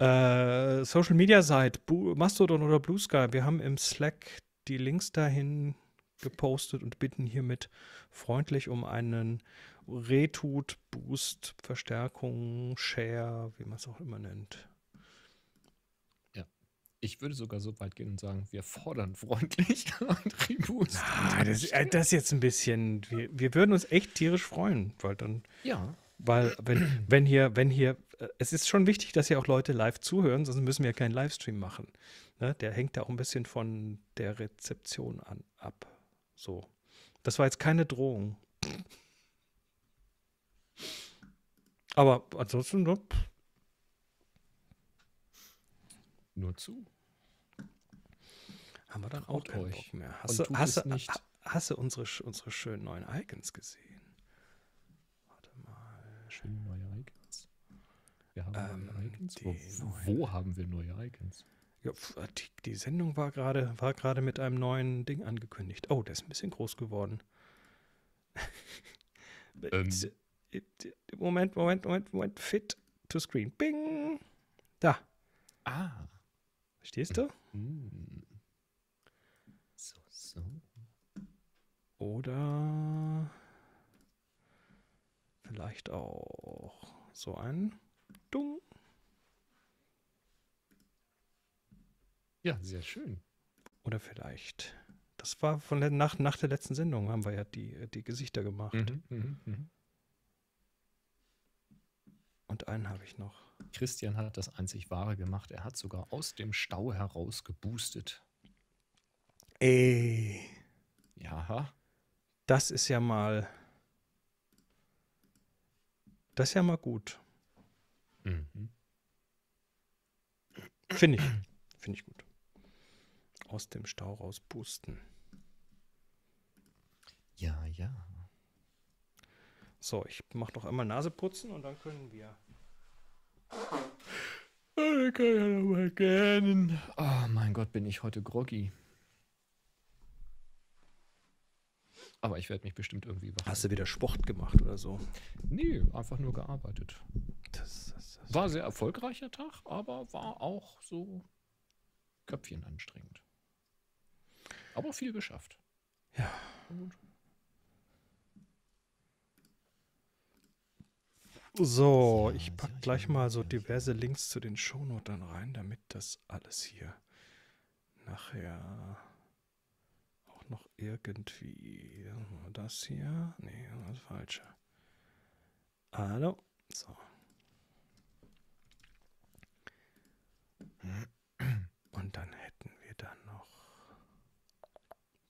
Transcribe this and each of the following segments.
Äh, Social Media Site, Bu Mastodon oder Blue Sky. Wir haben im Slack die Links dahin gepostet und bitten hiermit freundlich um einen Retut, Boost, Verstärkung, Share, wie man es auch immer nennt. Ja, ich würde sogar so weit gehen und sagen, wir fordern freundlich und Reboost. Na, das, äh, das ist jetzt ein bisschen, wir, wir würden uns echt tierisch freuen, weil dann. Ja. Weil wenn, wenn hier, wenn hier äh, es ist schon wichtig, dass ja auch Leute live zuhören, sonst müssen wir ja keinen Livestream machen. Ne? Der hängt ja auch ein bisschen von der Rezeption an, ab. So. Das war jetzt keine Drohung. Aber ansonsten, ne? Nur zu. Haben wir dann Traut auch keinen euch. Bock mehr. Hast, du, hast, nicht. hast du unsere, unsere schönen neuen Icons gesehen? Warte mal. Schönen neuen. Wir haben ähm, neue Icons. Wo, wo, haben wir neue Icons? Ja, äh, die, die, Sendung war gerade war grade mit einem neuen Ding angekündigt. Oh, der ist ein bisschen groß geworden. ähm. Äh, Moment, Moment, Moment, Moment. Fit to screen. Bing! Da. Ah. Verstehst du? Mm. So, so. Oder vielleicht auch so ein. Dung. Ja, sehr schön. Oder vielleicht. Das war von der Nacht, nach der letzten Sendung, haben wir ja die, die Gesichter gemacht. Mhm, mh, mhm. Und einen habe ich noch. Christian hat das einzig Wahre gemacht. Er hat sogar aus dem Stau heraus geboostet. Ey. Ja. Das ist ja mal. Das ist ja mal gut. Mhm. mhm. Finde ich. Finde ich gut. Aus dem Stau rauspusten. Ja, ja. So, ich mache noch einmal Nase putzen und dann können wir. Oh, mein Gott, bin ich heute groggy. Aber ich werde mich bestimmt irgendwie überraschen. Hast du wieder Sport gemacht oder so? Nee, einfach nur gearbeitet. Das, das, das war ein sehr erfolgreicher Tag, aber war auch so Köpfchen anstrengend. Aber viel geschafft. Ja. Und So, ich packe gleich mal so diverse Links zu den Shownoten rein, damit das alles hier nachher noch irgendwie. Das hier? Nee, das falsche. Hallo? So. Und dann hätten wir dann noch.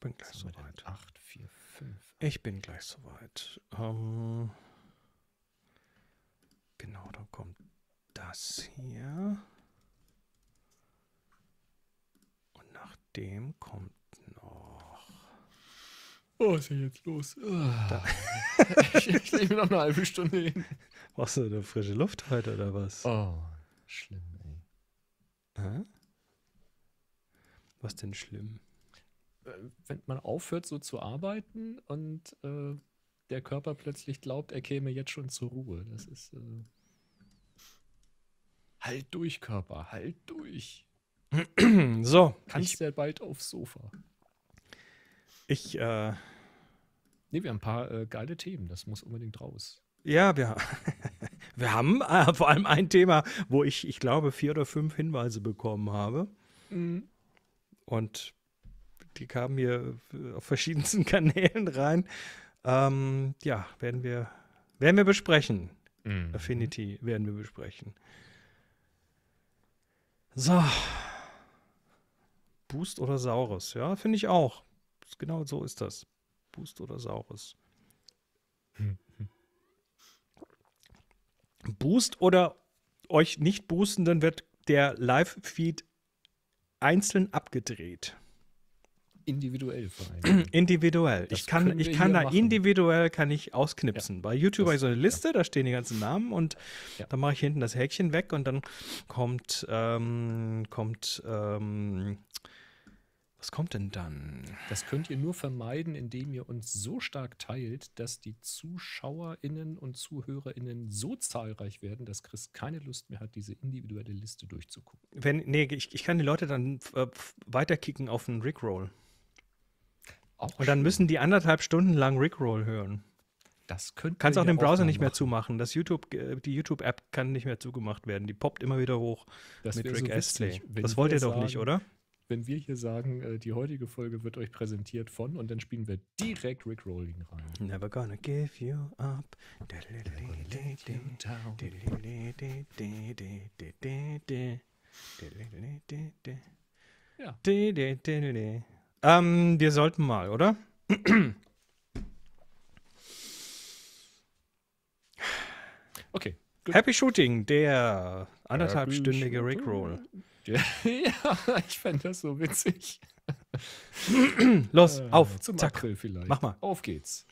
Bin gleich soweit. 8, 4, 5. Ich bin gleich soweit. Ähm, genau, dann kommt das hier. Und nach dem kommt Oh, was ist denn jetzt los? Oh. ich, ich nehme noch eine halbe Stunde hin. Brauchst du eine frische Luft heute oder was? Oh, schlimm, ey. Hä? Was denn schlimm? Äh, wenn man aufhört, so zu arbeiten und äh, der Körper plötzlich glaubt, er käme jetzt schon zur Ruhe. Das ist. Äh, halt durch, Körper, halt durch. so. Kannst ich, ja bald aufs Sofa. Ich, äh. Nee, wir haben ein paar äh, geile Themen, das muss unbedingt raus. Ja, wir, wir haben äh, vor allem ein Thema, wo ich, ich glaube, vier oder fünf Hinweise bekommen habe. Mhm. Und die kamen hier äh, auf verschiedensten Kanälen rein. Ähm, ja, werden wir, werden wir besprechen. Mhm. Affinity werden wir besprechen. So. Boost oder Saures, ja, finde ich auch genau so ist das. Boost oder Saures. Boost oder euch nicht boosten, dann wird der Live-Feed einzeln abgedreht. Individuell vereinen. individuell. ich kann, ich kann da machen. individuell kann ich ausknipsen. Ja. Bei YouTube habe ich so eine Liste, ja. da stehen die ganzen Namen und ja. dann mache ich hinten das Häkchen weg und dann kommt, ähm, kommt ähm, was kommt denn dann? Das könnt ihr nur vermeiden, indem ihr uns so stark teilt, dass die ZuschauerInnen und ZuhörerInnen so zahlreich werden, dass Chris keine Lust mehr hat, diese individuelle Liste durchzugucken. Wenn, nee, ich, ich kann die Leute dann äh, weiterkicken auf einen Rickroll. Auch und dann schön. müssen die anderthalb Stunden lang Rickroll hören. Das könnte Kannst auch den Browser auch nicht mehr machen. zumachen. Das YouTube, die YouTube-App kann nicht mehr zugemacht werden. Die poppt immer wieder hoch das mit Rick so Astley. Das wollt ihr sagen, doch nicht, oder? wenn wir hier sagen, die heutige Folge wird euch präsentiert von und dann spielen wir direkt Rick Rolling rein. Never gonna give you up. Ja. Ähm, wir sollten mal, oder? Okay. Happy Shooting, der anderthalbstündige Rickroll. Shooting. Beispiel. ja, ich fände das so witzig. Los, äh, auf. Zum Zack. April vielleicht. Mach mal. Auf geht's.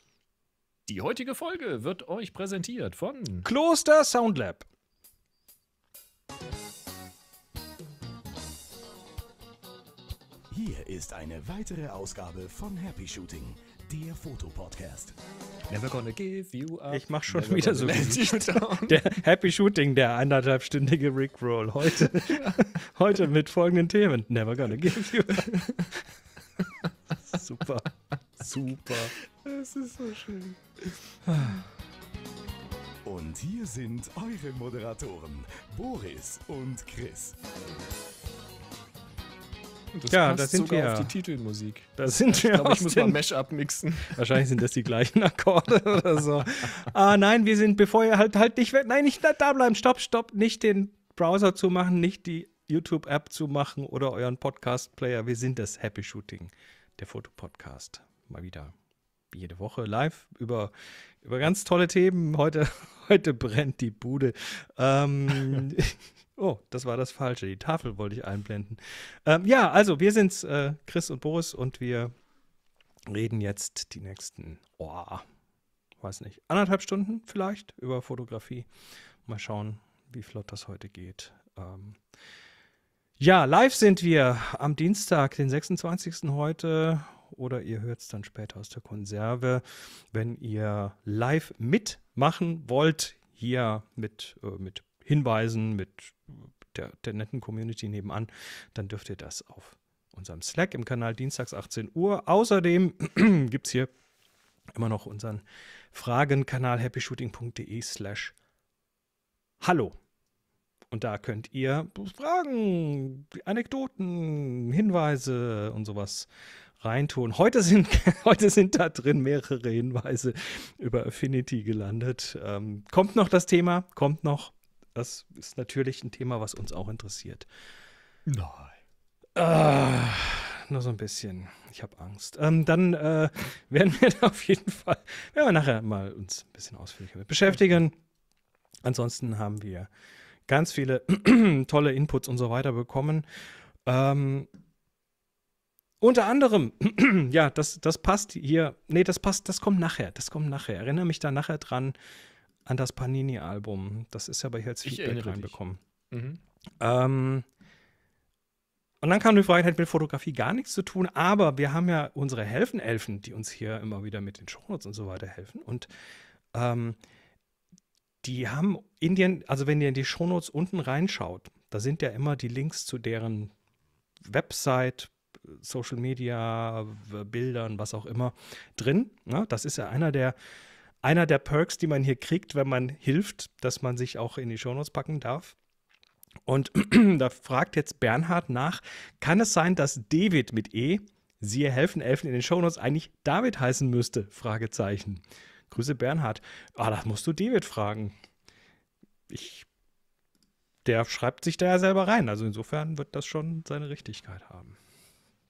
Die heutige Folge wird euch präsentiert von Kloster Soundlab. Hier ist eine weitere Ausgabe von Happy Shooting der Fotopodcast. Never gonna give you up. Ich mach schon Never wieder so Der Happy Shooting, der anderthalbstündige Rickroll heute. heute mit folgenden Themen. Never gonna give you up. Super. Super. Das ist so schön. Und hier sind eure Moderatoren, Boris und Chris. Das ja, passt da sind sogar wir. auf die Titelmusik. Da sind wir. Ich ich muss mal Mashup mixen. Wahrscheinlich sind das die gleichen Akkorde oder so. ah, nein, wir sind, bevor ihr halt halt nicht, nein, nicht da bleiben, stopp, stopp, nicht den Browser zu machen, nicht die YouTube-App zu machen oder euren Podcast-Player. Wir sind das Happy Shooting, der Fotopodcast. Mal wieder jede Woche live über, über ganz tolle Themen. Heute, heute brennt die Bude. Ähm, oh, das war das Falsche. Die Tafel wollte ich einblenden. Ähm, ja, also wir sind's, äh, Chris und Boris, und wir reden jetzt die nächsten, oh, weiß nicht, anderthalb Stunden vielleicht über Fotografie. Mal schauen, wie flott das heute geht. Ähm, ja, live sind wir am Dienstag, den 26. heute oder ihr hört es dann später aus der Konserve. Wenn ihr live mitmachen wollt, hier mit, äh, mit Hinweisen, mit äh, der, der netten Community nebenan, dann dürft ihr das auf unserem Slack im Kanal dienstags 18 Uhr. Außerdem gibt es hier immer noch unseren Fragenkanal happyshooting.de slash hallo. Und da könnt ihr Fragen, Anekdoten, Hinweise und sowas reintun. Heute sind, heute sind da drin mehrere Hinweise über Affinity gelandet. Ähm, kommt noch das Thema, kommt noch. Das ist natürlich ein Thema, was uns auch interessiert. Nein. Ah, nur so ein bisschen. Ich habe Angst. Ähm, dann äh, werden wir da auf jeden Fall, werden wir nachher mal uns ein bisschen ausführlicher mit beschäftigen. Ansonsten haben wir ganz viele tolle Inputs und so weiter bekommen. Ähm, unter anderem, ja, das, das passt hier. Nee, das passt, das kommt nachher. Das kommt nachher. Erinnere mich da nachher dran an das Panini-Album. Das ist ja bei Herz Feedback reinbekommen. Mhm. Ähm, und dann kam die Frage, hat mit Fotografie gar nichts zu tun, aber wir haben ja unsere Helfenelfen, die uns hier immer wieder mit den Shownotes und so weiter helfen. Und ähm, die haben in den, also wenn ihr in die Shownotes unten reinschaut, da sind ja immer die Links zu deren Website, Social Media, Bildern, was auch immer drin. Ne? Das ist ja einer der, einer der Perks, die man hier kriegt, wenn man hilft, dass man sich auch in die Shownotes packen darf. Und da fragt jetzt Bernhard nach, kann es sein, dass David mit E, siehe helfen, helfen in den Shownotes, eigentlich David heißen müsste? Fragezeichen. Grüße Bernhard. Ah, das musst du David fragen. Ich, der schreibt sich da ja selber rein. Also insofern wird das schon seine Richtigkeit haben.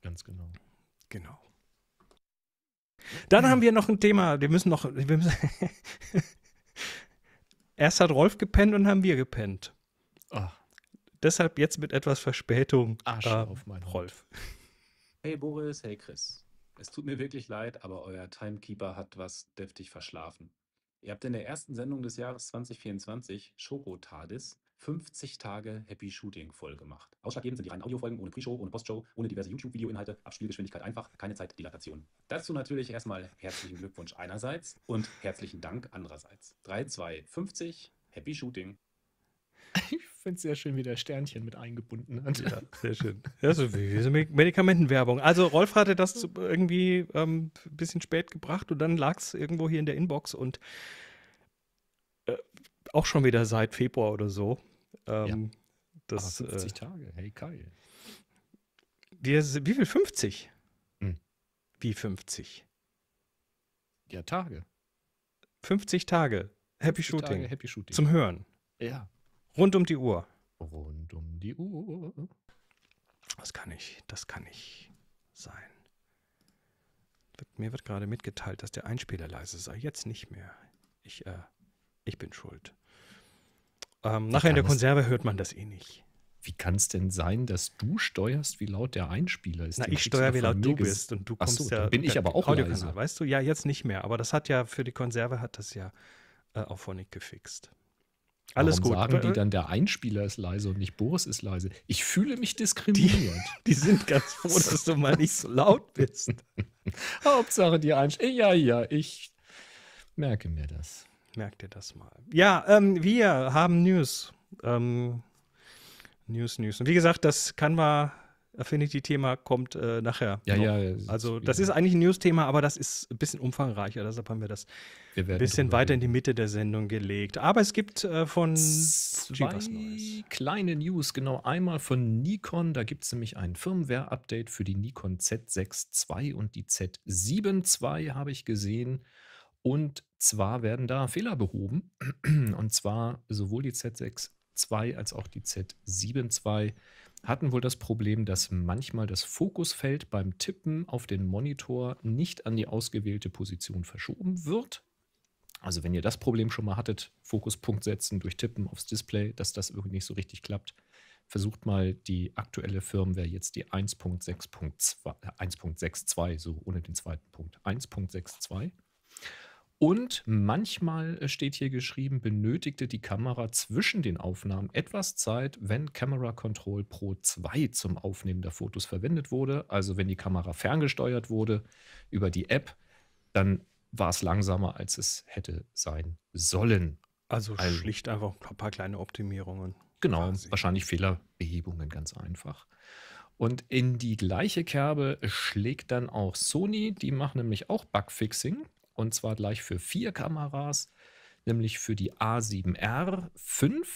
Ganz genau. Genau. Dann ja. haben wir noch ein Thema. Wir müssen noch. Wir müssen Erst hat Rolf gepennt und haben wir gepennt. Ach. Deshalb jetzt mit etwas Verspätung. Arsch äh, auf meinen Rolf. Hey Boris, hey Chris. Es tut mir wirklich leid, aber euer Timekeeper hat was deftig verschlafen. Ihr habt in der ersten Sendung des Jahres 2024, Schoko Tardis, 50 Tage Happy Shooting voll gemacht. Ausschlaggebend sind die reinen Audiofolgen ohne Pre-Show, ohne Post-Show, ohne diverse youtube video inhalte Abspielgeschwindigkeit einfach, keine Zeit, Dilatation. Dazu natürlich erstmal herzlichen Glückwunsch einerseits und herzlichen Dank andererseits. 3, 2, 50, Happy Shooting. Ich finde es sehr schön, wie der Sternchen mit eingebunden hat. Ja, sehr schön. Also so wie so Medikamentenwerbung. Also Rolf hatte das irgendwie ähm, ein bisschen spät gebracht und dann lag es irgendwo hier in der Inbox und äh, auch schon wieder seit Februar oder so. Ähm, ja. Das, Aber 50 äh, Tage, hey Kai. Wir, wie viel? 50? Hm. Wie 50? Ja, Tage. 50 Tage. Happy 50 Shooting. Tage, Happy Shooting. Zum Hören. Ja. Rund um die Uhr. Rund um die Uhr. Das kann nicht, das kann nicht sein. Mir wird gerade mitgeteilt, dass der Einspieler leise sei. Jetzt nicht mehr. Ich, äh, ich bin schuld. Ähm, nachher in der Konserve hört man das eh nicht. Wie kann es denn sein, dass du steuerst, wie laut der Einspieler ist? Na, ich steuere, wie laut du bist und du kommst so, ja. bin ich aber auch leise. Weißt du, ja, jetzt nicht mehr. Aber das hat ja für die Konserve hat das ja äh, auch vorne gefixt. Alles Warum gut. sagen die äh, äh. dann, der Einspieler ist leise und nicht Boris ist leise? Ich fühle mich diskriminiert. Die, die sind ganz froh, dass du mal nicht so laut bist. Hauptsache die Einspieler. Ja, ja, ich merke mir das merkt ihr das mal. Ja, ähm, wir haben News. Ähm, News, News. Und wie gesagt, das Canva Affinity-Thema kommt äh, nachher. Ja, noch. ja. Also, das ist eigentlich ein News-Thema, aber das ist ein bisschen umfangreicher. Deshalb haben wir das ein bisschen weiter in die Mitte der Sendung gelegt. Aber es gibt äh, von zwei kleine News, genau. Einmal von Nikon. Da gibt es nämlich ein Firmware-Update für die Nikon Z6 II und die Z7 II, habe ich gesehen. Und zwar werden da Fehler behoben. Und zwar sowohl die Z6 II als auch die Z7 II hatten wohl das Problem, dass manchmal das Fokusfeld beim Tippen auf den Monitor nicht an die ausgewählte Position verschoben wird. Also wenn ihr das Problem schon mal hattet, Fokuspunkt setzen durch Tippen aufs Display, dass das irgendwie nicht so richtig klappt, versucht mal die aktuelle Firmware jetzt die 1.6.2, 1.62, äh, so ohne den zweiten Punkt, 1.62. Und manchmal äh, steht hier geschrieben, benötigte die Kamera zwischen den Aufnahmen etwas Zeit, wenn Camera Control Pro 2 zum Aufnehmen der Fotos verwendet wurde. Also wenn die Kamera ferngesteuert wurde über die App, dann war es langsamer, als es hätte sein sollen. Also, also schlicht einfach ein paar kleine Optimierungen. Genau, quasi. wahrscheinlich Fehlerbehebungen ganz einfach. Und in die gleiche Kerbe schlägt dann auch Sony, die machen nämlich auch Bugfixing und zwar gleich für vier Kameras, nämlich für die A7R5,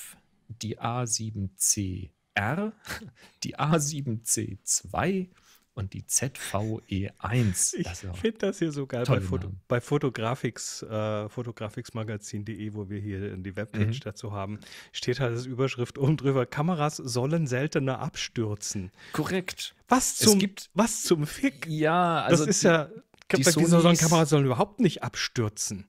die A7CR, die A7C2 und die ZVE1. Ich finde das hier so geil bei, Foto, bei Fotografics, äh, fotograficsmagazin.de, wo wir hier die Webpage mhm. dazu haben, steht halt das Überschrift oben drüber, Kameras sollen seltener abstürzen. Korrekt. Was zum, es gibt, was zum Fick? Ja, also das ist ja die Sony Saison Kameras sollen überhaupt nicht abstürzen.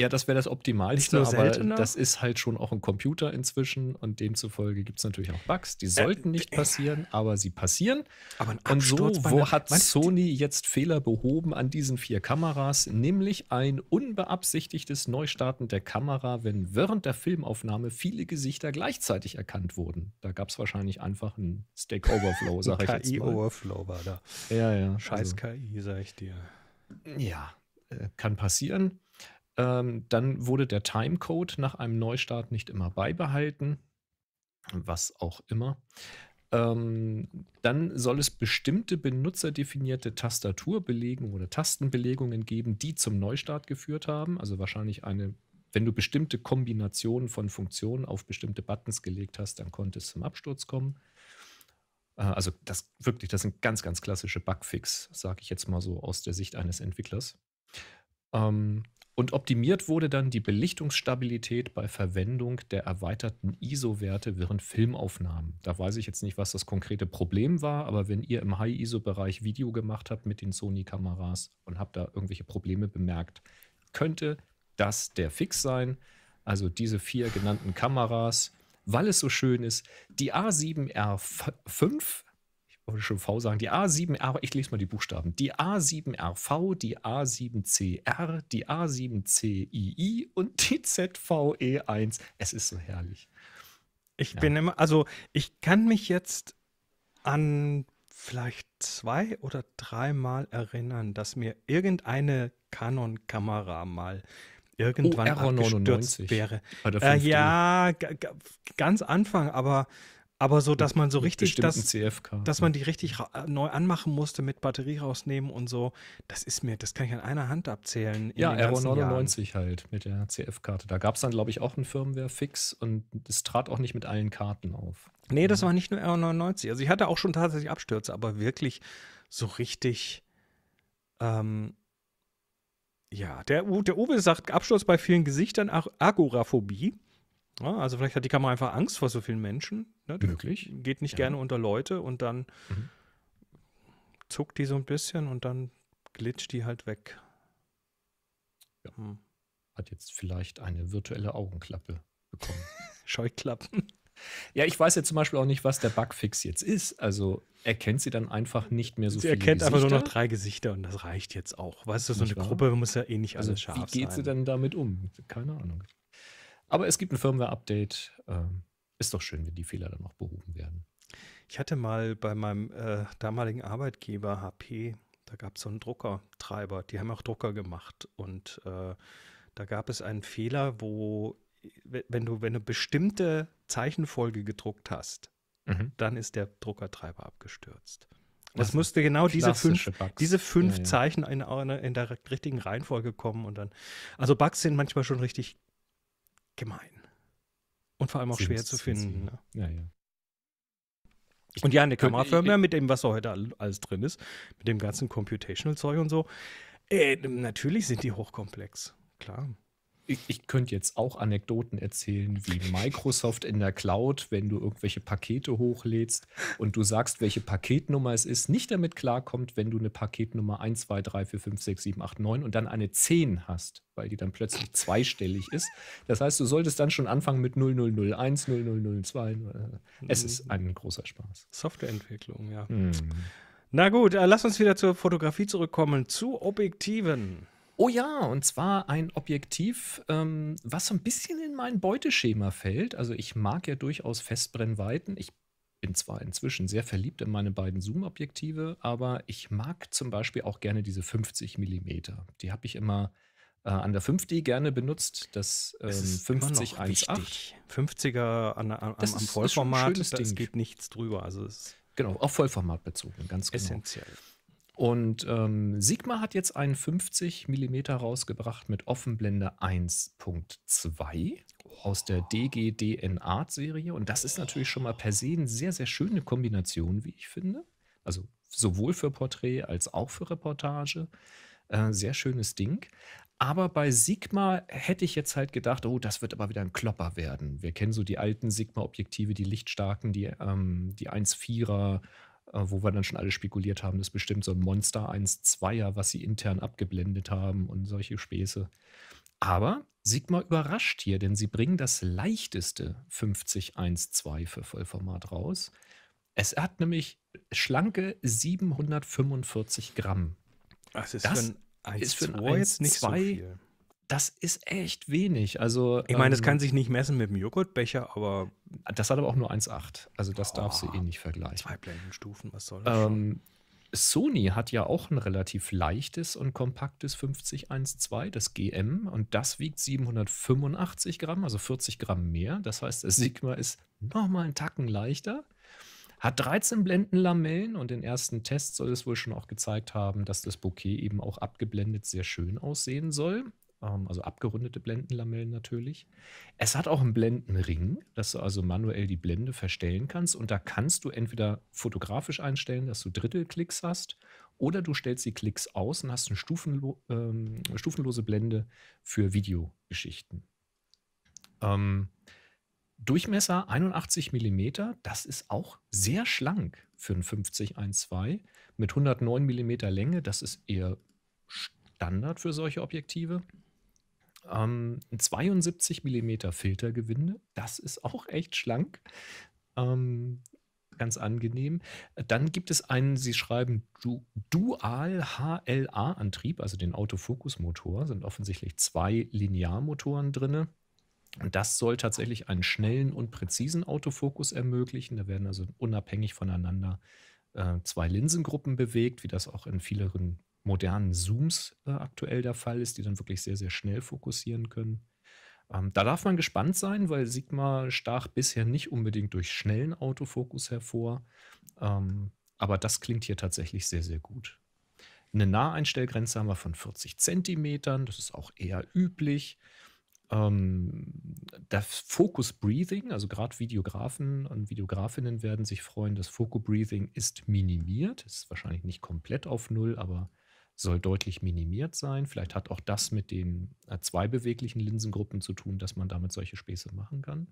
Ja, das wäre das Optimalste, aber das ist halt schon auch ein Computer inzwischen und demzufolge gibt es natürlich auch Bugs. Die sollten äh, nicht äh. passieren, aber sie passieren. Aber ein und so wo hat Sony jetzt Fehler behoben an diesen vier Kameras, nämlich ein unbeabsichtigtes Neustarten der Kamera, wenn während der Filmaufnahme viele Gesichter gleichzeitig erkannt wurden. Da gab es wahrscheinlich einfach einen Stack Overflow, sag ich jetzt mal. KI-Overflow war da. Ja, ja. Scheiß also. KI, sag ich dir. Ja, äh, kann passieren. Ähm, dann wurde der Timecode nach einem Neustart nicht immer beibehalten, was auch immer. Ähm, dann soll es bestimmte benutzerdefinierte Tastaturbelegungen oder Tastenbelegungen geben, die zum Neustart geführt haben. Also wahrscheinlich eine, wenn du bestimmte Kombinationen von Funktionen auf bestimmte Buttons gelegt hast, dann konnte es zum Absturz kommen. Äh, also das wirklich, das sind ganz, ganz klassische Bugfix, sage ich jetzt mal so aus der Sicht eines Entwicklers. Ähm, und optimiert wurde dann die Belichtungsstabilität bei Verwendung der erweiterten ISO-Werte während Filmaufnahmen. Da weiß ich jetzt nicht, was das konkrete Problem war, aber wenn ihr im High-ISO-Bereich Video gemacht habt mit den Sony-Kameras und habt da irgendwelche Probleme bemerkt, könnte das der Fix sein. Also diese vier genannten Kameras, weil es so schön ist. Die A7R5 wollte schon V sagen, die A7R, ich lese mal die Buchstaben. Die A7RV, die A7CR, die A7CII und die ZVE1. Es ist so herrlich. Ich ja. bin immer, also ich kann mich jetzt an vielleicht zwei oder dreimal erinnern, dass mir irgendeine Canon-Kamera mal irgendwann oh, abgestürzt wäre. Äh, ja, ganz Anfang, aber aber so, dass man so richtig, dass, dass man die richtig äh, neu anmachen musste mit Batterie rausnehmen und so, das ist mir, das kann ich an einer Hand abzählen. Ja, Aero 99 Jahren. halt mit der CF-Karte. Da gab es dann, glaube ich, auch einen Firmware-Fix und es trat auch nicht mit allen Karten auf. Nee, das mhm. war nicht nur Aero 99. Also ich hatte auch schon tatsächlich Abstürze, aber wirklich so richtig, ähm, ja, der, der Uwe sagt Absturz bei vielen Gesichtern, Agoraphobie. Ja, also vielleicht hat die Kamera einfach Angst vor so vielen Menschen. Ne? Möglich. Geht nicht ja. gerne unter Leute und dann mhm. zuckt die so ein bisschen und dann glitscht die halt weg. Ja. Hm. Hat jetzt vielleicht eine virtuelle Augenklappe bekommen. Scheuklappen. Ja, ich weiß jetzt zum Beispiel auch nicht, was der Bugfix jetzt ist. Also erkennt sie dann einfach nicht mehr so sie viele Gesichter. Sie erkennt einfach nur noch drei Gesichter und das reicht jetzt auch. Weißt du, so eine wahr? Gruppe muss ja eh nicht also alles scharf sein. Wie geht sein. sie denn damit um? Keine Ahnung. Aber es gibt ein Firmware-Update. Ähm, ist doch schön, wenn die Fehler dann auch behoben werden. Ich hatte mal bei meinem äh, damaligen Arbeitgeber HP, da gab es so einen Druckertreiber, die haben auch Drucker gemacht. Und äh, da gab es einen Fehler, wo, wenn du, wenn du bestimmte Zeichenfolge gedruckt hast, mhm. dann ist der Druckertreiber abgestürzt. Das also musste genau diese fünf, diese fünf ja, ja. Zeichen in, in, der richtigen Reihenfolge kommen und dann. Also Bugs sind manchmal schon richtig gemein. Und vor allem auch schwer zu finden. Ne? Ja, ja. Und ja, eine Kamerafirma mit dem, was da heute alles drin ist, mit dem ganzen Computational-Zeug und so, äh, natürlich sind die hochkomplex. Klar ich, ich könnte jetzt auch Anekdoten erzählen, wie Microsoft in der Cloud, wenn du irgendwelche Pakete hochlädst und du sagst, welche Paketnummer es ist, nicht damit klarkommt, wenn du eine Paketnummer 1, 2, 3, 4, 5, 6, 7, 8, 9 und dann eine 10 hast, weil die dann plötzlich zweistellig ist. Das heißt, du solltest dann schon anfangen mit 0001, 0002. Äh, es ist mhm. ein großer Spaß. Softwareentwicklung, ja. Hm. Na gut, äh, lass uns wieder zur Fotografie zurückkommen, zu Objektiven. Oh ja, und zwar ein Objektiv, ähm, was so ein bisschen in mein Beuteschema fällt. Also ich mag ja durchaus Festbrennweiten. Ich bin zwar inzwischen sehr verliebt in meine beiden Zoom-Objektive, aber ich mag zum Beispiel auch gerne diese 50 mm. Die habe ich immer äh, an der 5D gerne benutzt, das ähm, 50 1.8. 50er an, an, das am, am Vollformat, das, das geht nichts drüber. Also es genau, auch Vollformat bezogen, ganz genau. Essentiell. Und ähm, Sigma hat jetzt einen 50 mm rausgebracht mit Offenblende 1.2 aus der DGDN Art Serie. Und das ist natürlich schon mal per se eine sehr, sehr schöne Kombination, wie ich finde. Also sowohl für Porträt als auch für Reportage. Äh, sehr schönes Ding. Aber bei Sigma hätte ich jetzt halt gedacht, oh, das wird aber wieder ein Klopper werden. Wir kennen so die alten Sigma-Objektive, die lichtstarken, die, ähm, die 1,4er äh, wo wir dann schon alle spekuliert haben, das ist bestimmt so ein Monster 1-2er, was sie intern abgeblendet haben und solche Späße. Aber Sigma überrascht hier, denn sie bringen das leichteste 50-1-2 für Vollformat raus. Es hat nämlich schlanke 745 Gramm. Das ist das für ein 1-2 jetzt nicht so viel das ist echt wenig. Also, ich meine, es ähm, kann sich nicht messen mit dem Joghurtbecher, aber. Das hat aber auch nur 1,8. Also, das oh, darfst du eh nicht vergleichen. Zwei Blendenstufen, was soll das? Ähm, Sony hat ja auch ein relativ leichtes und kompaktes 5012, das GM, und das wiegt 785 Gramm, also 40 Gramm mehr. Das heißt, das Sigma ist nochmal einen Tacken leichter. Hat 13 Blendenlamellen und den ersten Test soll es wohl schon auch gezeigt haben, dass das Bouquet eben auch abgeblendet sehr schön aussehen soll. Ähm, also abgerundete Blendenlamellen natürlich. Es hat auch einen Blendenring, dass du also manuell die Blende verstellen kannst. Und da kannst du entweder fotografisch einstellen, dass du Drittelklicks hast, oder du stellst die Klicks aus und hast eine stufenlo ähm, stufenlose Blende für Videogeschichten. Ähm, Durchmesser 81 mm, das ist auch sehr schlank für ein 5012 mit 109 mm Länge, das ist eher Standard für solche Objektive. Ähm, ein 72 mm Filtergewinde, das ist auch echt schlank. Ähm, ganz angenehm. Dann gibt es einen, Sie schreiben du Dual HLA-Antrieb, also den Autofokusmotor, sind offensichtlich zwei Linearmotoren drin. Und das soll tatsächlich einen schnellen und präzisen Autofokus ermöglichen. Da werden also unabhängig voneinander äh, zwei Linsengruppen bewegt, wie das auch in vielen modernen Zooms äh, aktuell der Fall ist, die dann wirklich sehr, sehr schnell fokussieren können. Ähm, da darf man gespannt sein, weil Sigma stach bisher nicht unbedingt durch schnellen Autofokus hervor. Ähm, aber das klingt hier tatsächlich sehr, sehr gut. Eine Naheinstellgrenze haben wir von 40 Zentimetern, das ist auch eher üblich. Ähm, das Focus Breathing, also gerade Videografen und Videografinnen werden sich freuen, das Focus Breathing ist minimiert, ist wahrscheinlich nicht komplett auf Null, aber soll deutlich minimiert sein. Vielleicht hat auch das mit den äh, zwei beweglichen Linsengruppen zu tun, dass man damit solche Späße machen kann.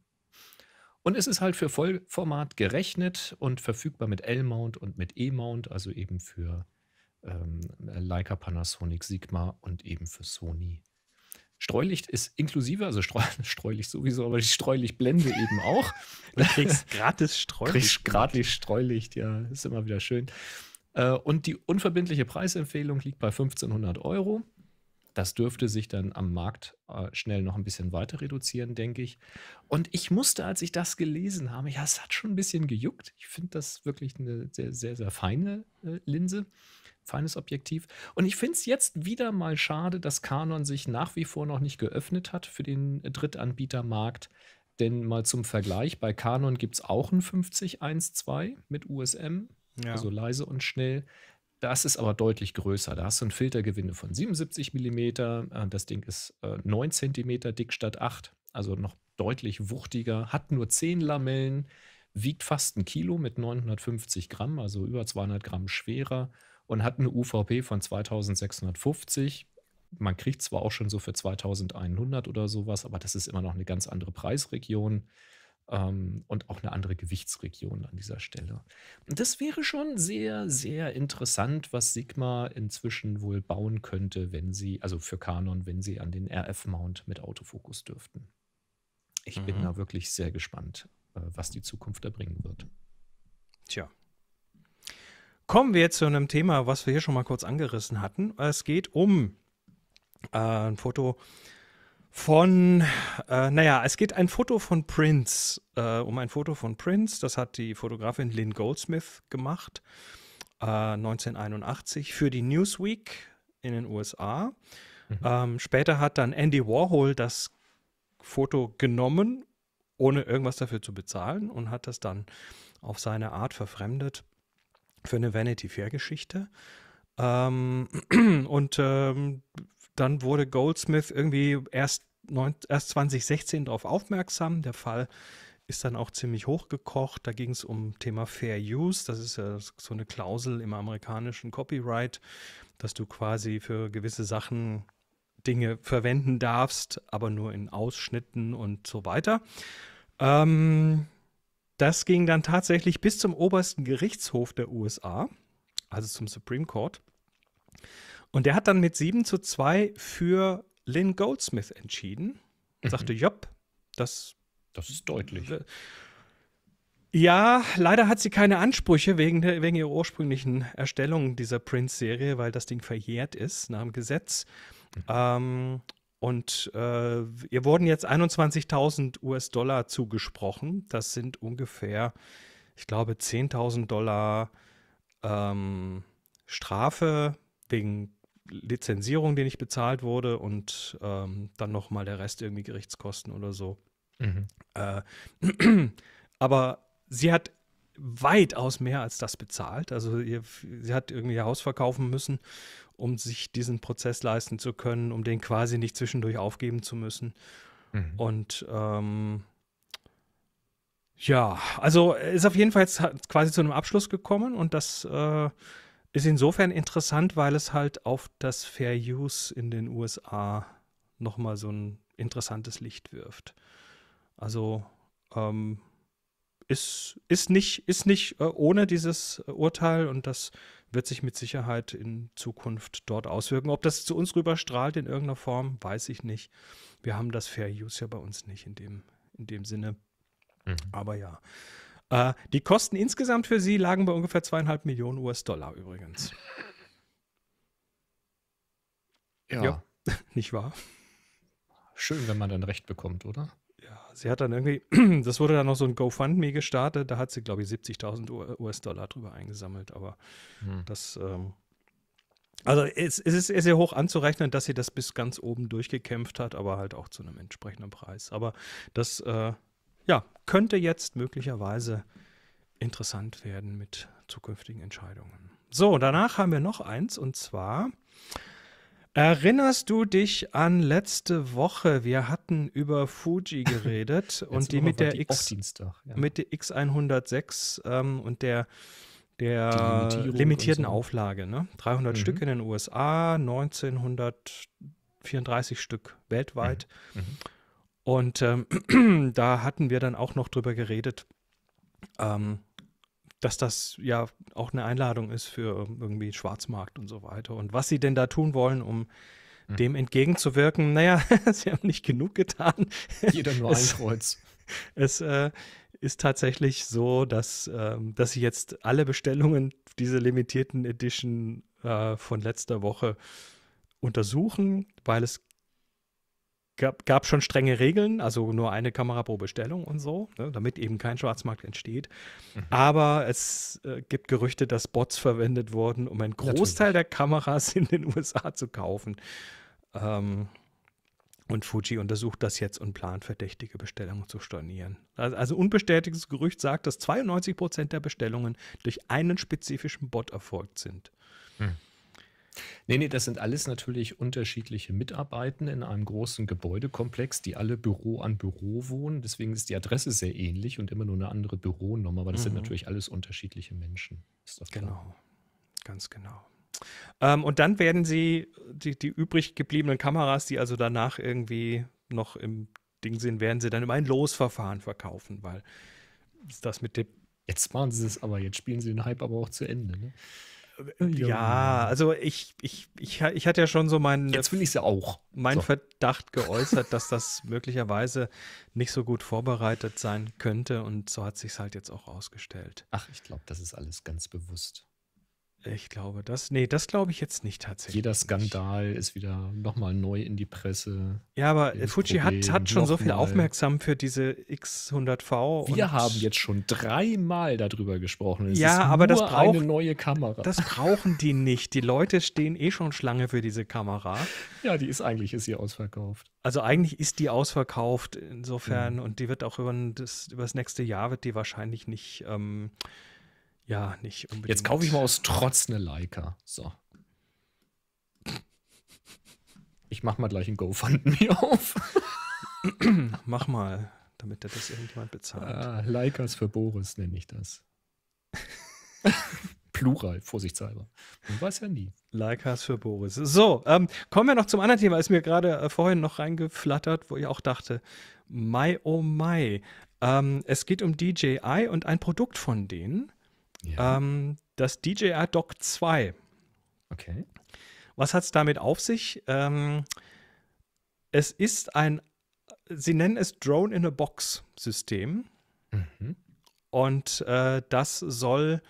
Und es ist halt für Vollformat gerechnet und verfügbar mit L-Mount und mit E-Mount, also eben für ähm, Leica, Panasonic, Sigma und eben für Sony. Streulicht ist inklusive, also Streu Streulicht sowieso, aber die Streulichtblende eben auch. Du kriegst gratis Streulicht. Kriegst gratis Streulicht, ja, ist immer wieder schön. Äh, und die unverbindliche Preisempfehlung liegt bei 1500 Euro. Das dürfte sich dann am Markt äh, schnell noch ein bisschen weiter reduzieren, denke ich. Und ich musste, als ich das gelesen habe, ja, es hat schon ein bisschen gejuckt. Ich finde das wirklich eine sehr, sehr, sehr feine äh, Linse, feines Objektiv. Und ich finde es jetzt wieder mal schade, dass Canon sich nach wie vor noch nicht geöffnet hat für den Drittanbietermarkt. Denn mal zum Vergleich, bei Canon gibt es auch ein 5012 mit USM ja. also leise und schnell. Das ist aber deutlich größer. Da hast du ein Filtergewinde von 77 mm. Äh, das Ding ist 9 äh, cm dick statt 8, also noch deutlich wuchtiger, hat nur 10 Lamellen, wiegt fast ein Kilo mit 950 Gramm, also über 200 Gramm schwerer und hat eine UVP von 2650. Man kriegt zwar auch schon so für 2100 oder sowas, aber das ist immer noch eine ganz andere Preisregion ähm, und auch eine andere Gewichtsregion an dieser Stelle. das wäre schon sehr, sehr interessant, was Sigma inzwischen wohl bauen könnte, wenn sie, also für Canon, wenn sie an den RF-Mount mit Autofokus dürften. Ich mhm. bin da wirklich sehr gespannt, äh, was die Zukunft da bringen wird. Tja, Kommen wir jetzt zu einem Thema, was wir hier schon mal kurz angerissen hatten. Es geht um äh, ein Foto von, äh, naja, es geht ein Foto von Prince, äh, um ein Foto von Prince, das hat die Fotografin Lynn Goldsmith gemacht, äh, 1981, für die Newsweek in den USA. Mhm. Ähm, später hat dann Andy Warhol das Foto genommen, ohne irgendwas dafür zu bezahlen und hat das dann auf seine Art verfremdet für eine Vanity Fair Geschichte. Ähm, und ähm, dann wurde Goldsmith irgendwie erst, neun, erst 2016 darauf aufmerksam. Der Fall ist dann auch ziemlich hochgekocht. Da ging es um Thema Fair Use. Das ist ja so eine Klausel im amerikanischen Copyright, dass du quasi für gewisse Sachen Dinge verwenden darfst, aber nur in Ausschnitten und so weiter. Ähm, das ging dann tatsächlich bis zum obersten Gerichtshof der USA, also zum Supreme Court. Und der hat dann mit 7 zu 2 für Lynn Goldsmith entschieden. Mhm. Sagte, jopp, das. Das ist deutlich. Ja, leider hat sie keine Ansprüche wegen, der, wegen ihrer ursprünglichen Erstellung dieser Prince-Serie, weil das Ding verjährt ist nach dem Gesetz. Mhm. Ähm, und äh, ihr wurden jetzt 21.000 US-Dollar zugesprochen. Das sind ungefähr, ich glaube, 10.000 Dollar ähm, Strafe wegen Lizenzierung, die nicht bezahlt wurde und ähm, dann nochmal der Rest irgendwie Gerichtskosten oder so. Mhm. Äh, aber sie hat weitaus mehr als das bezahlt. Also ihr, sie hat irgendwie ihr Haus verkaufen müssen, um sich diesen Prozess leisten zu können, um den quasi nicht zwischendurch aufgeben zu müssen. Mhm. Und ähm, ja, also ist auf jeden Fall jetzt quasi zu einem Abschluss gekommen und das äh, ist insofern interessant, weil es halt auf das Fair Use in den USA nochmal so ein interessantes Licht wirft. Also ähm, ist, ist nicht, ist nicht äh, ohne dieses äh, Urteil und das wird sich mit Sicherheit in Zukunft dort auswirken. Ob das zu uns rüberstrahlt in irgendeiner Form, weiß ich nicht. Wir haben das Fair Use ja bei uns nicht in dem, in dem Sinne. Mhm. Aber ja, äh, die Kosten insgesamt für sie lagen bei ungefähr zweieinhalb Millionen US-Dollar übrigens. Ja. ja. Nicht wahr? Schön, wenn man dann Recht bekommt, oder? Ja, sie hat dann irgendwie, das wurde dann noch so ein GoFundMe gestartet, da hat sie, glaube ich, 70.000 US-Dollar drüber eingesammelt, aber hm. das. Ähm, also es, es ist sehr hoch anzurechnen, dass sie das bis ganz oben durchgekämpft hat, aber halt auch zu einem entsprechenden Preis. Aber das äh, ja, könnte jetzt möglicherweise interessant werden mit zukünftigen Entscheidungen. So, danach haben wir noch eins und zwar Erinnerst du dich an letzte Woche? Wir hatten über Fuji geredet und die, mit der, die X, ja. mit der X 106 ähm, und der der limitierten so. Auflage, ne? 300 mhm. Stück in den USA, 1934 Stück weltweit. Mhm. Mhm. Und ähm, da hatten wir dann auch noch drüber geredet, ähm, dass das ja auch eine Einladung ist für ähm, irgendwie Schwarzmarkt und so weiter. Und was sie denn da tun wollen, um hm. dem entgegenzuwirken, naja, sie haben nicht genug getan. Jeder nur ein Kreuz. Es, es äh, ist tatsächlich so, dass, äh, dass sie jetzt alle Bestellungen, dieser limitierten Edition äh, von letzter Woche, untersuchen, weil es gab, gab schon strenge Regeln, also nur eine Kamera pro Bestellung und so, ne, damit eben kein Schwarzmarkt entsteht. Mhm. Aber es äh, gibt Gerüchte, dass Bots verwendet wurden, um einen Großteil Natürlich. der Kameras in den USA zu kaufen. Ähm, und Fuji untersucht das jetzt und plant, verdächtige Bestellungen zu stornieren. Also, also unbestätigtes Gerücht sagt, dass 92 Prozent der Bestellungen durch einen spezifischen Bot erfolgt sind. Mhm. Nee, nee, das sind alles natürlich unterschiedliche Mitarbeiten in einem großen Gebäudekomplex, die alle Büro an Büro wohnen. Deswegen ist die Adresse sehr ähnlich und immer nur eine andere Büronummer, aber das mhm. sind natürlich alles unterschiedliche Menschen. genau, ganz genau. Ähm, und dann werden sie, die, die übrig gebliebenen Kameras, die also danach irgendwie noch im Ding sind, werden sie dann über ein Losverfahren verkaufen, weil das mit dem. Jetzt machen sie es aber, jetzt spielen sie den Hype aber auch zu Ende. Ne? Ja, also ich, ich, ich, ich hatte ja schon so meinen. Jetzt will ich ja auch. Mein so. Verdacht geäußert, dass das möglicherweise nicht so gut vorbereitet sein könnte und so hat sich halt jetzt auch ausgestellt. Ach, ich glaube, das ist alles ganz bewusst. Ich glaube, das, nee, das glaube ich jetzt nicht tatsächlich. Jeder Skandal ist wieder nochmal neu in die Presse. Ja, aber Fuji Problem, hat, hat schon so viel aufmerksam für diese X100V. Wir haben jetzt schon dreimal darüber gesprochen. Es ja, aber das braucht eine neue Kamera. Das brauchen die nicht. Die Leute stehen eh schon Schlange für diese Kamera. Ja, die ist eigentlich ist sie ausverkauft. Also eigentlich ist die ausverkauft insofern mhm. und die wird auch über das, über das nächste Jahr wird die wahrscheinlich nicht. Ähm, ja, nicht unbedingt. Jetzt kaufe ich mal aus Trotz eine Leica. So. Ich mach mal gleich ein GoFundMe auf. mach mal, damit der das irgendjemand bezahlt. Ah, Leicas für Boris nenne ich das. Plural, vorsichtshalber. Man weiß ja nie. Leicas für Boris. So, ähm, kommen wir noch zum anderen Thema. Ist mir gerade äh, vorhin noch reingeflattert, wo ich auch dachte, my oh my. Ähm, es geht um DJI und ein Produkt von denen. Ähm, das DJI Dock 2. Okay. Was hat es damit auf sich? Ähm, es ist ein, sie nennen es Drone in a Box System. Mhm. Und äh, das soll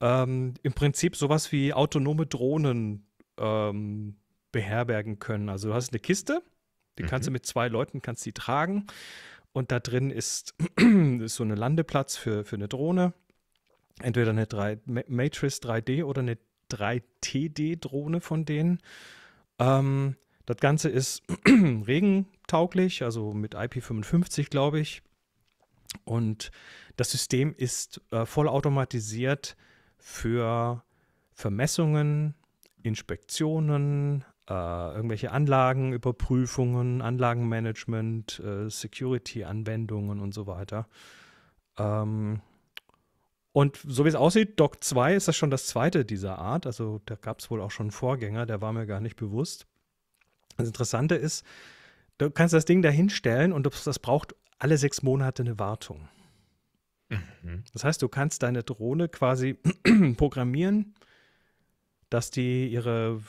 ähm, im Prinzip sowas wie autonome Drohnen ähm, beherbergen können. Also du hast eine Kiste, die mhm. kannst du mit zwei Leuten kannst die tragen und da drin ist, ist so ein Landeplatz für, für eine Drohne entweder eine 3, Matrix 3D oder eine 3TD-Drohne von denen. Ähm, das Ganze ist regentauglich, also mit IP55, glaube ich. Und das System ist äh, vollautomatisiert für Vermessungen, Inspektionen, äh, irgendwelche Anlagenüberprüfungen, Anlagenmanagement, äh, Security-Anwendungen und so weiter. Ähm, und so wie es aussieht, Doc 2 ist das schon das zweite dieser Art. Also da gab es wohl auch schon einen Vorgänger, der war mir gar nicht bewusst. Das Interessante ist, du kannst das Ding da hinstellen und das braucht alle sechs Monate eine Wartung. Mhm. Das heißt, du kannst deine Drohne quasi programmieren, dass die ihre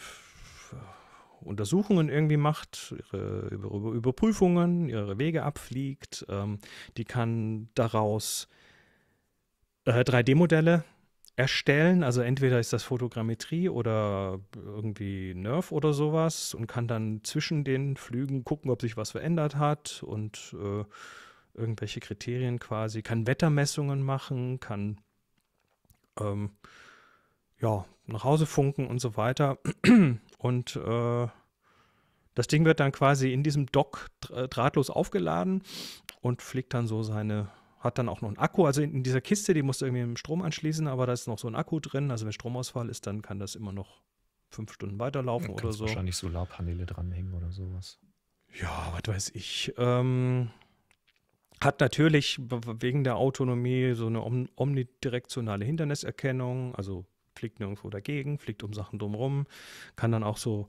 Untersuchungen irgendwie macht, ihre Überprüfungen, ihre Wege abfliegt. Ähm, die kann daraus äh, 3D-Modelle erstellen. Also entweder ist das Fotogrammetrie oder irgendwie Nerf oder sowas und kann dann zwischen den Flügen gucken, ob sich was verändert hat und äh, irgendwelche Kriterien quasi, kann Wettermessungen machen, kann ähm, ja, nach Hause funken und so weiter. Und äh, das Ding wird dann quasi in diesem Dock drahtlos aufgeladen und fliegt dann so seine hat dann auch noch einen Akku. Also in, dieser Kiste, die musst du irgendwie mit dem Strom anschließen, aber da ist noch so ein Akku drin. Also wenn Stromausfall ist, dann kann das immer noch fünf Stunden weiterlaufen oder so. Wahrscheinlich Solarpaneele dranhängen oder sowas. Ja, was weiß ich. Ähm, hat natürlich wegen der Autonomie so eine om omnidirektionale Hinderniserkennung, also fliegt nirgendwo dagegen, fliegt um Sachen drumherum, kann dann auch so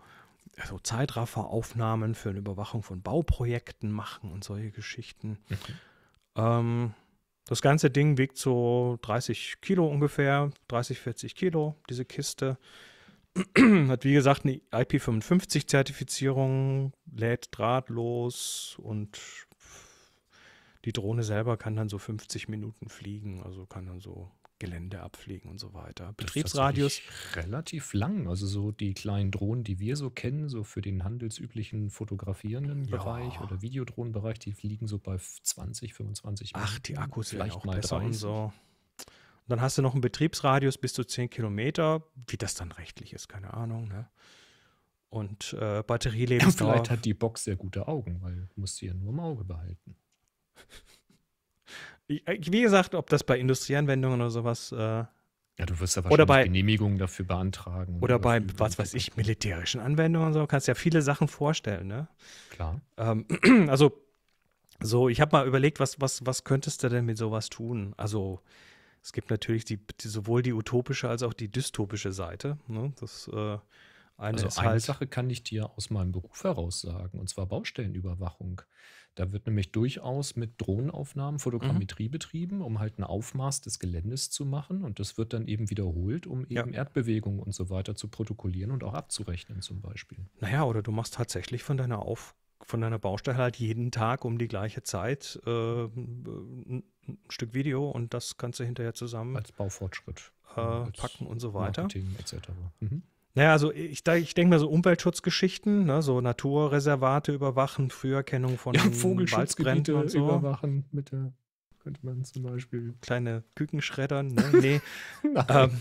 also Zeitrafferaufnahmen für eine Überwachung von Bauprojekten machen und solche Geschichten. Mhm. Ähm, das ganze Ding wiegt so 30 Kilo ungefähr, 30, 40 Kilo, diese Kiste. Hat wie gesagt eine IP55-Zertifizierung, lädt drahtlos und die Drohne selber kann dann so 50 Minuten fliegen, also kann dann so Gelände abfliegen und so weiter. Betriebsradius. Relativ lang. Also so die kleinen Drohnen, die wir so kennen, so für den handelsüblichen fotografierenden ja. Bereich oder Videodrohnenbereich, die fliegen so bei 20, 25 Ach, die Akkus vielleicht auch mal besser 30. und so. Und dann hast du noch einen Betriebsradius bis zu 10 Kilometer, wie das dann rechtlich ist, keine Ahnung. Ne? Und äh, Batterielebensdauer. Vielleicht hat die Box sehr gute Augen, weil du musst sie ja nur im Auge behalten. Wie gesagt, ob das bei Industrieanwendungen oder sowas. Äh, ja, du wirst ja wahrscheinlich bei, Genehmigungen dafür beantragen. Oder, oder bei, was, was weiß ich, militärischen Anwendungen und so. Kannst ja viele Sachen vorstellen, ne? Klar. Ähm, also, so, ich habe mal überlegt, was, was, was könntest du denn mit sowas tun? Also, es gibt natürlich die, die sowohl die utopische als auch die dystopische Seite. Ne? Das äh, eine also ist eine halt Sache kann ich dir aus meinem Beruf heraus sagen, und zwar Baustellenüberwachung. Da wird nämlich durchaus mit Drohnenaufnahmen mhm. Fotogrammetrie mhm. betrieben, um halt ein Aufmaß des Geländes zu machen. Und das wird dann eben wiederholt, um eben ja. Erdbewegungen und so weiter zu protokollieren und auch abzurechnen zum Beispiel. Naja, oder du machst tatsächlich von deiner Auf von deiner Baustelle halt jeden Tag um die gleiche Zeit äh, ein Stück Video und das kannst du hinterher zusammen als Baufortschritt äh, ne, als packen und so weiter. Marketing etc. Mhm. Naja, also ich, ich denke mal so Umweltschutzgeschichten, ne, so Naturreservate überwachen, Früherkennung von ja, Vogelschutzgebiete und so. überwachen mit der, könnte man zum Beispiel. Kleine Küken schreddern, ne? Nee. ähm,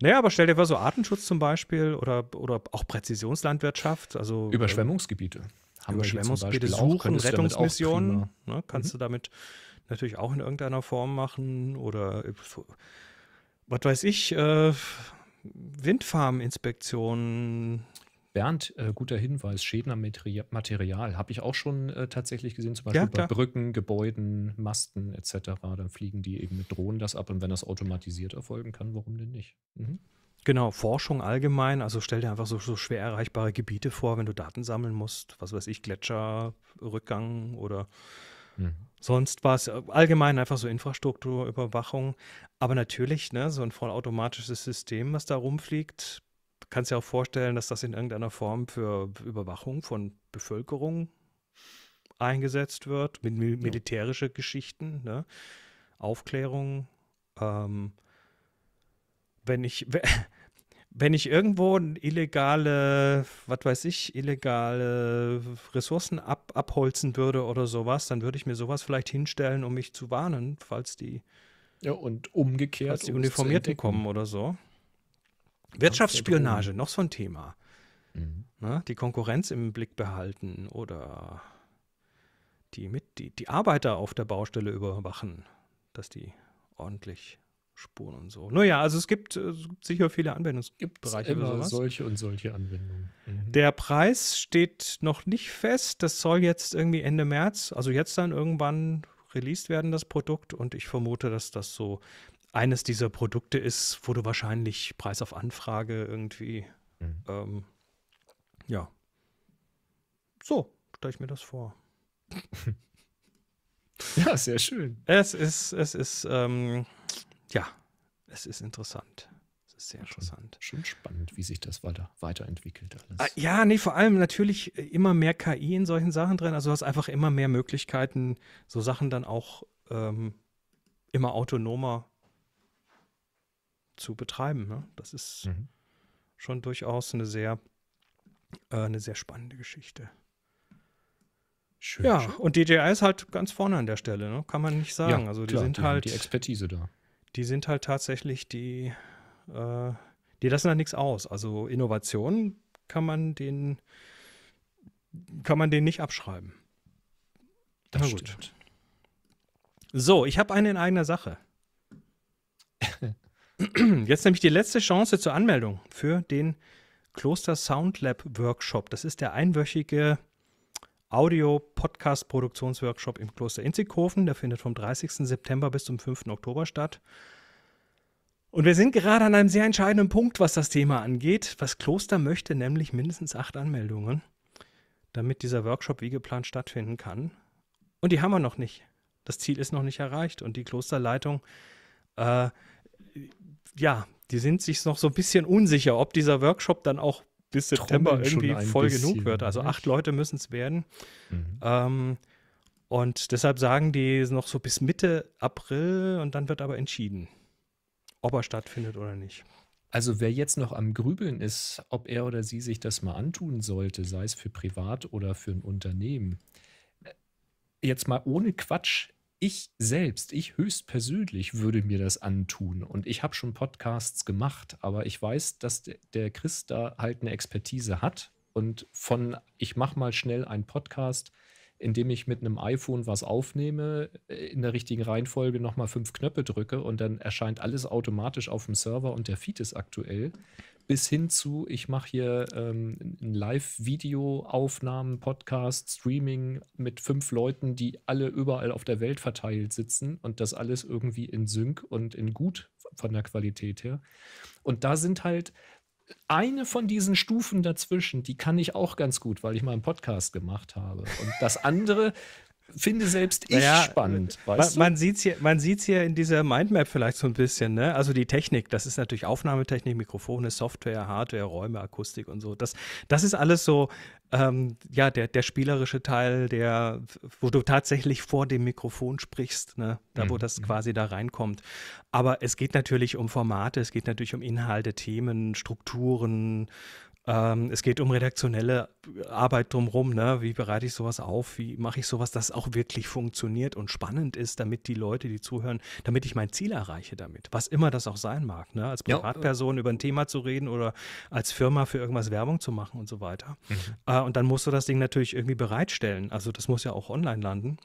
naja, aber stell dir mal so Artenschutz zum Beispiel oder, oder auch Präzisionslandwirtschaft, also. Äh, Überschwemmungsgebiete. Haben Überschwemmungsgebiete suchen, Rettungsmissionen. Ne, kannst mhm. du damit natürlich auch in irgendeiner Form machen oder äh, was weiß ich, äh, Windfarminspektionen. Bernd, äh, guter Hinweis, Schäden am Material habe ich auch schon äh, tatsächlich gesehen, zum Beispiel ja, bei Brücken, Gebäuden, Masten etc. Dann fliegen die eben mit Drohnen das ab und wenn das automatisiert erfolgen kann, warum denn nicht? Mhm. Genau, Forschung allgemein, also stell dir einfach so, so, schwer erreichbare Gebiete vor, wenn du Daten sammeln musst, was weiß ich, Gletscher, Rückgang oder mhm. Sonst war es äh, allgemein einfach so Infrastrukturüberwachung. Aber natürlich, ne, so ein vollautomatisches System, was da rumfliegt, kannst du dir auch vorstellen, dass das in irgendeiner Form für Überwachung von Bevölkerung eingesetzt wird, mit mil militärische Geschichten, ne? Aufklärung. Ähm, wenn ich, wenn ich irgendwo illegale, was weiß ich, illegale Ressourcen ab, abholzen würde oder sowas, dann würde ich mir sowas vielleicht hinstellen, um mich zu warnen, falls die. Ja, und umgekehrt. Falls die Uniformierten kommen oder so. Wirtschaftsspionage, noch so ein Thema. Mhm. Na, ne, die Konkurrenz im Blick behalten oder die, mit, die, die Arbeiter auf der Baustelle überwachen, dass die ordentlich Spuren und so. Naja, also es gibt, äh, es gibt sicher viele Anwendungsbereiche. Immer oder sowas. solche und solche Anwendungen. Mhm. Der Preis steht noch nicht fest. Das soll jetzt irgendwie Ende März, also jetzt dann irgendwann released werden, das Produkt. Und ich vermute, dass das so eines dieser Produkte ist, wo du wahrscheinlich Preis auf Anfrage irgendwie, mhm. ähm, ja. So, stelle ich mir das vor. ja, sehr schön. Es ist, es ist, ähm, ja, es ist interessant. Es ist sehr interessant. Schon, schon spannend, wie sich das weiter, weiterentwickelt alles. Ah, ja, nee, vor allem natürlich äh, immer mehr KI in solchen Sachen drin. Also du hast einfach immer mehr Möglichkeiten, so Sachen dann auch ähm, immer autonomer zu betreiben. Ne? Das ist mhm. schon durchaus eine sehr, äh, eine sehr spannende Geschichte. Schön, ja, schön. und DJI ist halt ganz vorne an der Stelle, ne? kann man nicht sagen. Ja, also die klar, sind die halt. Die Expertise da die sind halt tatsächlich die, äh, die lassen halt nichts aus. Also Innovationen kann man den, kann man den nicht abschreiben. Das Na gut. Stimmt. So, ich habe eine in eigener Sache. Jetzt nämlich die letzte Chance zur Anmeldung für den Kloster Sound Lab Workshop. Das ist der einwöchige Audio-Podcast-Produktionsworkshop im Kloster Inzighofen. Der findet vom 30. September bis zum 5. Oktober statt. Und wir sind gerade an einem sehr entscheidenden Punkt, was das Thema angeht. Das Kloster möchte nämlich mindestens acht Anmeldungen, damit dieser Workshop wie geplant stattfinden kann. Und die haben wir noch nicht. Das Ziel ist noch nicht erreicht. Und die Klosterleitung, äh, ja, die sind sich noch so ein bisschen unsicher, ob dieser Workshop dann auch bis September irgendwie voll bisschen, genug wird. Also ne? acht Leute müssen es werden. Mhm. Ähm, und deshalb sagen die noch so bis Mitte April und dann wird aber entschieden, ob er stattfindet oder nicht. Also wer jetzt noch am Grübeln ist, ob er oder sie sich das mal antun sollte, sei es für privat oder für ein Unternehmen, äh, jetzt mal ohne Quatsch, ich selbst, ich höchstpersönlich würde mir das antun. Und ich habe schon Podcasts gemacht, aber ich weiß, dass der Chris da halt eine Expertise hat. Und von ich mache mal schnell einen Podcast indem ich mit einem iPhone was aufnehme, äh, in der richtigen Reihenfolge nochmal fünf Knöpfe drücke und dann erscheint alles automatisch auf dem Server und der Feed ist aktuell. Bis hin zu, ich mache hier ähm, Live-Video-Aufnahmen, Podcast, Streaming mit fünf Leuten, die alle überall auf der Welt verteilt sitzen und das alles irgendwie in Sync und in gut von der Qualität her. Und da sind halt, eine von diesen Stufen dazwischen, die kann ich auch ganz gut, weil ich mal einen Podcast gemacht habe. Und das andere finde selbst ich naja, spannend. Weißt man, man sieht es hier, hier in dieser Mindmap vielleicht so ein bisschen. Ne? Also die Technik, das ist natürlich Aufnahmetechnik, Mikrofone, Software, Hardware, Räume, Akustik und so. Das, das ist alles so, ähm, ja, der, der spielerische Teil, der, wo du tatsächlich vor dem Mikrofon sprichst, ne? da wo mhm. das mhm. quasi da reinkommt. Aber es geht natürlich um Formate, es geht natürlich um Inhalte, Themen, Strukturen, ähm, es geht um redaktionelle Arbeit drumherum. Ne? Wie bereite ich sowas auf? Wie mache ich sowas, das auch wirklich funktioniert und spannend ist, damit die Leute, die zuhören, damit ich mein Ziel erreiche damit. Was immer das auch sein mag. Ne? Als Privatperson ja. über ein Thema zu reden oder als Firma für irgendwas Werbung zu machen und so weiter. Mhm. Äh, und dann musst du das Ding natürlich irgendwie bereitstellen. Also das muss ja auch online landen.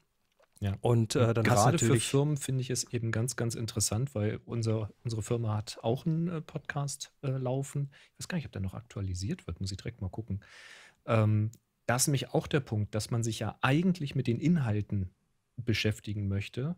Ja. Und äh, dann gerade für Firmen finde ich es eben ganz, ganz interessant, weil unser, unsere Firma hat auch einen äh, Podcast äh, laufen. Ich weiß gar nicht, ob der noch aktualisiert wird, muss ich direkt mal gucken. Ähm, das ist nämlich auch der Punkt, dass man sich ja eigentlich mit den Inhalten beschäftigen möchte.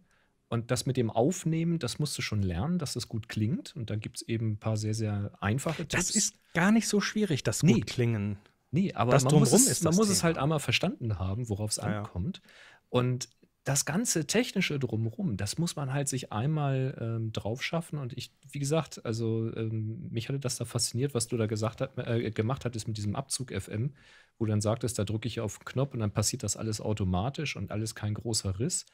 Und das mit dem Aufnehmen, das musst du schon lernen, dass das gut klingt. Und da gibt es eben ein paar sehr, sehr einfache Tipps. Das ist gar nicht so schwierig, das nee. gut klingen. Nee, aber das man, muss es, man muss, es, halt einmal verstanden haben, worauf es ja, ankommt. Und das ganze Technische drumherum, das muss man halt sich einmal ähm, drauf schaffen. Und ich, wie gesagt, also ähm, mich hatte das da fasziniert, was du da gesagt hat, äh, gemacht hattest mit diesem Abzug FM, wo du dann sagtest, da drücke ich auf den Knopf und dann passiert das alles automatisch und alles kein großer Riss.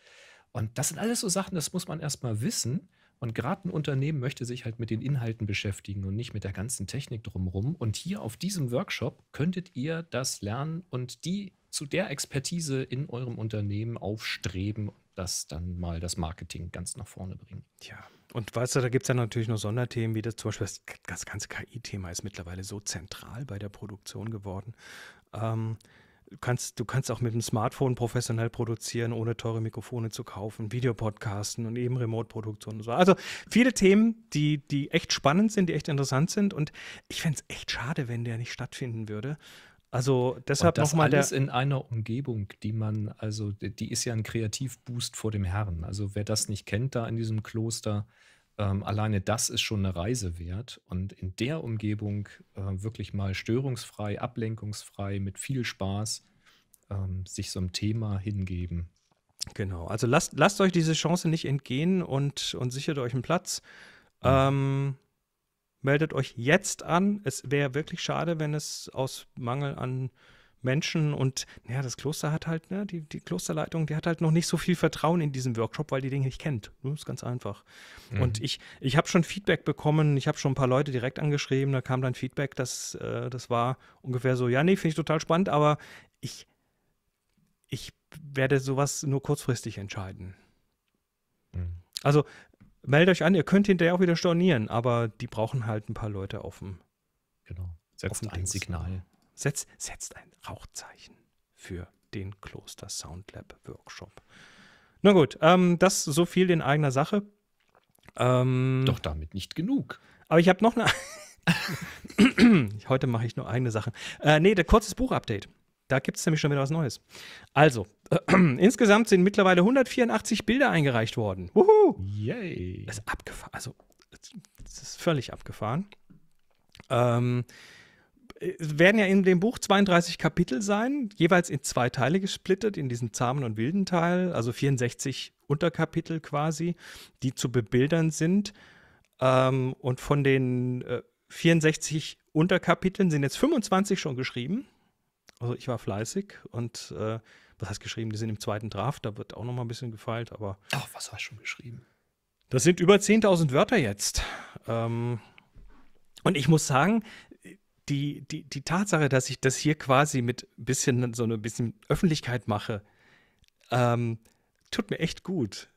Und das sind alles so Sachen, das muss man erstmal wissen. Und gerade ein Unternehmen möchte sich halt mit den Inhalten beschäftigen und nicht mit der ganzen Technik drumherum. Und hier auf diesem Workshop könntet ihr das lernen und die zu der Expertise in eurem Unternehmen aufstreben das dann mal das Marketing ganz nach vorne bringen. Ja, und weißt du, da gibt es ja natürlich noch Sonderthemen, wie das zum Beispiel das, ganze KI-Thema ist mittlerweile so zentral bei der Produktion geworden. Ähm, du, kannst, du kannst auch mit dem Smartphone professionell produzieren, ohne teure Mikrofone zu kaufen, Videopodcasten und eben Remote-Produktion und so. Also viele Themen, die, die echt spannend sind, die echt interessant sind. Und ich fände es echt schade, wenn der nicht stattfinden würde. Also deshalb nochmal alles in einer Umgebung, die man, also die ist ja ein Kreativboost vor dem Herrn. Also wer das nicht kennt, da in diesem Kloster, ähm, alleine das ist schon eine Reise wert. Und in der Umgebung äh, wirklich mal störungsfrei, ablenkungsfrei, mit viel Spaß ähm, sich so einem Thema hingeben. Genau, also lasst, lasst euch diese Chance nicht entgehen und, und sichert euch einen Platz. Mhm. Ähm, Meldet euch jetzt an. Es wäre wirklich schade, wenn es aus Mangel an Menschen und ja, das Kloster hat halt, ne, die, die Klosterleitung, die hat halt noch nicht so viel Vertrauen in diesen Workshop, weil die Dinge nicht kennt. Das ist ganz einfach. Mhm. Und ich, ich habe schon Feedback bekommen, ich habe schon ein paar Leute direkt angeschrieben, da kam dann Feedback, dass äh, das war ungefähr so, ja, nee, finde ich total spannend, aber ich, ich werde sowas nur kurzfristig entscheiden. Mhm. Also meldet euch an, ihr könnt hinterher auch wieder stornieren, aber die brauchen halt ein paar Leute auf dem. Genau. Setzt ein Dings. Signal. Setzt, setzt ein Rauchzeichen für den Kloster Soundlab Workshop. Na gut, ähm, das so viel in eigener Sache. Ähm, Doch damit nicht genug. Aber ich habe noch eine. Heute mache ich nur eigene Sachen. Äh, nee, der kurzes Buchupdate. Da gibt es nämlich schon wieder was Neues. Also, äh, insgesamt sind mittlerweile 184 Bilder eingereicht worden. Wuhu! Yay! Das ist abgefahren. Also, das ist völlig abgefahren. Ähm, es werden ja in dem Buch 32 Kapitel sein, jeweils in zwei Teile gesplittet, in diesen zahmen und wilden Teil, also 64 Unterkapitel quasi, die zu bebildern sind. Ähm, und von den äh, 64 Unterkapiteln sind jetzt 25 schon geschrieben. Also ich war fleißig und äh, was heißt geschrieben? Die sind im zweiten Draft, da wird auch noch mal ein bisschen gefeilt, aber. Ach, was hast du schon geschrieben? Das sind über 10.000 Wörter jetzt. Ähm, und ich muss sagen, die, die, die Tatsache, dass ich das hier quasi mit ein bisschen so eine bisschen Öffentlichkeit mache, ähm, tut mir echt gut.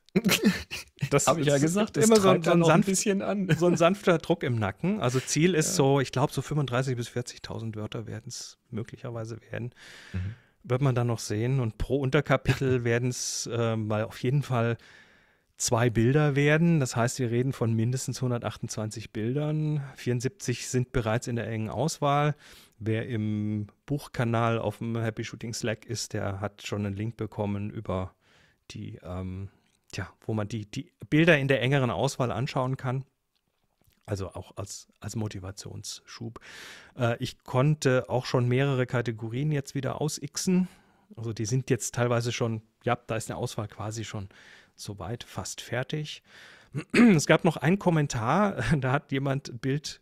Das habe ich ja gesagt. immer so, ein, so ein sanft, ein bisschen an. So ein sanfter Druck im Nacken. Also Ziel ist ja. so, ich glaube, so 35.000 bis 40.000 Wörter werden es möglicherweise werden. Mhm. Wird man dann noch sehen. Und pro Unterkapitel werden es äh, mal auf jeden Fall zwei Bilder werden. Das heißt, wir reden von mindestens 128 Bildern. 74 sind bereits in der engen Auswahl. Wer im Buchkanal auf dem Happy Shooting Slack ist, der hat schon einen Link bekommen über die ähm, tja, wo man die, die Bilder in der engeren Auswahl anschauen kann. Also auch als, als Motivationsschub. Äh, ich konnte auch schon mehrere Kategorien jetzt wieder ausixen. Also die sind jetzt teilweise schon, ja, da ist eine Auswahl quasi schon soweit, fast fertig. Es gab noch einen Kommentar, da hat jemand ein Bild,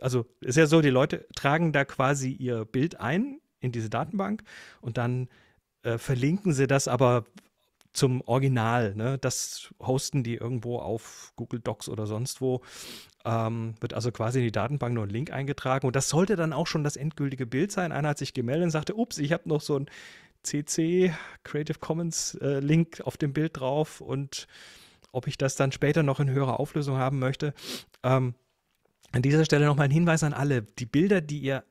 also ist ja so, die Leute tragen da quasi ihr Bild ein in diese Datenbank und dann äh, verlinken sie das aber zum Original. Ne? Das hosten die irgendwo auf Google Docs oder sonst wo. Ähm, wird also quasi in die Datenbank nur ein Link eingetragen. Und das sollte dann auch schon das endgültige Bild sein. Einer hat sich gemeldet und sagte, ups, ich habe noch so ein CC Creative Commons äh, Link auf dem Bild drauf und ob ich das dann später noch in höherer Auflösung haben möchte. Ähm, an dieser Stelle nochmal ein Hinweis an alle. Die Bilder, die ihr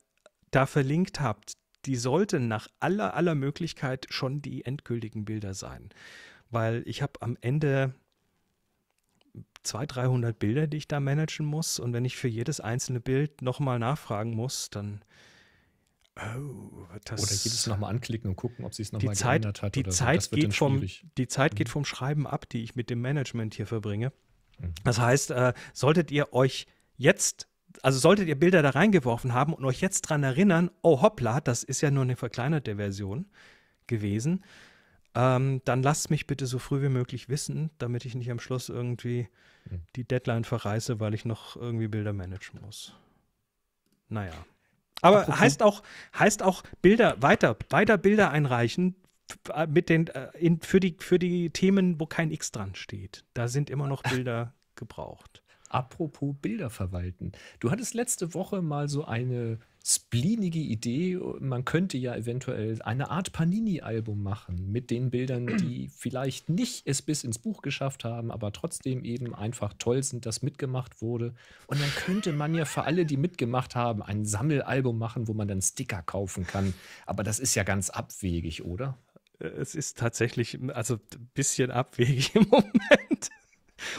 da verlinkt habt, die sollten nach aller, aller Möglichkeit schon die endgültigen Bilder sein. Weil ich habe am Ende 200, 300 Bilder, die ich da managen muss. Und wenn ich für jedes einzelne Bild nochmal nachfragen muss, dann. Oh, das oder jedes nochmal anklicken und gucken, ob sie es nochmal geändert hat. Die, Zeit so. geht vom, die Zeit geht mhm. vom Schreiben ab, die ich mit dem Management hier verbringe. Mhm. Das heißt, äh, solltet ihr euch jetzt also solltet ihr Bilder da reingeworfen haben und euch jetzt dran erinnern, oh hoppla, das ist ja nur eine verkleinerte Version gewesen, ähm, dann lasst mich bitte so früh wie möglich wissen, damit ich nicht am Schluss irgendwie hm. die Deadline verreiße, weil ich noch irgendwie Bilder managen muss. Naja. Aber Apropos. heißt auch, heißt auch Bilder weiter, weiter Bilder einreichen äh, mit den, äh, in, für, die, für die Themen, wo kein X dran steht. Da sind immer noch Bilder gebraucht. Apropos Bilder verwalten. Du hattest letzte Woche mal so eine spleenige Idee. Man könnte ja eventuell eine Art Panini-Album machen mit den Bildern, die vielleicht nicht es bis ins Buch geschafft haben, aber trotzdem eben einfach toll sind, dass mitgemacht wurde. Und dann könnte man ja für alle, die mitgemacht haben, ein Sammelalbum machen, wo man dann Sticker kaufen kann. Aber das ist ja ganz abwegig, oder? Äh, es ist tatsächlich, also ein bisschen abwegig im Moment.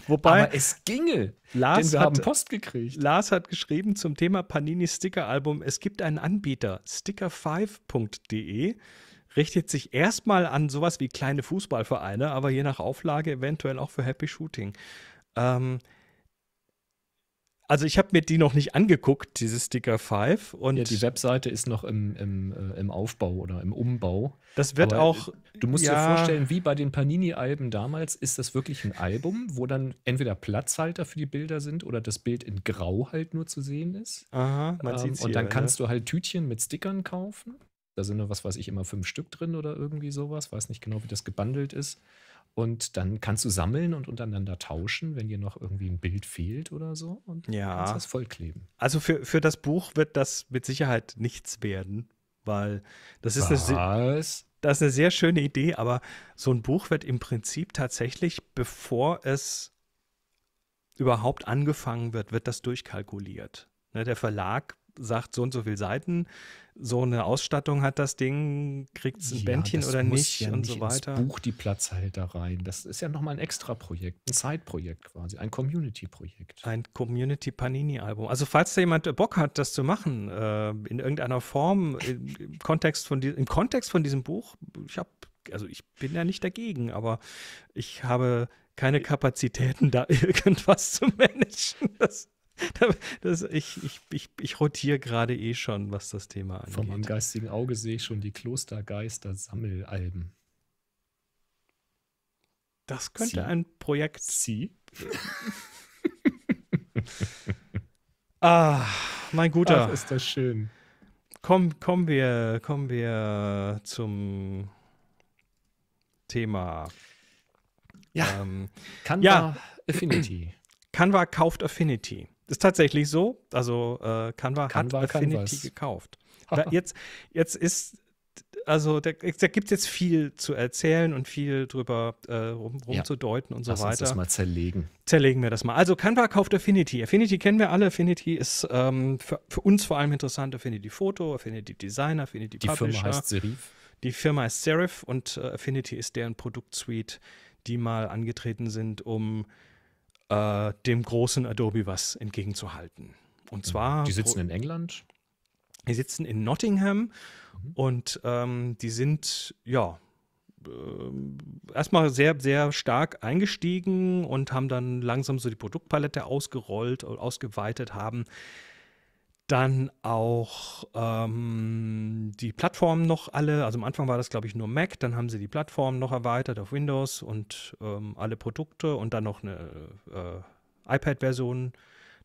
Wobei. Aber es ginge. Lars denn wir hat, haben Post gekriegt. Lars hat geschrieben zum Thema Panini Sticker Album: Es gibt einen Anbieter, sticker5.de. Richtet sich erstmal an sowas wie kleine Fußballvereine, aber je nach Auflage eventuell auch für Happy Shooting. Ähm, also ich habe mir die noch nicht angeguckt, diese Sticker 5. Und ja, die Webseite ist noch im, im, äh, im Aufbau oder im Umbau. Das wird Aber äh, auch. Du musst ja. dir vorstellen, wie bei den Panini-Alben damals, ist das wirklich ein Album, wo dann entweder Platzhalter für die Bilder sind oder das Bild in Grau halt nur zu sehen ist. Aha, man ähm, sieht's hier, Und dann kannst ja. du halt Tütchen mit Stickern kaufen. Da sind nur, was weiß ich, immer fünf Stück drin oder irgendwie sowas. Weiß nicht genau, wie das gebundelt ist. Und dann kannst du sammeln und untereinander tauschen, wenn dir noch irgendwie ein Bild fehlt oder so. Und ja. kannst das vollkleben. Also für, für das Buch wird das mit Sicherheit nichts werden, weil das ist, Was? eine, das ist eine sehr schöne Idee, aber so ein Buch wird im Prinzip tatsächlich, bevor es überhaupt angefangen wird, wird das durchkalkuliert. Ne, der Verlag sagt so und so viele Seiten, so eine Ausstattung hat das Ding, kriegt es ein ja, Bändchen oder nicht ja und nicht so weiter. Ins Buch die Platzhalter rein. Das ist ja nochmal ein Extra-Projekt, ein Side-Projekt quasi, ein Community-Projekt. Ein Community-Panini-Album. Also falls da jemand Bock hat, das zu machen, äh, in irgendeiner Form, äh, im Kontext von, im Kontext von diesem Buch, ich habe, also ich bin ja nicht dagegen, aber ich habe keine Kapazitäten, da irgendwas zu managen. Das Das, ich, ich, ich, ich rotiere gerade eh schon, was das Thema angeht. Vom geistigen Auge sehe ich schon die Klostergeister-Sammelalben. Das könnte Sie? ein Projekt. Sie? ah, mein Guter. Ach, ist das schön. Komm, kommen wir, kommen wir zum Thema. Ja, ähm, Canva ja. Affinity. Canva kauft Affinity. Ist tatsächlich so. Also äh, Canva, Canva hat Affinity Canvas. gekauft. jetzt, jetzt ist, also da, da gibt es jetzt viel zu erzählen und viel drüber äh, rum, rumzudeuten ja. und so Lass weiter. Lass uns das mal zerlegen. Zerlegen wir das mal. Also Canva kauft Affinity. Affinity kennen wir alle. Affinity ist ähm, für, für, uns vor allem interessant. Affinity Photo, Affinity Designer, Affinity Die Publisher. Die Firma heißt Serif. Die Firma ist Serif und äh, Affinity ist deren Produktsuite, die mal angetreten sind, um äh, dem großen Adobe was entgegenzuhalten. Und mhm. zwar. Die sitzen in England? Die sitzen in Nottingham mhm. und ähm, die sind, ja, äh, erstmal sehr, sehr stark eingestiegen und haben dann langsam so die Produktpalette ausgerollt und ausgeweitet, haben dann auch ähm, die Plattformen noch alle. Also am Anfang war das, glaube ich, nur Mac, dann haben sie die Plattformen noch erweitert auf Windows und ähm, alle Produkte und dann noch eine äh, iPad-Version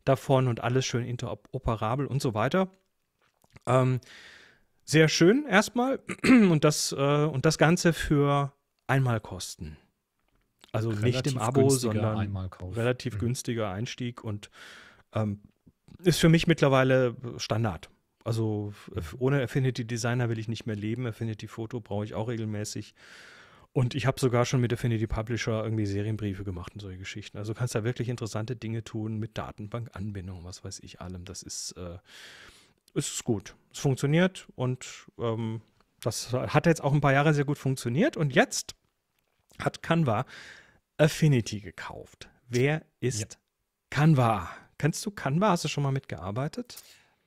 davon und alles schön interoperabel und so weiter. Ähm, sehr schön erstmal und das, äh, und das Ganze für Einmalkosten. Also relativ nicht im Abo, sondern relativ mhm. günstiger Einstieg und ähm, ist für mich mittlerweile äh, Standard. Also äh, ohne Affinity Designer will ich nicht mehr leben. Affinity Photo brauche ich auch regelmäßig. Und ich habe sogar schon mit Affinity Publisher irgendwie Serienbriefe gemacht und solche Geschichten. Also kannst da wirklich interessante Dinge tun mit Datenbankanbindung, was weiß ich allem. Das ist, äh, ist gut. Es funktioniert und ähm, das hat jetzt auch ein paar Jahre sehr gut funktioniert. Und jetzt hat Canva Affinity gekauft. Wer ist ja. Canva? Kennst du Canva? Hast du schon mal mitgearbeitet?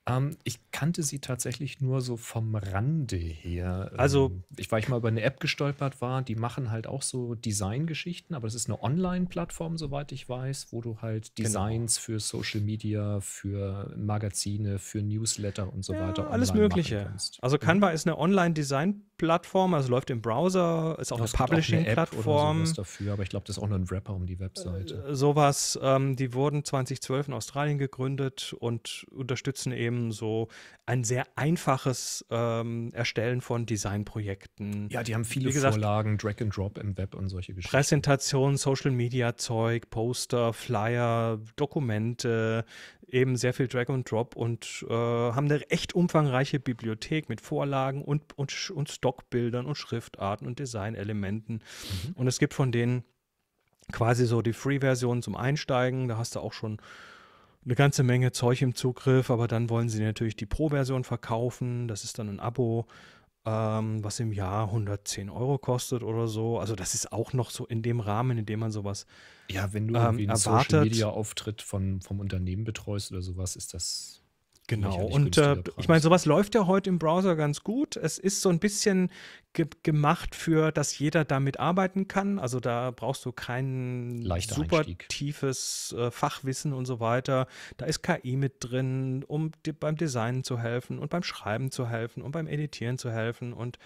Ähm, ich kannte sie tatsächlich nur so vom Rande her. Also, ähm, ich war ich mal über eine App gestolpert war, die machen halt auch so Designgeschichten, aber es ist eine Online-Plattform, soweit ich weiß, wo du halt genau. Designs genau. für Social Media, für Magazine, für Newsletter und so ja, weiter. Alles Mögliche. Also Canva ist eine Online-Design-Plattform, also läuft im Browser, ist auch ja, eine Publishing-Plattform. So dafür, aber ich glaube, das ist auch nur ein Wrapper um die Webseite. Äh, sowas, ähm, die wurden 2012 in Australien gegründet und unterstützen eben Themen so ein sehr einfaches ähm, Erstellen von Designprojekten. Ja, die haben viele gesagt, Vorlagen, Drag and Drop im Web und solche Geschichten. Präsentation, Social Media Zeug, Poster, Flyer, Dokumente, eben sehr viel Drag and Drop und äh, haben eine echt umfangreiche Bibliothek mit Vorlagen und, und, und Stockbildern und Schriftarten und Designelementen. Mhm. Und es gibt von denen quasi so die Free-Version zum Einsteigen. Da hast du auch schon eine ganze Menge Zeug im Zugriff, aber dann wollen sie natürlich die Pro-Version verkaufen. Das ist dann ein Abo, ähm, was im Jahr 110 Euro kostet oder so. Also das ist auch noch so in dem Rahmen, in dem man sowas erwartet. Ja, wenn du ähm, irgendwie ähm, einen Social-Media-Auftritt vom Unternehmen betreust oder sowas, ist das Genau, und äh, ich meine, sowas läuft ja heute im Browser ganz gut. Es ist so ein bisschen ge gemacht für, dass jeder damit arbeiten kann. Also da brauchst du kein Leichter super Einstieg. tiefes äh, Fachwissen und so weiter. Da ist KI mit drin, um beim Designen zu helfen und beim Schreiben zu helfen und beim Editieren zu helfen. Und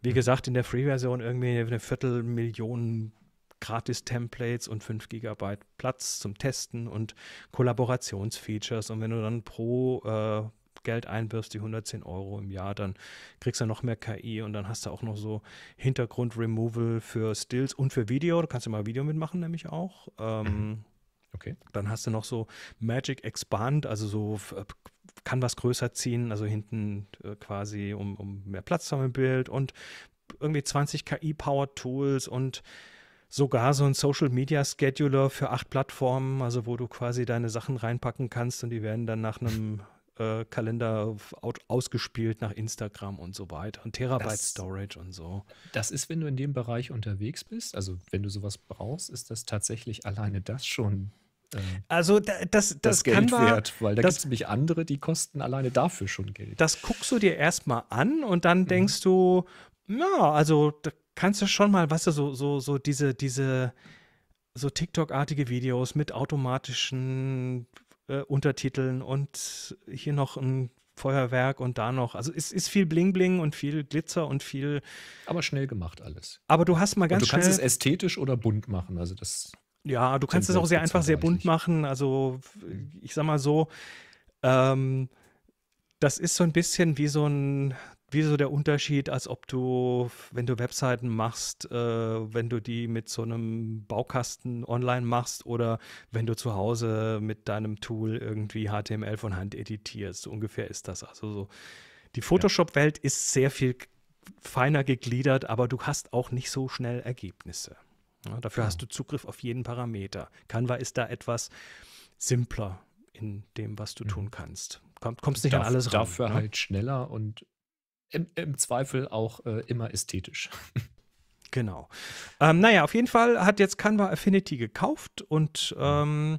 wie hm. gesagt, in der Free-Version irgendwie eine Viertelmillion Gratis-Templates und 5 GB Platz zum Testen und Kollaborationsfeatures. Und wenn du dann pro äh, Geld einwirfst, die 110 Euro im Jahr, dann kriegst du noch mehr KI und dann hast du auch noch so Hintergrund-Removal für Stills und für Video. Du kannst ja mal Video mitmachen, nämlich auch. Ähm, mhm. okay. Dann hast du noch so Magic Expand, also so äh, kann was größer ziehen, also hinten äh, quasi, um, um mehr Platz zu haben im Bild und irgendwie 20 KI-Power-Tools und sogar so ein Social Media Scheduler für acht Plattformen, also wo du quasi deine Sachen reinpacken kannst und die werden dann nach einem äh, Kalender ausgespielt, nach Instagram und so weiter und Terabyte das, Storage und so. Das ist, wenn du in dem Bereich unterwegs bist, also wenn du sowas brauchst, ist das tatsächlich alleine das schon äh, also das, das, das Geld Canva, wert, weil da gibt es nämlich andere, die kosten alleine dafür schon Geld. Das guckst du dir erstmal an und dann mhm. denkst du, ja, also da kannst du schon mal, weißt du, so, so, so diese, diese so TikTok-artige Videos mit automatischen äh, Untertiteln und hier noch ein Feuerwerk und da noch. Also es ist viel Bling-Bling und viel Glitzer und viel. Aber schnell gemacht alles. Aber du hast mal ganz schnell. du Du kannst es ästhetisch oder bunt machen. Also das. Ja, du kannst es auch sehr einfach sehr bunt machen. Also ich sag mal so, ähm, das ist so ein bisschen wie so ein wie so der Unterschied, als ob du, wenn du Webseiten machst, äh, wenn du die mit so einem Baukasten online machst oder wenn du zu Hause mit deinem Tool irgendwie HTML von Hand editierst. So ungefähr ist das. Also so. Die Photoshop-Welt ist sehr viel feiner gegliedert, aber du hast auch nicht so schnell Ergebnisse. Ja, dafür ja. hast du Zugriff auf jeden Parameter. Canva ist da etwas simpler in dem, was du mhm. tun kannst. Komm, kommst nicht Darf, an alles ran. Dafür ne? halt schneller und im, im Zweifel auch äh, immer ästhetisch. Genau. Ähm, naja, auf jeden Fall hat jetzt Canva Affinity gekauft und ähm,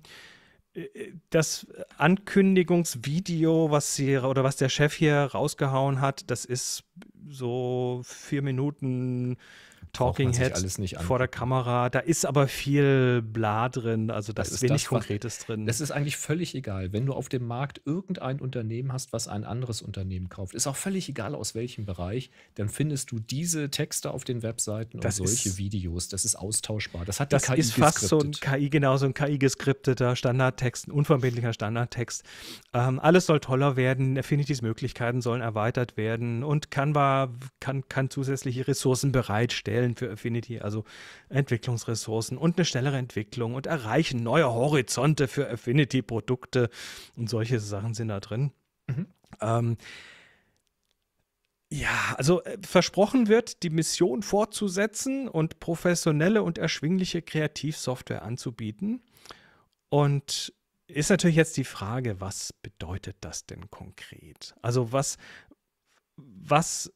äh, das Ankündigungsvideo, was sie oder was der Chef hier rausgehauen hat, das ist so vier Minuten Talking Head vor der Kamera. Da ist aber viel bla drin, also da ist wenig das, Konkretes was, drin. Das ist eigentlich völlig egal. Wenn du auf dem Markt irgendein Unternehmen hast, was ein anderes Unternehmen kauft, ist auch völlig egal, aus welchem Bereich, dann findest du diese Texte auf den Webseiten das und solche ist, Videos. Das ist austauschbar. Das hat das KI ist fast so ein KI, genau, so ein KI-geskripteter Standardtext, ein unverbindlicher Standardtext. Ähm, alles soll toller werden, Affinities Möglichkeiten sollen erweitert werden und Canva kann, kann zusätzliche Ressourcen bereitstellen Schnittstellen für Affinity, also Entwicklungsressourcen und eine schnellere Entwicklung und erreichen neue Horizonte für Affinity-Produkte und solche Sachen sind da drin. Mhm. Ähm, ja, also äh, versprochen wird, die Mission fortzusetzen und professionelle und erschwingliche Kreativsoftware anzubieten. Und ist natürlich jetzt die Frage, was bedeutet das denn konkret? Also was, was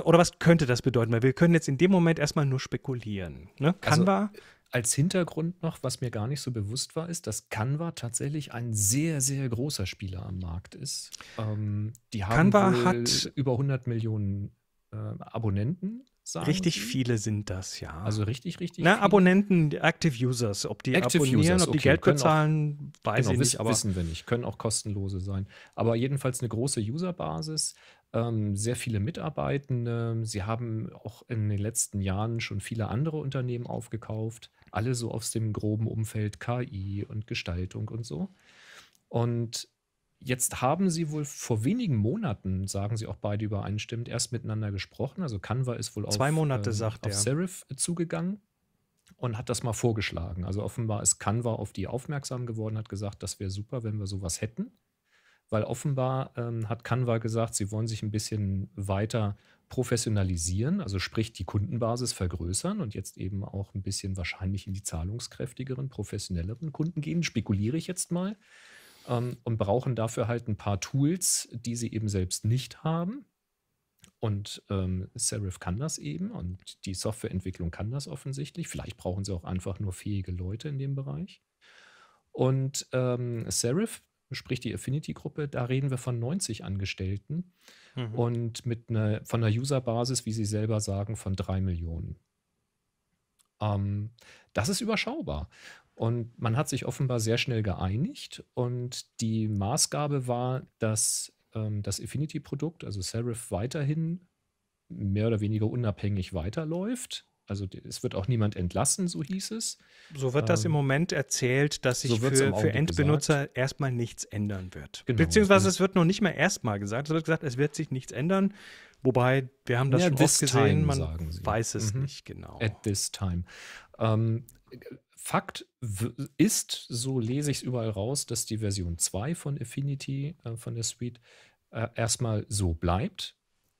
oder was könnte das bedeuten? Weil wir können jetzt in dem Moment erstmal nur spekulieren. Ne? Also Canva. Also, als Hintergrund noch, was mir gar nicht so bewusst war, ist, dass Canva tatsächlich ein sehr, sehr großer Spieler am Markt ist. Ähm, die haben Canva hat über 100 Millionen äh, Abonnenten. richtig Sie? viele sind das, ja. Also richtig, richtig. Na, viele. Abonnenten, Active Users, ob die Active abonnieren, Users, ob die okay. Geld können bezahlen, auch, weiß genau, ich nicht. Aber wissen wir nicht, können auch kostenlose sein. Aber jedenfalls eine große Userbasis ähm, sehr viele Mitarbeitende. Sie haben auch in den letzten Jahren schon viele andere Unternehmen aufgekauft, alle so aus dem groben Umfeld KI und Gestaltung und so. Und Jetzt haben sie wohl vor wenigen Monaten, sagen sie auch beide übereinstimmend, erst miteinander gesprochen. Also Canva ist wohl auf, Monate, ähm, sagt auf Serif zugegangen und hat das mal vorgeschlagen. Also offenbar ist Canva auf die aufmerksam geworden, hat gesagt, das wäre super, wenn wir sowas hätten weil offenbar ähm, hat Canva gesagt, sie wollen sich ein bisschen weiter professionalisieren, also sprich die Kundenbasis vergrößern und jetzt eben auch ein bisschen wahrscheinlich in die zahlungskräftigeren, professionelleren Kunden gehen, spekuliere ich jetzt mal, ähm, und brauchen dafür halt ein paar Tools, die sie eben selbst nicht haben. Und ähm, Serif kann das eben und die Softwareentwicklung kann das offensichtlich. Vielleicht brauchen sie auch einfach nur fähige Leute in dem Bereich. Und ähm, Serif sprich die Affinity-Gruppe, da reden wir von 90 Angestellten mhm. und mit einer, von einer User-Basis, wie Sie selber sagen, von drei Millionen. Ähm, das ist überschaubar. Und man hat sich offenbar sehr schnell geeinigt und die Maßgabe war, dass ähm, das Affinity-Produkt, also Serif, weiterhin mehr oder weniger unabhängig weiterläuft also es wird auch niemand entlassen, so hieß es. So wird ähm, das im ähm, Moment erzählt, dass sich so für, für, Endbenutzer gesagt. erstmal nichts ändern wird. Genau. Beziehungsweise es wird noch nicht mal erstmal gesagt. Es wird gesagt, es wird sich nichts ändern. Wobei, wir haben das ja, schon oft gesehen, time, man weiß es mhm. nicht genau. At this time. Ähm, Fakt ist, so lese ich es überall raus, dass die Version 2 von Affinity, äh, von der Suite, äh, erstmal so bleibt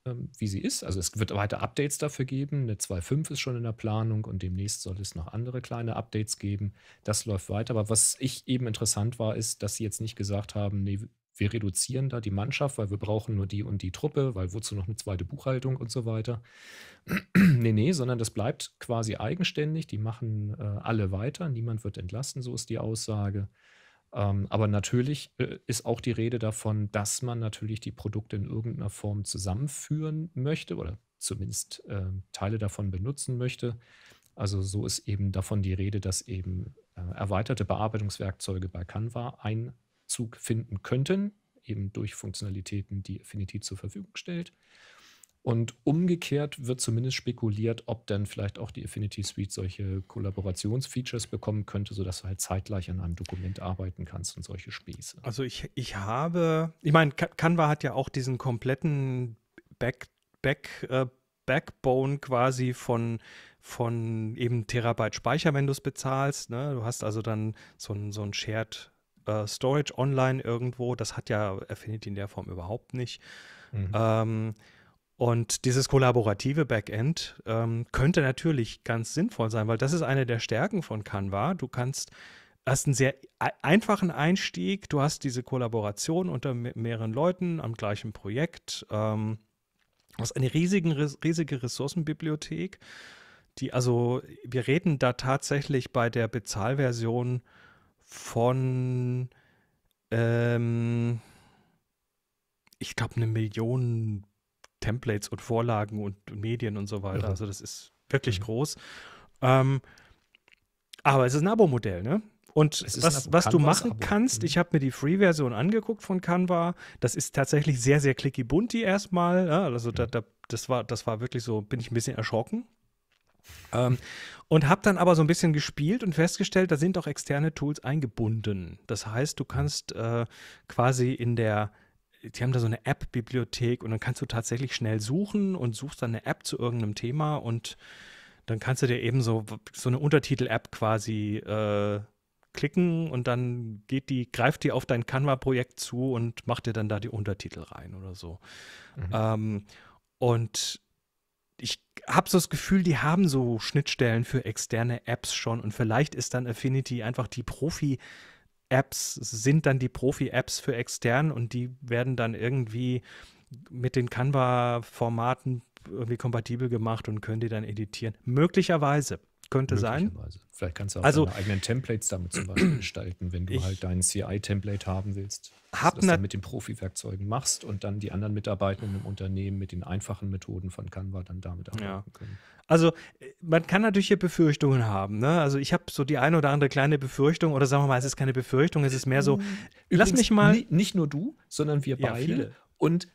ähm, wie sie ist. Also es wird weiter Updates dafür geben. Eine 2.5 ist schon in der Planung und demnächst soll es noch andere kleine Updates geben. Das läuft weiter. Aber was ich eben interessant war, ist, dass sie jetzt nicht gesagt haben, nee, wir reduzieren da die Mannschaft, weil wir brauchen nur die und die Truppe, weil wozu noch eine zweite Buchhaltung und so weiter. nee, nee, sondern das bleibt quasi eigenständig. Die machen äh, alle weiter, niemand wird entlassen, so ist die Aussage. Ähm, aber natürlich äh, ist auch die Rede davon, dass man natürlich die Produkte in irgendeiner Form zusammenführen möchte oder zumindest äh, Teile davon benutzen möchte. Also so ist eben davon die Rede, dass eben äh, erweiterte Bearbeitungswerkzeuge bei Canva Einzug finden könnten, eben durch Funktionalitäten, die Affinity zur Verfügung stellt. Und umgekehrt wird zumindest spekuliert, ob dann vielleicht auch die Affinity Suite solche Kollaborationsfeatures bekommen könnte, sodass du halt zeitgleich an einem Dokument arbeiten kannst und solche Späße. Also ich, ich habe, ich meine, Canva hat ja auch diesen kompletten Back, Back, äh, Backbone quasi von, von eben Terabyte Speicher, wenn du es bezahlst. Ne? Du hast also dann so ein, so ein Shared Uh, Storage online irgendwo. Das hat ja Affinity in der Form überhaupt nicht. Mhm. Ähm, und dieses kollaborative Backend ähm, könnte natürlich ganz sinnvoll sein, weil das ist eine der Stärken von Canva. Du kannst hast einen sehr einfachen Einstieg, du hast diese Kollaboration unter mehreren Leuten am gleichen Projekt, ähm, hast eine riesigen, riesige Ressourcenbibliothek, die also, wir reden da tatsächlich bei der Bezahlversion von, ähm, ich glaube, eine Million Templates und Vorlagen und, Medien und so weiter. Ja. Also das ist wirklich mhm. groß. Ähm, aber es ist ein Abo-Modell, ne? Und was, was du machen kannst, mhm. ich habe mir die Free-Version angeguckt von Canva. Das ist tatsächlich sehr, sehr clicky bunti erstmal. Ja, ne? also da, da, das, war, das war wirklich so, bin ich ein bisschen erschrocken. Ähm, und habe dann aber so ein bisschen gespielt und festgestellt, da sind auch externe Tools eingebunden. Das heißt, du kannst äh, quasi in der die haben da so eine App-Bibliothek und dann kannst du tatsächlich schnell suchen und suchst dann eine App zu irgendeinem Thema und dann kannst du dir eben so, so eine Untertitel-App quasi äh, klicken und dann geht die, greift die auf dein Canva-Projekt zu und macht dir dann da die Untertitel rein oder so. Mhm. Ähm, und ich habe so das Gefühl, die haben so Schnittstellen für externe Apps schon und vielleicht ist dann Affinity einfach die Profi- Apps sind dann die Profi-Apps für extern und die werden dann irgendwie mit den Canva-Formaten irgendwie kompatibel gemacht und können die dann editieren. Möglicherweise. Könnte sein. Vielleicht kannst du auch also, deine eigenen Templates damit zum Beispiel gestalten, wenn du halt dein CI-Template haben willst. Hab du das ne- mit den Profi-Werkzeugen machst und dann die anderen Mitarbeitenden im Unternehmen mit den einfachen Methoden von Canva dann damit arbeiten ja. können. Also äh, man kann natürlich hier Befürchtungen haben. Ne? Also ich habe so die eine oder andere kleine Befürchtung oder sagen wir mal, es ist keine Befürchtung, es ist mehr so, mm. Übrigens, lass mich mal. Nicht nur du, sondern wir beide. Ja, und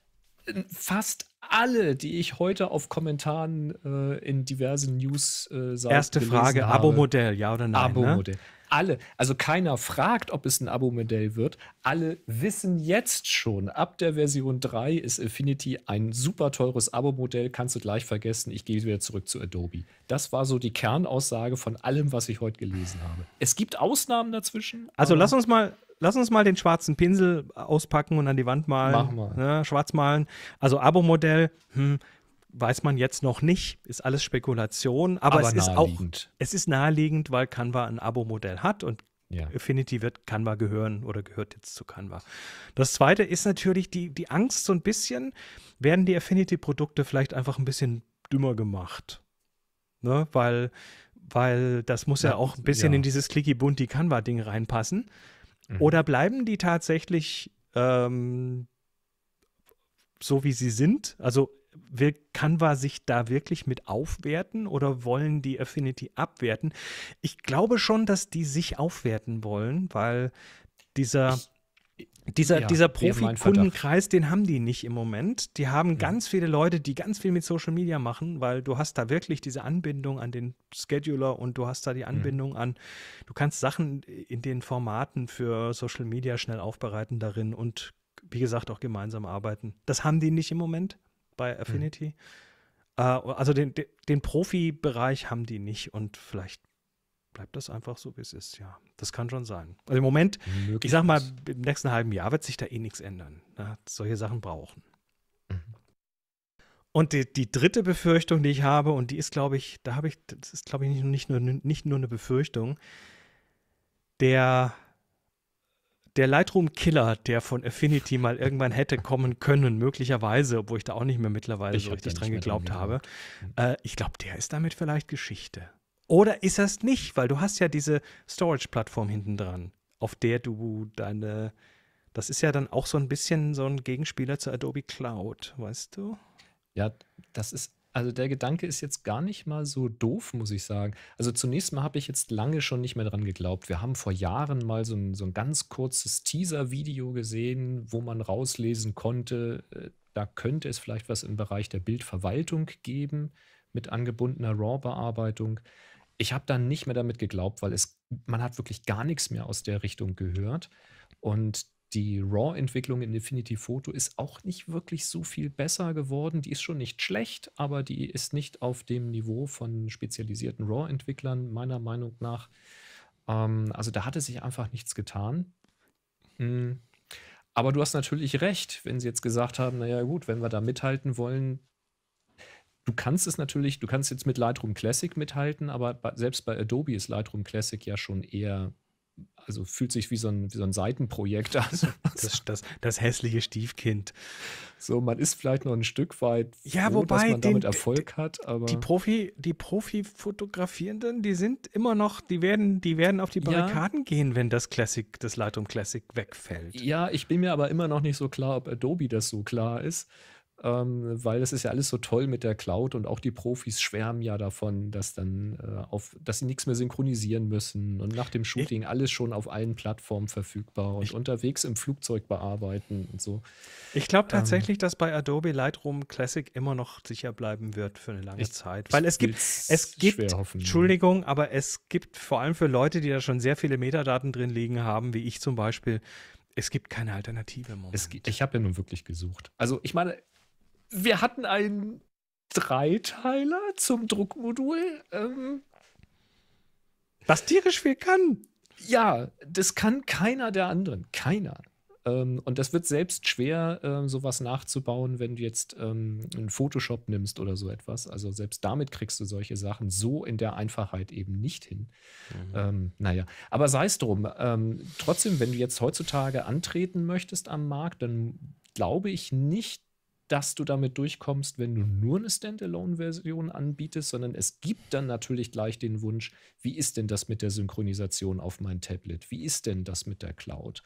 äh, fast alle, die ich heute auf Kommentaren äh, in diversen News äh, Erste Frage, Abo-Modell, ja oder nein? Ne? Abo-Modell. Ne? Alle, also keiner fragt, ob es ein Abo-Modell wird. Alle wissen jetzt schon, ab der Version 3 ist Affinity ein super teures Abo-Modell, kannst du gleich vergessen, ich gehe wieder zurück zu Adobe. Das war so die Kernaussage von allem, was ich heute gelesen habe. Es gibt Ausnahmen dazwischen. Also lass uns mal lass uns mal den schwarzen Pinsel auspacken und an die Wand malen. Mach mal. Ne, schwarz malen. Also Abo-Modell, hm, weiß man jetzt noch nicht, ist alles Spekulation, aber, aber es ist auch es ist naheliegend, weil Canva ein Abo-Modell hat und ja. Affinity wird Canva gehören oder gehört jetzt zu Canva. Das zweite ist natürlich die, die Angst so ein bisschen, werden die Affinity-Produkte vielleicht einfach ein bisschen dümmer gemacht. Ne? Weil, weil das muss ja, ja auch ein bisschen ja. in dieses clicky bunti Canva-Ding reinpassen. Mhm. Oder bleiben die tatsächlich ähm, so, wie sie sind? Also will Canva sich da wirklich mit aufwerten oder wollen die Affinity abwerten? Ich glaube schon, dass die sich aufwerten wollen, weil dieser ich dieser, ja, dieser eh Profi-Kundenkreis, den haben die nicht im Moment. Die haben ja. Hm. ganz viele Leute, die ganz viel mit Social Media machen, weil du hast da wirklich diese Anbindung an den Scheduler und du hast da die hm. Anbindung mhm. an, du kannst Sachen in den Formaten für Social Media schnell aufbereiten darin und wie gesagt auch gemeinsam arbeiten. Das haben die nicht im Moment bei hm. Affinity. Mhm. also den, den, den haben die nicht und vielleicht bleibt das einfach so, wie es ist, ja. Das kann schon sein. Also im Moment, Möglich ich sag mal, im nächsten halben Jahr wird sich da eh nichts ändern. Ne? Solche Sachen brauchen. Mhm. Und die, die, dritte Befürchtung, die ich habe, und die ist, glaube ich, da habe ich, das ist, glaube ich, nicht, nicht, nur, nicht nur eine Befürchtung, der, der Lightroom-Killer, der von Affinity mal irgendwann hätte kommen können, möglicherweise, obwohl ich da auch nicht mehr mittlerweile ich so richtig dran geglaubt habe, äh, ich glaube, der ist damit vielleicht Geschichte. Oder ist das nicht? Weil du hast ja diese Storage-Plattform hinten dran, auf der du deine. Das ist ja dann auch so ein bisschen so ein Gegenspieler zur Adobe Cloud, weißt du? Ja, das ist also der Gedanke ist jetzt gar nicht mal so doof, muss ich sagen. Also zunächst mal habe ich jetzt lange schon nicht mehr dran geglaubt. Wir haben vor Jahren mal so ein, so ein ganz kurzes Teaser-Video gesehen, wo man rauslesen konnte, äh, da könnte es vielleicht was im Bereich der Bildverwaltung geben mit angebundener RAW-Bearbeitung ich habe dann nicht mehr damit geglaubt, weil es, man hat wirklich gar nichts mehr aus der Richtung gehört. Und die RAW-Entwicklung in Infinity Photo ist auch nicht wirklich so viel besser geworden. Die ist schon nicht schlecht, aber die ist nicht auf dem Niveau von spezialisierten RAW-Entwicklern, meiner Meinung nach. Ähm, also da hatte sich einfach nichts getan. Mhm. Aber du hast natürlich recht, wenn sie jetzt gesagt haben, naja gut, wenn wir da mithalten wollen, Du kannst es natürlich, du kannst jetzt mit Lightroom Classic mithalten, aber selbst bei Adobe ist Lightroom Classic ja schon eher, also fühlt sich wie so ein, wie so ein Seitenprojekt an. Das, das, das, hässliche Stiefkind. So, man ist vielleicht noch ein Stück weit, froh, ja, wobei dass man den, damit Erfolg hat, aber. Die Profi, die Profi-Fotografierenden, die sind immer noch, die werden, die werden auf die Barrikaden ja. gehen, wenn das Classic, das Lightroom Classic wegfällt. Ja, ich bin mir aber immer noch nicht so klar, ob Adobe das so klar ist ähm, weil das ist ja alles so toll mit der Cloud und auch die Profis schwärmen ja davon, dass dann äh, auf, dass sie nichts mehr synchronisieren müssen und nach dem Shooting ich, alles schon auf allen Plattformen verfügbar und ich, unterwegs im Flugzeug bearbeiten und so. Ich glaube ähm. tatsächlich, ähm, dass bei Adobe Lightroom Classic immer noch sicher bleiben wird für eine lange ich, Zeit, weil es gibt, es gibt, hoffen, Entschuldigung, aber es gibt vor allem für Leute, die da schon sehr viele Metadaten drin liegen haben, wie ich zum Beispiel, es gibt keine Alternative im Moment. Gibt, ich habe ja nun wirklich gesucht. Also ich meine, wir hatten einen Dreiteiler zum Druckmodul. Ähm, was tierisch viel kann. Ja, das kann keiner der anderen. Keiner. Ähm, und das wird selbst schwer, ähm, sowas nachzubauen, wenn du jetzt ähm, einen Photoshop nimmst oder so etwas. Also selbst damit kriegst du solche Sachen so in der Einfachheit eben nicht hin. Mhm. Ähm, naja, aber sei es drum. Ähm, trotzdem, wenn du jetzt heutzutage antreten möchtest am Markt, dann glaube ich nicht, dass du damit durchkommst, wenn du nur eine Standalone-Version anbietest, sondern es gibt dann natürlich gleich den Wunsch, wie ist denn das mit der Synchronisation auf mein Tablet? Wie ist denn das mit der Cloud?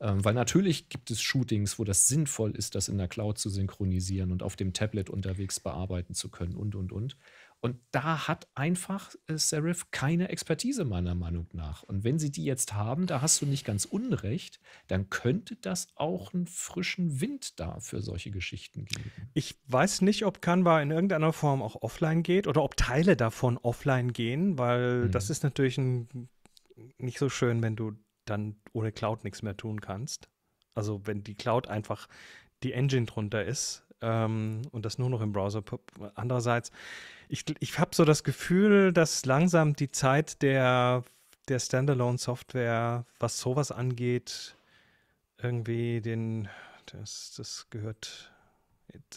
Ähm, weil natürlich gibt es Shootings, wo das sinnvoll ist, das in der Cloud zu synchronisieren und auf dem Tablet unterwegs bearbeiten zu können und, und, und. Und da hat einfach äh, Serif keine Expertise meiner Meinung nach. Und wenn sie die jetzt haben, da hast du nicht ganz unrecht, dann könnte das auch einen frischen Wind da für solche Geschichten geben. Ich weiß nicht, ob Canva in irgendeiner Form auch offline geht oder ob Teile davon offline gehen, weil mhm. das ist natürlich ein, nicht so schön, wenn du dann ohne Cloud nichts mehr tun kannst. Also wenn die Cloud einfach die Engine drunter ist ähm, und das nur noch im Browser. Andererseits, ich, ich habe so das Gefühl, dass langsam die Zeit der, der Standalone-Software, was sowas angeht, irgendwie den, das, das gehört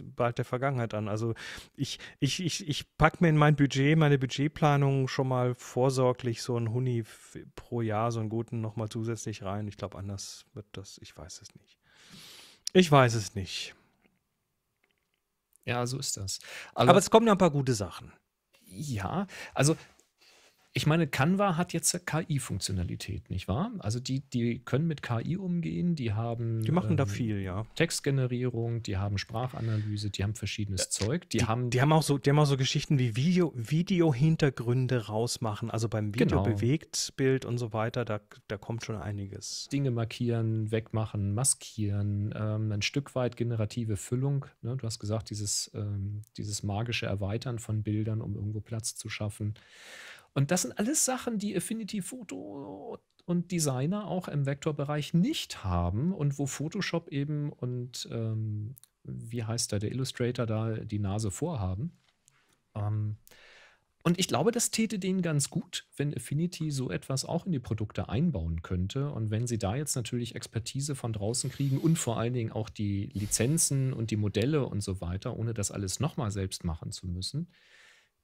bald der Vergangenheit an. Also ich, ich, ich, ich packe mir in mein Budget, meine Budgetplanung schon mal vorsorglich so ein Huni pro Jahr, so einen guten nochmal zusätzlich rein. Ich glaube, anders wird das, ich weiß es nicht. Ich weiß es nicht. Ja, so ist das. Aber, Aber also es kommen ja ein paar gute Sachen. Ja, also ich meine, Canva hat jetzt KI-Funktionalität, nicht wahr? Also die, die können mit KI umgehen, die haben. Die machen ähm, da viel, ja. Textgenerierung, die haben Sprachanalyse, die haben verschiedenes äh, Zeug. Die, die, haben, die, haben auch so, die haben auch so Geschichten wie Video, Video-Hintergründe rausmachen. Also beim Video genau. bewegt Bild und so weiter, da, da kommt schon einiges. Dinge markieren, wegmachen, maskieren, ähm, ein Stück weit generative Füllung. Ne? Du hast gesagt, dieses, ähm, dieses magische Erweitern von Bildern, um irgendwo Platz zu schaffen. Und das sind alles Sachen, die Affinity Photo und Designer auch im Vektorbereich nicht haben und wo Photoshop eben und ähm, wie heißt da der Illustrator da die Nase vorhaben. Ähm, und ich glaube, das täte denen ganz gut, wenn Affinity so etwas auch in die Produkte einbauen könnte. Und wenn sie da jetzt natürlich Expertise von draußen kriegen und vor allen Dingen auch die Lizenzen und die Modelle und so weiter, ohne das alles nochmal selbst machen zu müssen,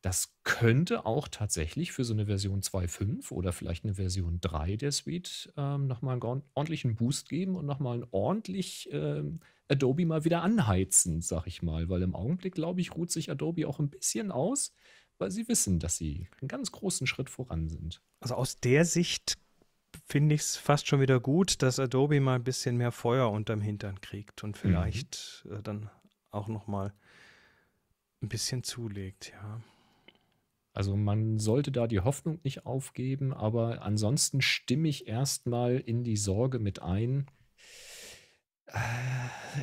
das könnte auch tatsächlich für so eine Version 2.5 oder vielleicht eine Version 3 der Suite ähm, nochmal einen ordentlichen Boost geben und nochmal einen ordentlich ähm, Adobe mal wieder anheizen, sag ich mal. Weil im Augenblick, glaube ich, ruht sich Adobe auch ein bisschen aus, weil sie wissen, dass sie einen ganz großen Schritt voran sind. Also aus der Sicht finde ich es fast schon wieder gut, dass Adobe mal ein bisschen mehr Feuer unterm Hintern kriegt und mhm. vielleicht mhm. äh, dann auch nochmal ein bisschen zulegt, ja. Also man sollte da die Hoffnung nicht aufgeben, aber ansonsten stimme ich erstmal in die Sorge mit ein. Äh,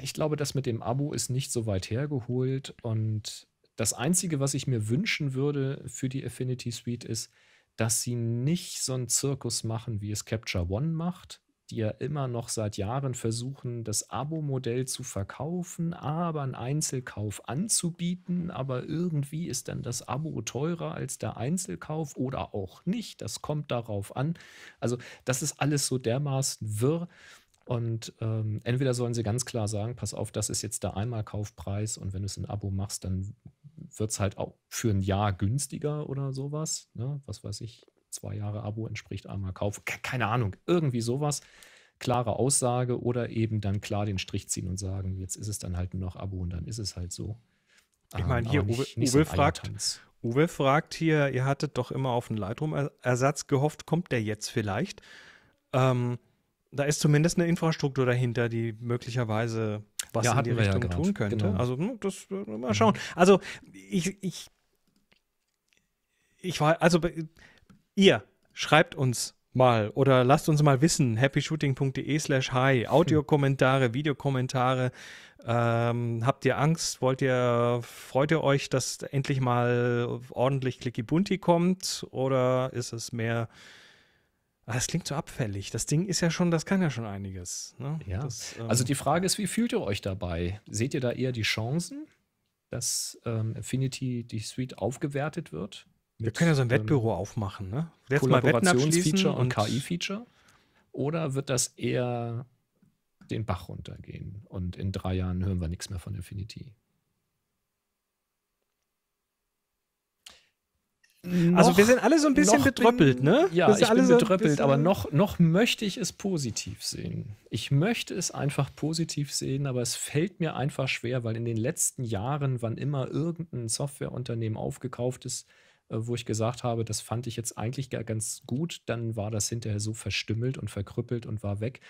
ich glaube, das mit dem Abo ist nicht so weit hergeholt und das Einzige, was ich mir wünschen würde für die Affinity Suite ist, dass sie nicht so einen Zirkus machen, wie es Capture One macht, die ja immer noch seit Jahren versuchen, das Abo-Modell zu verkaufen, aber einen Einzelkauf anzubieten. Aber irgendwie ist dann das Abo teurer als der Einzelkauf oder auch nicht. Das kommt darauf an. Also das ist alles so dermaßen wirr. Und ähm, entweder sollen sie ganz klar sagen, pass auf, das ist jetzt der Einmalkaufpreis und wenn du es ein Abo machst, dann wird es halt auch für ein Jahr günstiger oder sowas. Ne? Was weiß ich, zwei Jahre Abo entspricht einmal Kauf. Keine Ahnung, irgendwie sowas. Klare Aussage oder eben dann klar den Strich ziehen und sagen, jetzt ist es dann halt nur noch Abo und dann ist es halt so. Ich meine, ähm, hier, Uwe, nicht, nicht Uwe so fragt, Uwe fragt hier, ihr hattet doch immer auf einen Lightroom-Ersatz gehofft, kommt der jetzt vielleicht? Ähm, da ist zumindest eine Infrastruktur dahinter, die möglicherweise was ja, in die Richtung ja tun könnte. Genau. Also hm, das äh, mal mhm. schauen. Also ich, ich, ich war, also ihr schreibt uns mal oder lasst uns mal wissen, happyshooting.de slash hi, hm. Audiokommentare, Videokommentare. Ähm, habt ihr Angst? Wollt ihr, freut ihr euch, dass endlich mal ordentlich Clicky Bunti kommt? Oder ist es mehr, ah, das klingt so abfällig. Das Ding ist ja schon, das kann ja schon einiges. Ne? Ja. Das, ähm, also die Frage ist, wie fühlt ihr euch dabei? Seht ihr da eher die Chancen, dass ähm, Affinity die Suite aufgewertet wird? Wir können ja so ein ähm, Wettbüro aufmachen, ne? Jetzt mal und, und KI-Feature. Oder wird das eher den Bach runtergehen und in drei Jahren hören wir nichts mehr von Infinity? Noch, also wir sind alle so ein bisschen betröppelt, ne? Ja, ich bin betröppelt, aber noch, noch möchte ich es positiv sehen. Ich möchte es einfach positiv sehen, aber es fällt mir einfach schwer, weil in den letzten Jahren, wann immer irgendein Softwareunternehmen aufgekauft ist, äh, wo ich gesagt habe, das fand ich jetzt eigentlich ganz gut. Dann war das hinterher so verstümmelt und verkrüppelt und war weg.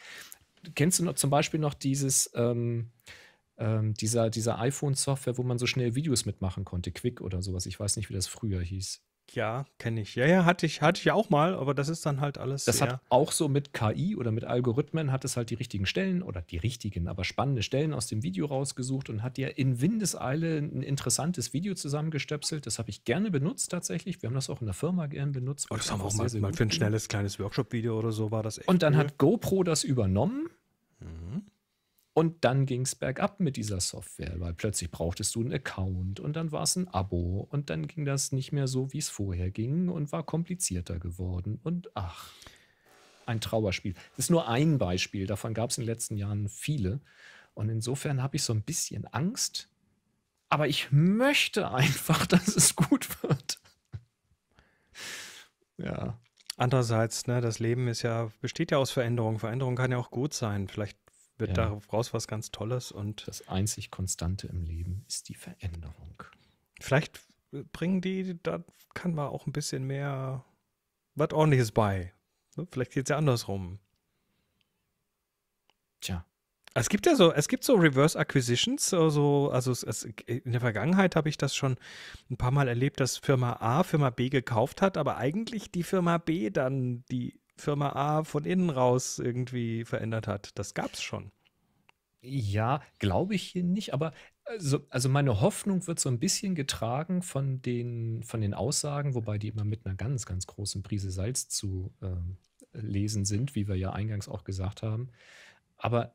Kennst du noch, zum Beispiel noch dieses, ähm, ähm, dieser, dieser iPhone-Software, wo man so schnell Videos mitmachen konnte, Quick oder sowas? Ich weiß nicht, wie das früher hieß. Ja, kenne ich. Ja, ja, hatte ich, hatte ich ja auch mal, aber das ist dann halt alles. Das hat auch so mit KI oder mit Algorithmen, hat es halt die richtigen Stellen oder die richtigen, aber spannende Stellen aus dem Video rausgesucht und hat dir in Windeseile ein interessantes Video zusammengestöpselt. Das habe ich gerne benutzt tatsächlich. Wir haben das auch in der Firma gern benutzt. Oh, das haben wir auch mal, sehr mal für ein schnelles kleines Workshop-Video oder so war das echt. Und dann cool. hat GoPro das übernommen. Mhm und dann ging es bergab mit dieser Software, weil plötzlich brauchtest du einen Account und dann war es ein Abo und dann ging das nicht mehr so, wie es vorher ging und war komplizierter geworden. Und ach, ein Trauerspiel. Das ist nur ein Beispiel, davon gab es in den letzten Jahren viele. Und insofern habe ich so ein bisschen Angst, aber ich möchte einfach, dass es gut wird. ja. Andererseits, ne, das Leben ist ja, besteht ja aus Veränderung. Veränderung kann ja auch gut sein. Vielleicht wird ja. daraus was ganz Tolles und. Das einzig Konstante im Leben ist die Veränderung. Vielleicht äh, bringen die, da kann man auch ein bisschen mehr was ordentliches bei. Ne? Vielleicht geht es ja andersrum. Tja. Es gibt ja so, es gibt so Reverse Acquisitions, also, also es, es, in der Vergangenheit habe ich das schon ein paar Mal erlebt, dass Firma A Firma B gekauft hat, aber eigentlich die Firma B dann die Firma A von innen raus irgendwie verändert hat. Das gab es schon. Ja, glaube ich hier nicht, aber also, also meine Hoffnung wird so ein bisschen getragen von den, von den Aussagen, wobei die immer mit einer ganz, ganz großen Prise Salz zu äh, lesen sind, wie wir ja eingangs auch gesagt haben. Aber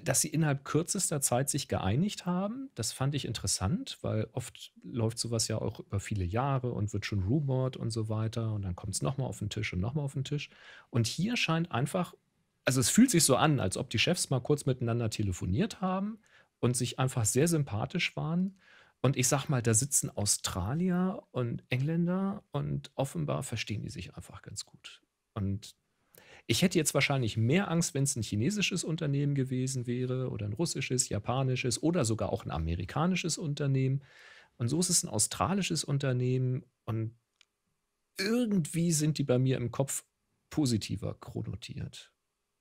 dass sie innerhalb kürzester Zeit sich geeinigt haben, das fand ich interessant, weil oft läuft sowas ja auch über viele Jahre und wird schon rumort und so weiter und dann kommt es nochmal auf den Tisch und nochmal auf den Tisch. Und hier scheint einfach, also es fühlt sich so an, als ob die Chefs mal kurz miteinander telefoniert haben und sich einfach sehr sympathisch waren. Und ich sag mal, da sitzen Australier und Engländer und offenbar verstehen die sich einfach ganz gut. Und ich hätte jetzt wahrscheinlich mehr Angst, wenn es ein chinesisches Unternehmen gewesen wäre oder ein russisches, japanisches oder sogar auch ein amerikanisches Unternehmen. Und so ist es ein australisches Unternehmen und irgendwie sind die bei mir im Kopf positiver chronotiert.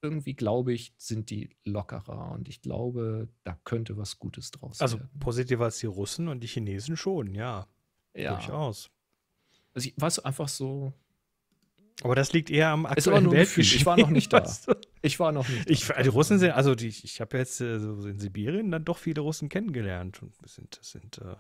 Irgendwie glaube ich, sind die lockerer und ich glaube, da könnte was Gutes draus also werden. Also positiver als die Russen und die Chinesen schon, ja. Ja. Durchaus. Also ich, weißt du, einfach so, aber das liegt eher am aktuellen Weltgeschehen. Ich war noch nicht da. Weißt du? Ich war noch nicht. Da. Ich, die Russen sind, also die, ich habe jetzt äh, so in Sibirien dann doch viele Russen kennengelernt und sind, das sind. Äh,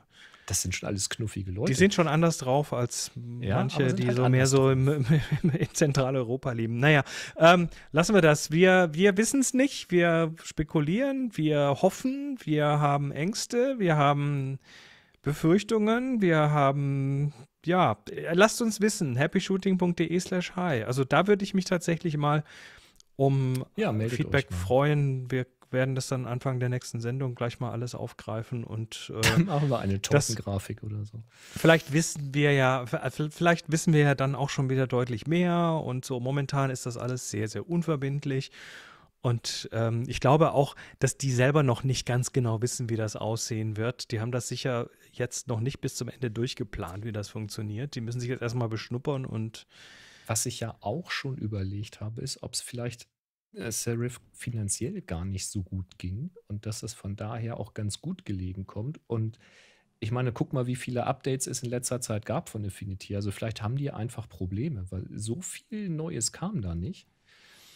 das sind schon alles knuffige Leute. Die sind schon anders drauf als ja, manche, die halt so mehr so im, im, in Zentraleuropa leben. Naja, ähm, lassen wir das. Wir, wir wissen es nicht. Wir spekulieren, wir hoffen, wir haben Ängste, wir haben Befürchtungen, wir haben ja, äh, lasst uns wissen, happyshooting.de slash hi. Also da würde ich mich tatsächlich mal um ja, Feedback mal. freuen. Wir werden das dann Anfang der nächsten Sendung gleich mal alles aufgreifen und äh, machen wir eine Token-Grafik oder so. Vielleicht wissen wir ja, äh, vielleicht wissen wir ja dann auch schon wieder deutlich mehr und so. Momentan ist das alles sehr, sehr unverbindlich. Und ähm, ich glaube auch, dass die selber noch nicht ganz genau wissen, wie das aussehen wird. Die haben das sicher jetzt noch nicht bis zum Ende durchgeplant, wie das funktioniert. Die müssen sich jetzt erstmal beschnuppern und. Was ich ja auch schon überlegt habe, ist, ob es vielleicht äh, Serif finanziell gar nicht so gut ging und dass das von daher auch ganz gut gelegen kommt. Und ich meine, guck mal, wie viele Updates es in letzter Zeit gab von Infinity. Also vielleicht haben die einfach Probleme, weil so viel Neues kam da nicht.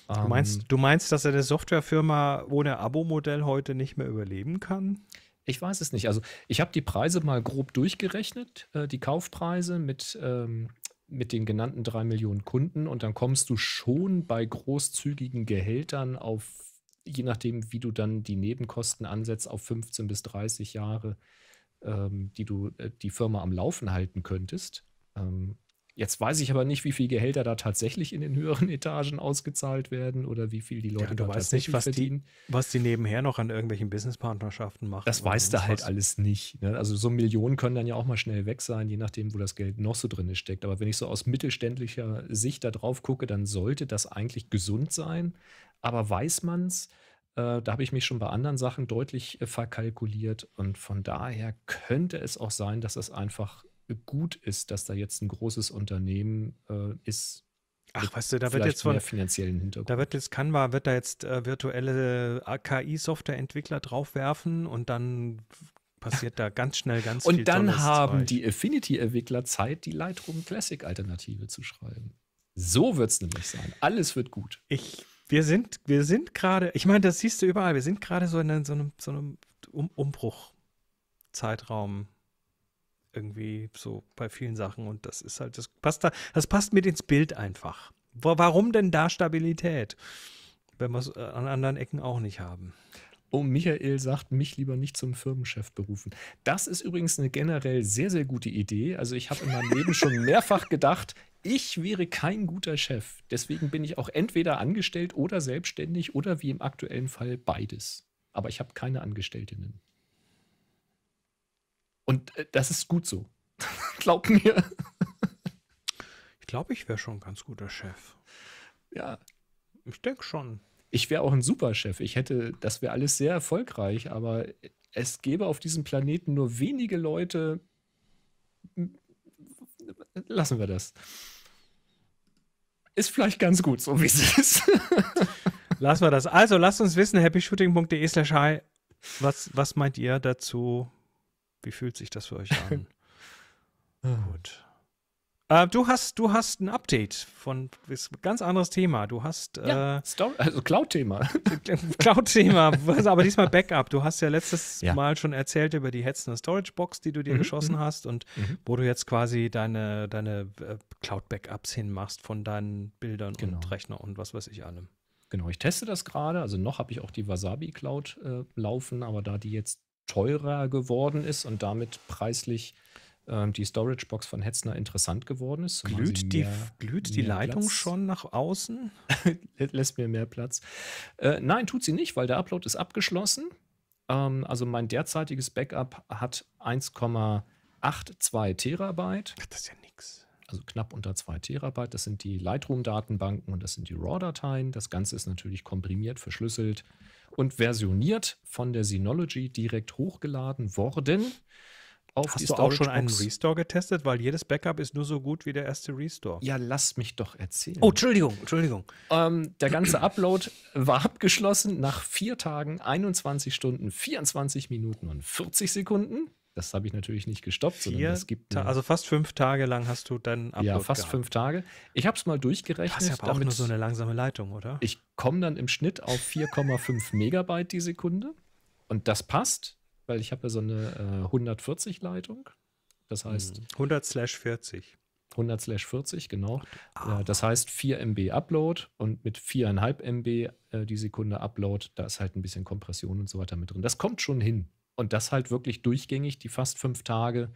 Du meinst, ähm. du meinst, dass eine Softwarefirma ohne Abo-Modell heute nicht mehr überleben kann? Ich weiß es nicht. Also ich habe die Preise mal grob durchgerechnet, äh, die Kaufpreise mit, ähm, mit den genannten drei Millionen Kunden und dann kommst du schon bei großzügigen Gehältern auf, je nachdem, wie du dann die Nebenkosten ansetzt, auf 15 bis 30 Jahre, ähm, die du äh, die Firma am Laufen halten könntest. Ähm, Jetzt weiß ich aber nicht, wie viel Gehälter da tatsächlich in den höheren Etagen ausgezahlt werden oder wie viel die Leute ja, du da weißt tatsächlich nicht, was verdienen. Die, was die nebenher noch an irgendwelchen Businesspartnerschaften machen. Das weißt du halt alles nicht. Ne? Also so Millionen können dann ja auch mal schnell weg sein, je nachdem, wo das Geld noch so drin steckt. Aber wenn ich so aus mittelständlicher Sicht da drauf gucke, dann sollte das eigentlich gesund sein. Aber weiß man es? Äh, da habe ich mich schon bei anderen Sachen deutlich äh, verkalkuliert und von daher könnte es auch sein, dass das einfach gut ist, dass da jetzt ein großes Unternehmen äh, ist. Ach, weißt du, da wird jetzt von finanziellen Hintergrund. Da wird jetzt Canva wird da jetzt äh, virtuelle äh, KI-Softwareentwickler draufwerfen und dann passiert da ganz schnell ganz und viel. Und dann haben Zeug. die Affinity-Entwickler Zeit, die Lightroom Classic-Alternative zu schreiben. So wird es nämlich sein. Alles wird gut. Ich, wir sind, wir sind gerade, ich meine, das siehst du überall, wir sind gerade so in so einem, so einem um Umbruch-Zeitraum irgendwie so bei vielen Sachen. Und das ist halt, das passt da, das passt mit ins Bild einfach. Warum denn da Stabilität? Wenn wir es äh, an anderen Ecken auch nicht haben. Oh, Michael sagt, mich lieber nicht zum Firmenchef berufen. Das ist übrigens eine generell sehr, sehr gute Idee. Also ich habe in meinem Leben schon mehrfach gedacht, ich wäre kein guter Chef. Deswegen bin ich auch entweder angestellt oder selbstständig oder wie im aktuellen Fall beides. Aber ich habe keine Angestellten. Und äh, das ist gut so. Glaub mir. Ich glaube, ich wäre schon ein ganz guter Chef. Ja. Ich denke schon. Ich wäre auch ein super Chef. Ich hätte, das wäre alles sehr erfolgreich, aber es gäbe auf diesem Planeten nur wenige Leute. Lassen wir das. Ist vielleicht ganz gut, so wie es ist. Lassen wir das. Also lasst uns wissen, happyshooting.de slash hi. Was, was meint ihr dazu? Wie fühlt sich das für euch an? Ah. Gut. Äh, du, hast, du hast ein Update von ist ein ganz anderes Thema. Du hast. Ja, äh, also Cloud-Thema. Cloud-Thema, aber diesmal Backup. Du hast ja letztes ja. Mal schon erzählt über die hetzende Storage Box, die du dir mhm, geschossen mhm. hast und mhm. wo du jetzt quasi deine, deine äh, Cloud-Backups hinmachst von deinen Bildern genau. und Rechner und was weiß ich allem. Genau, ich teste das gerade. Also noch habe ich auch die Wasabi Cloud äh, laufen, aber da die jetzt teurer geworden ist und damit preislich ähm, die Storage Box von Hetzner interessant geworden ist. glüht die, glüht die Leitung Platz. schon nach außen? Lässt mir mehr Platz. Äh, nein, tut sie nicht, weil der Upload ist abgeschlossen. Ähm, also mein derzeitiges Backup hat 1,82 Terabyte. Das ist ja nichts. Also knapp unter 2 Terabyte. Das sind die Lightroom-Datenbanken und das sind die RAW-Dateien. Das Ganze ist natürlich komprimiert, verschlüsselt und versioniert von der Synology direkt hochgeladen worden. Auf Hast du auch schon einen Restore getestet? Weil jedes Backup ist nur so gut wie der erste Restore. Ja, lass mich doch erzählen. Oh, Entschuldigung, Entschuldigung. Ähm, der ganze Upload war abgeschlossen nach vier Tagen, 21 Stunden, 24 Minuten und 40 Sekunden. Das habe ich natürlich nicht gestoppt, Vier sondern es gibt. also fast fünf Tage lang hast du dann Upload Ja, fast gehabt. fünf Tage. Ich habe es mal durchgerechnet. Das ist aber auch nur so eine langsame Leitung, oder? Ich komme dann im Schnitt auf 4,5 Megabyte die Sekunde. Und das passt, weil ich habe ja so eine äh, 140-Leitung. Das heißt. 100 hm, slash 40. 100 slash 40, genau. Ah. Das heißt 4 MB Upload und mit 4,5 MB äh, die Sekunde Upload, da ist halt ein bisschen Kompression und so weiter mit drin. Das kommt schon hin. Und das halt wirklich durchgängig, die fast fünf Tage.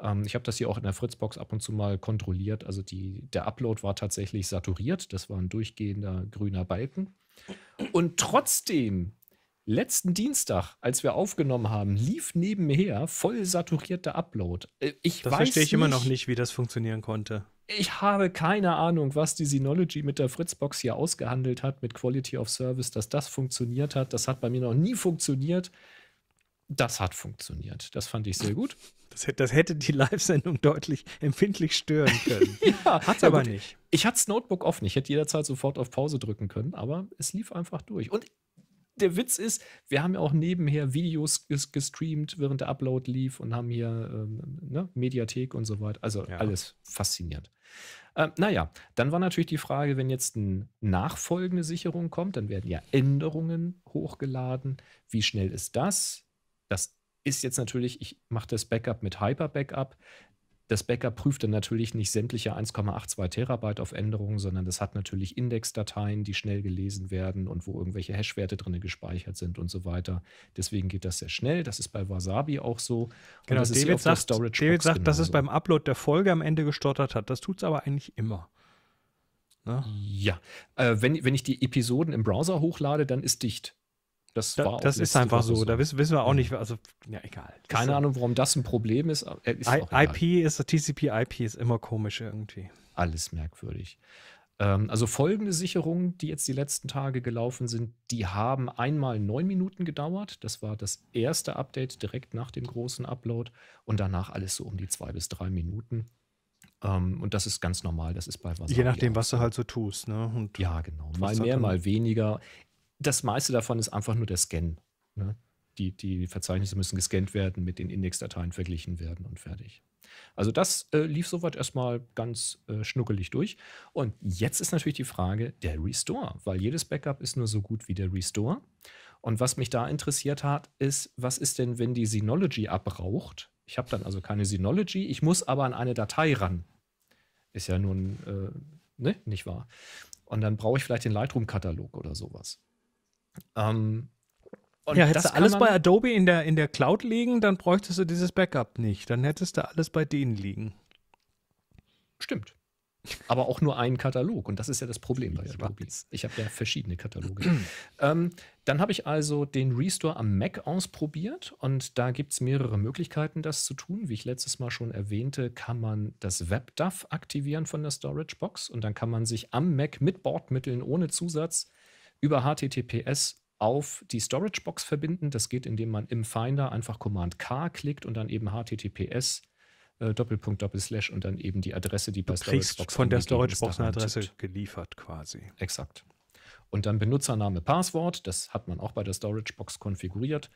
Ähm, ich habe das hier auch in der Fritzbox ab und zu mal kontrolliert. Also die, der Upload war tatsächlich saturiert. Das war ein durchgehender grüner Balken. Und trotzdem, letzten Dienstag, als wir aufgenommen haben, lief nebenher voll saturierter Upload. Äh, ich das verstehe ich immer noch nicht, wie das funktionieren konnte. Ich habe keine Ahnung, was die Synology mit der Fritzbox hier ausgehandelt hat, mit Quality of Service, dass das funktioniert hat. Das hat bei mir noch nie funktioniert das hat funktioniert. Das fand ich sehr gut. Das, das hätte die Live-Sendung deutlich empfindlich stören können. ja, hat's ja, aber gut. nicht. Ich hatte das Notebook offen. Ich hätte jederzeit sofort auf Pause drücken können, aber es lief einfach durch. Und der Witz ist, wir haben ja auch nebenher Videos gestreamt, während der Upload lief und haben hier ähm, ne, Mediathek und so weiter. Also ja. alles faszinierend. Ähm, naja, dann war natürlich die Frage, wenn jetzt eine nachfolgende Sicherung kommt, dann werden ja Änderungen hochgeladen. Wie schnell ist das? Das ist jetzt natürlich, ich mache das Backup mit Hyper-Backup. Das Backup prüft dann natürlich nicht sämtliche 1,82 Terabyte auf Änderungen, sondern das hat natürlich Indexdateien, die schnell gelesen werden und wo irgendwelche Hash-Werte drin gespeichert sind und so weiter. Deswegen geht das sehr schnell. Das ist bei Wasabi auch so. Und genau, das David ist sagt, David sagt, dass es beim Upload der Folge am Ende gestottert hat. Das tut es aber eigentlich immer. Ne? Ja, äh, wenn, wenn ich die Episoden im Browser hochlade, dann ist dicht. Das, da, das ist einfach so. so. Da wissen, wissen wir auch nicht, also, ja, egal. Keine Ahnung, warum das ein Problem ist. Äh, ist I, IP ist, TCP-IP ist immer komisch irgendwie. Alles merkwürdig. Ähm, also folgende Sicherungen, die jetzt die letzten Tage gelaufen sind, die haben einmal neun Minuten gedauert. Das war das erste Update direkt nach dem großen Upload und danach alles so um die zwei bis drei Minuten. Um, ähm, und das ist ganz normal, das ist bei Wasabi. Je nachdem, was du halt so tust. Ne? Und ja, genau. Mal mehr, mal weniger das meiste davon ist einfach nur der Scan. Ne? Die, die Verzeichnisse müssen gescannt werden, mit den Indexdateien verglichen werden und fertig. Also das äh, lief soweit erstmal ganz äh, schnuckelig durch. Und jetzt ist natürlich die Frage der Restore, weil jedes Backup ist nur so gut wie der Restore. Und was mich da interessiert hat, ist, was ist denn, wenn die Synology abraucht? Ich habe dann also keine Synology, ich muss aber an eine Datei ran. Ist ja nun äh, ne? nicht wahr. Und dann brauche ich vielleicht den Lightroom-Katalog oder sowas. Ähm, ja, hättest du alles bei Adobe in der, in der Cloud liegen, dann bräuchtest du dieses Backup nicht. Dann hättest du alles bei denen liegen. Stimmt. Aber auch nur einen Katalog. Und das ist ja das Problem bei Adobe. Ich habe ja verschiedene Kataloge. ähm, dann habe ich also den Restore am Mac ausprobiert. Und da gibt es mehrere Möglichkeiten, das zu tun. Wie ich letztes Mal schon erwähnte, kann man das WebDAV aktivieren von der Storage Box. Und dann kann man sich am Mac mit Bordmitteln ohne Zusatz über HTTPS auf die Storage Box verbinden. Das geht, indem man im Finder einfach Command K klickt und dann eben HTTPS äh, Doppelpunkt Doppelslash und dann eben die Adresse, die du per Storage Box von der Storage Box eine Adresse tippt. geliefert quasi. Exakt. Und dann Benutzername, Passwort. Das hat man auch bei der Storage Box konfiguriert.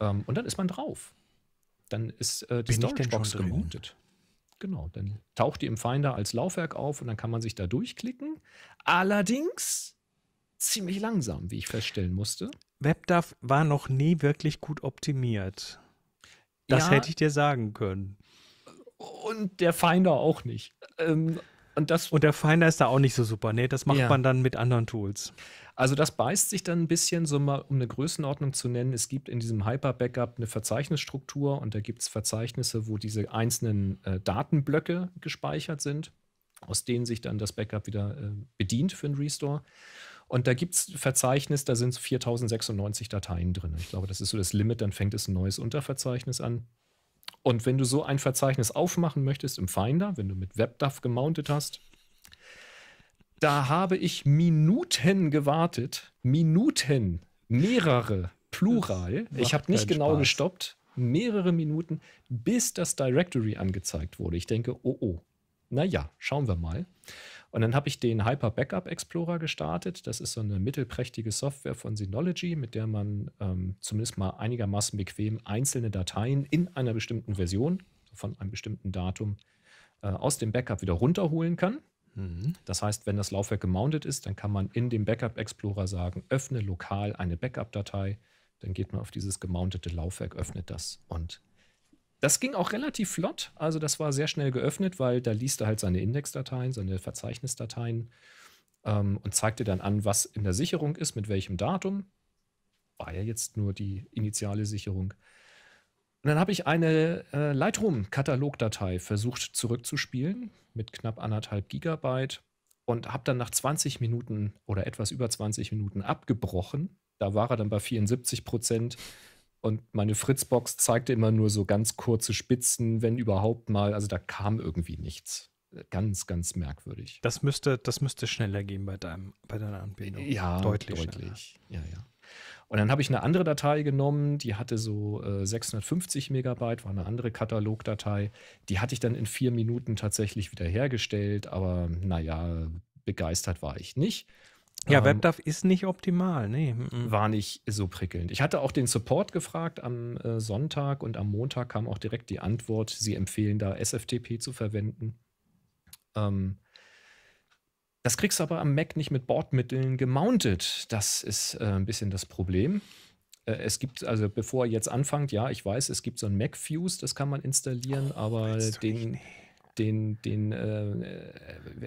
Ähm, und dann ist man drauf. Dann ist äh, die Bin Storage Box gemutet. Genau, dann taucht die im Finder als Laufwerk auf und dann kann man sich da durchklicken. Allerdings ziemlich langsam, wie ich feststellen musste. WebDAV war noch nie wirklich gut optimiert. Das ja, hätte ich dir sagen können. Und der Finder auch nicht. Ähm, und, das, und der Finder ist da auch nicht so super. Nee, das macht ja. man dann mit anderen Tools. Also das beißt sich dann ein bisschen, so mal, um eine Größenordnung zu nennen. Es gibt in diesem Hyper-Backup eine Verzeichnisstruktur und da gibt es Verzeichnisse, wo diese einzelnen äh, Datenblöcke gespeichert sind, aus denen sich dann das Backup wieder äh, bedient für den Restore. Und da gibt es ein Verzeichnis, da sind 4096 Dateien drin. Ich glaube, das ist so das Limit, dann fängt es ein neues Unterverzeichnis an. Und wenn du so ein Verzeichnis aufmachen möchtest im Finder, wenn du mit WebDAV gemountet hast, da habe ich Minuten gewartet. Minuten, mehrere, plural. Ich habe nicht genau Spaß. gestoppt. Mehrere Minuten, bis das Directory angezeigt wurde. Ich denke, oh oh. Naja, schauen wir mal. Und dann habe ich den Hyper Backup Explorer gestartet. Das ist so eine mittelprächtige Software von Synology, mit der man ähm, zumindest mal einigermaßen bequem einzelne Dateien in einer bestimmten Version, von einem bestimmten Datum, äh, aus dem Backup wieder runterholen kann. Mhm. Das heißt, wenn das Laufwerk gemountet ist, dann kann man in dem Backup Explorer sagen, öffne lokal eine Backup-Datei. Dann geht man auf dieses gemountete Laufwerk, öffnet das und das ging auch relativ flott. Also das war sehr schnell geöffnet, weil da liest er halt seine Indexdateien, seine Verzeichnisdateien ähm, und zeigte dann an, was in der Sicherung ist, mit welchem Datum. War ja jetzt nur die initiale Sicherung. Und dann habe ich eine äh, Lightroom-Katalogdatei versucht zurückzuspielen mit knapp anderthalb Gigabyte und habe dann nach 20 Minuten oder etwas über 20 Minuten abgebrochen. Da war er dann bei 74 Prozent und meine Fritzbox zeigte immer nur so ganz kurze Spitzen, wenn überhaupt mal. Also da kam irgendwie nichts. Ganz, ganz merkwürdig. Das müsste, das müsste schneller gehen bei, deinem, bei deiner Anbindung. Ja, deutlich. deutlich. Ja, ja. Und dann habe ich eine andere Datei genommen, die hatte so äh, 650 Megabyte, war eine andere Katalogdatei. Die hatte ich dann in vier Minuten tatsächlich wiederhergestellt, aber naja, begeistert war ich nicht. Ja, ähm, WebDAV ist nicht optimal, nee. War nicht so prickelnd. Ich hatte auch den Support gefragt am äh, Sonntag und am Montag kam auch direkt die Antwort, sie empfehlen da SFTP zu verwenden. Ähm, das kriegst du aber am Mac nicht mit Bordmitteln gemountet. Das ist äh, ein bisschen das Problem. Äh, es gibt, also bevor ihr jetzt anfangt, ja, ich weiß, es gibt so ein Mac-Fuse, das kann man installieren, oh, aber den, den, den, äh,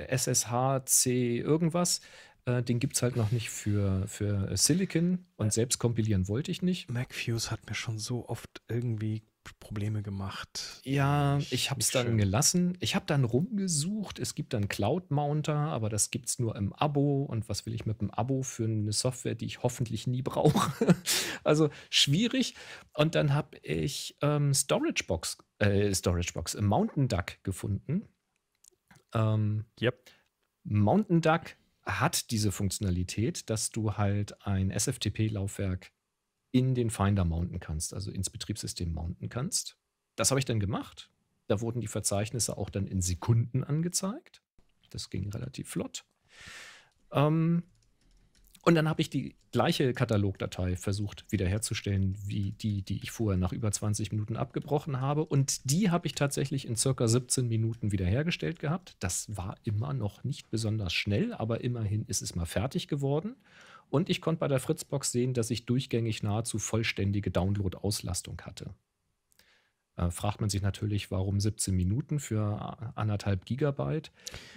SSHC irgendwas, äh, den gibt es halt noch nicht für, für Silicon und selbst kompilieren wollte ich nicht. MacFuse hat mir schon so oft irgendwie Probleme gemacht. Ja, ich, ich habe es dann schön. gelassen. Ich habe dann rumgesucht. Es gibt dann Cloud Mounter, aber das gibt es nur im Abo. Und was will ich mit dem Abo für eine Software, die ich hoffentlich nie brauche? also schwierig. Und dann habe ich ähm, Storage äh, Storage äh, Mountain Duck gefunden. Ähm, yep. Mountain Duck hat diese Funktionalität, dass du halt ein SFTP-Laufwerk in den Finder mounten kannst, also ins Betriebssystem mounten kannst. Das habe ich dann gemacht. Da wurden die Verzeichnisse auch dann in Sekunden angezeigt. Das ging relativ flott. Ähm, und dann habe ich die gleiche Katalogdatei versucht wiederherzustellen, wie die, die ich vorher nach über 20 Minuten abgebrochen habe. Und die habe ich tatsächlich in circa 17 Minuten wiederhergestellt gehabt. Das war immer noch nicht besonders schnell, aber immerhin ist es mal fertig geworden. Und ich konnte bei der Fritzbox sehen, dass ich durchgängig nahezu vollständige Download-Auslastung hatte. Äh, fragt man sich natürlich, warum 17 Minuten für äh, anderthalb Gigabyte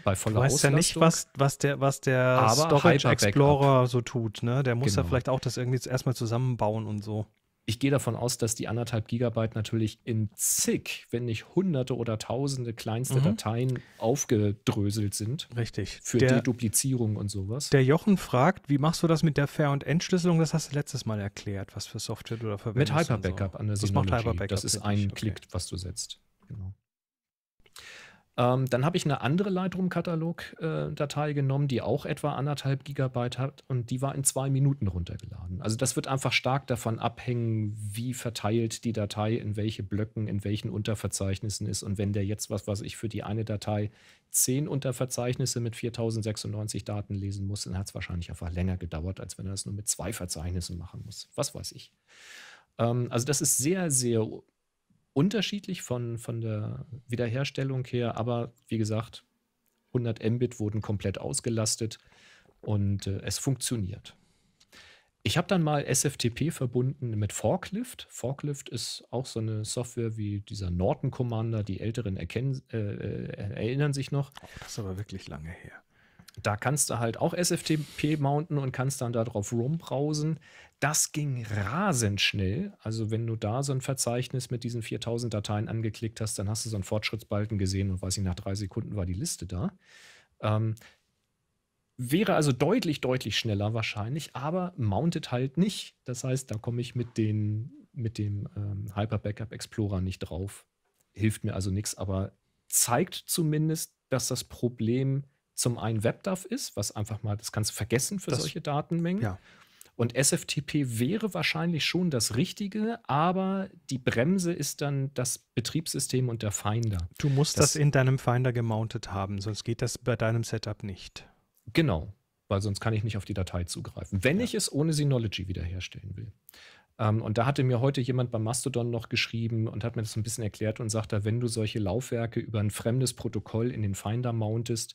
bei voller du weißt ja nicht, was, was der, was der Storage Explorer so tut. Ne? Der muss genau. ja vielleicht auch das irgendwie erstmal zusammenbauen und so. Ich gehe davon aus, dass die anderthalb Gigabyte natürlich in zig, wenn nicht hunderte oder tausende kleinste mhm. Dateien aufgedröselt sind. Richtig. Für der, Deduplizierung und sowas. Der Jochen fragt, wie machst du das mit der Fair- und Entschlüsselung? Das hast du letztes Mal erklärt, was für Software du da verwendest. Mit Hyperbackup so. an der Das Synology. macht Hyperbackup. Das ist ein okay. Klick, was du setzt. Genau. Ähm, dann habe ich eine andere Lightroom-Katalog-Datei äh, genommen, die auch etwa anderthalb Gigabyte hat und die war in zwei Minuten runtergeladen. Also das wird einfach stark davon abhängen, wie verteilt die Datei in welche Blöcken, in welchen Unterverzeichnissen ist. Und wenn der jetzt was, weiß ich für die eine Datei zehn Unterverzeichnisse mit 4096 Daten lesen muss, dann hat es wahrscheinlich einfach länger gedauert, als wenn er das nur mit zwei Verzeichnissen machen muss. Was weiß ich. Ähm, also das ist sehr, sehr unterschiedlich von, von der Wiederherstellung her, aber wie gesagt, 100 Mbit wurden komplett ausgelastet und äh, es funktioniert. Ich habe dann mal SFTP verbunden mit Forklift. Forklift ist auch so eine Software wie dieser Norton Commander. Die Älteren erkennen, äh, äh erinnern sich noch. Das ist aber wirklich lange her. Da kannst du halt auch SFTP mounten und kannst dann darauf rumbrausen. Das ging rasend schnell. Also wenn du da so ein Verzeichnis mit diesen 4000 Dateien angeklickt hast, dann hast du so einen Fortschrittsbalken gesehen und weiß ich, nach drei Sekunden war die Liste da. Ähm, wäre also deutlich, deutlich schneller wahrscheinlich, aber mounted halt nicht. Das heißt, da komme ich mit, den, mit dem ähm, Hyper Backup Explorer nicht drauf. Hilft mir also nichts, aber zeigt zumindest, dass das Problem zum einen WebDAV ist, was einfach mal, das Ganze vergessen für das, solche Datenmengen. Ja. Und SFTP wäre wahrscheinlich schon das Richtige, aber die Bremse ist dann das Betriebssystem und der Finder. Du musst das, das in deinem Finder gemountet haben, sonst geht das bei deinem Setup nicht. Genau, weil sonst kann ich nicht auf die Datei zugreifen, wenn ja. ich es ohne Synology wiederherstellen will. Ähm, und da hatte mir heute jemand beim Mastodon noch geschrieben und hat mir das ein bisschen erklärt und sagte, wenn du solche Laufwerke über ein fremdes Protokoll in den Finder mountest,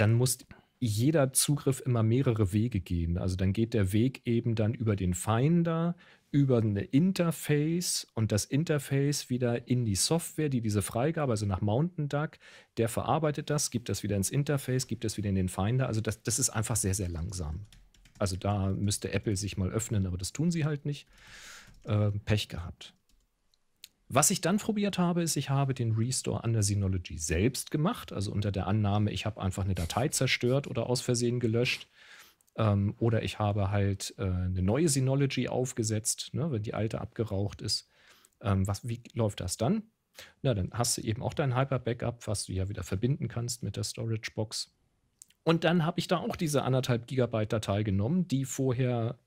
dann muss jeder Zugriff immer mehrere Wege gehen. Also dann geht der Weg eben dann über den Finder, über eine Interface und das Interface wieder in die Software, die diese Freigabe, also nach Mountain Duck, der verarbeitet das, gibt das wieder ins Interface, gibt das wieder in den Finder. Also das, das ist einfach sehr, sehr langsam. Also da müsste Apple sich mal öffnen, aber das tun sie halt nicht. Äh, Pech gehabt. Was ich dann probiert habe, ist, ich habe den Restore an der Synology selbst gemacht, also unter der Annahme, ich habe einfach eine Datei zerstört oder aus Versehen gelöscht. Ähm, oder ich habe halt äh, eine neue Synology aufgesetzt, ne, wenn die alte abgeraucht ist. Ähm, was, wie läuft das dann? Na, dann hast du eben auch dein Hyper-Backup, was du ja wieder verbinden kannst mit der Storage-Box. Und dann habe ich da auch diese anderthalb Gigabyte Datei genommen, die vorher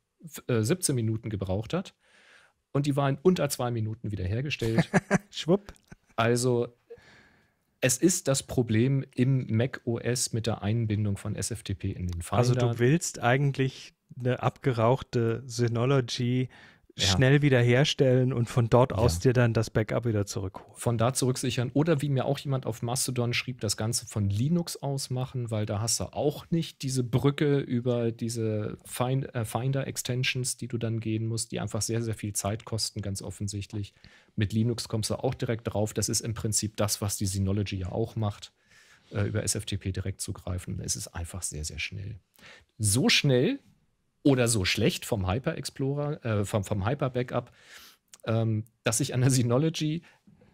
äh, 17 Minuten gebraucht hat und die waren unter zwei Minuten wiederhergestellt. Schwupp. Also es ist das Problem im Mac OS mit der Einbindung von SFTP in den Finder. Also du willst eigentlich eine abgerauchte Synology ja. schnell wiederherstellen und von dort aus dir dann das Backup wieder zurückholen. Von da zurücksichern. Oder wie mir auch jemand auf Mastodon schrieb, das Ganze von Linux aus machen, weil da hast du auch nicht diese Brücke über diese Find, äh, Finder-Extensions, die du dann gehen musst, die einfach sehr, sehr viel Zeit kosten, ganz offensichtlich. Mit Linux kommst du auch direkt drauf. Das ist im Prinzip das, was die Synology ja auch macht äh, über SFTP direkt zugreifen. Es ist einfach sehr, sehr schnell. So schnell, oder so schlecht vom Hyper Explorer, äh, vom, vom Hyper Backup, ähm, dass ich an der Synology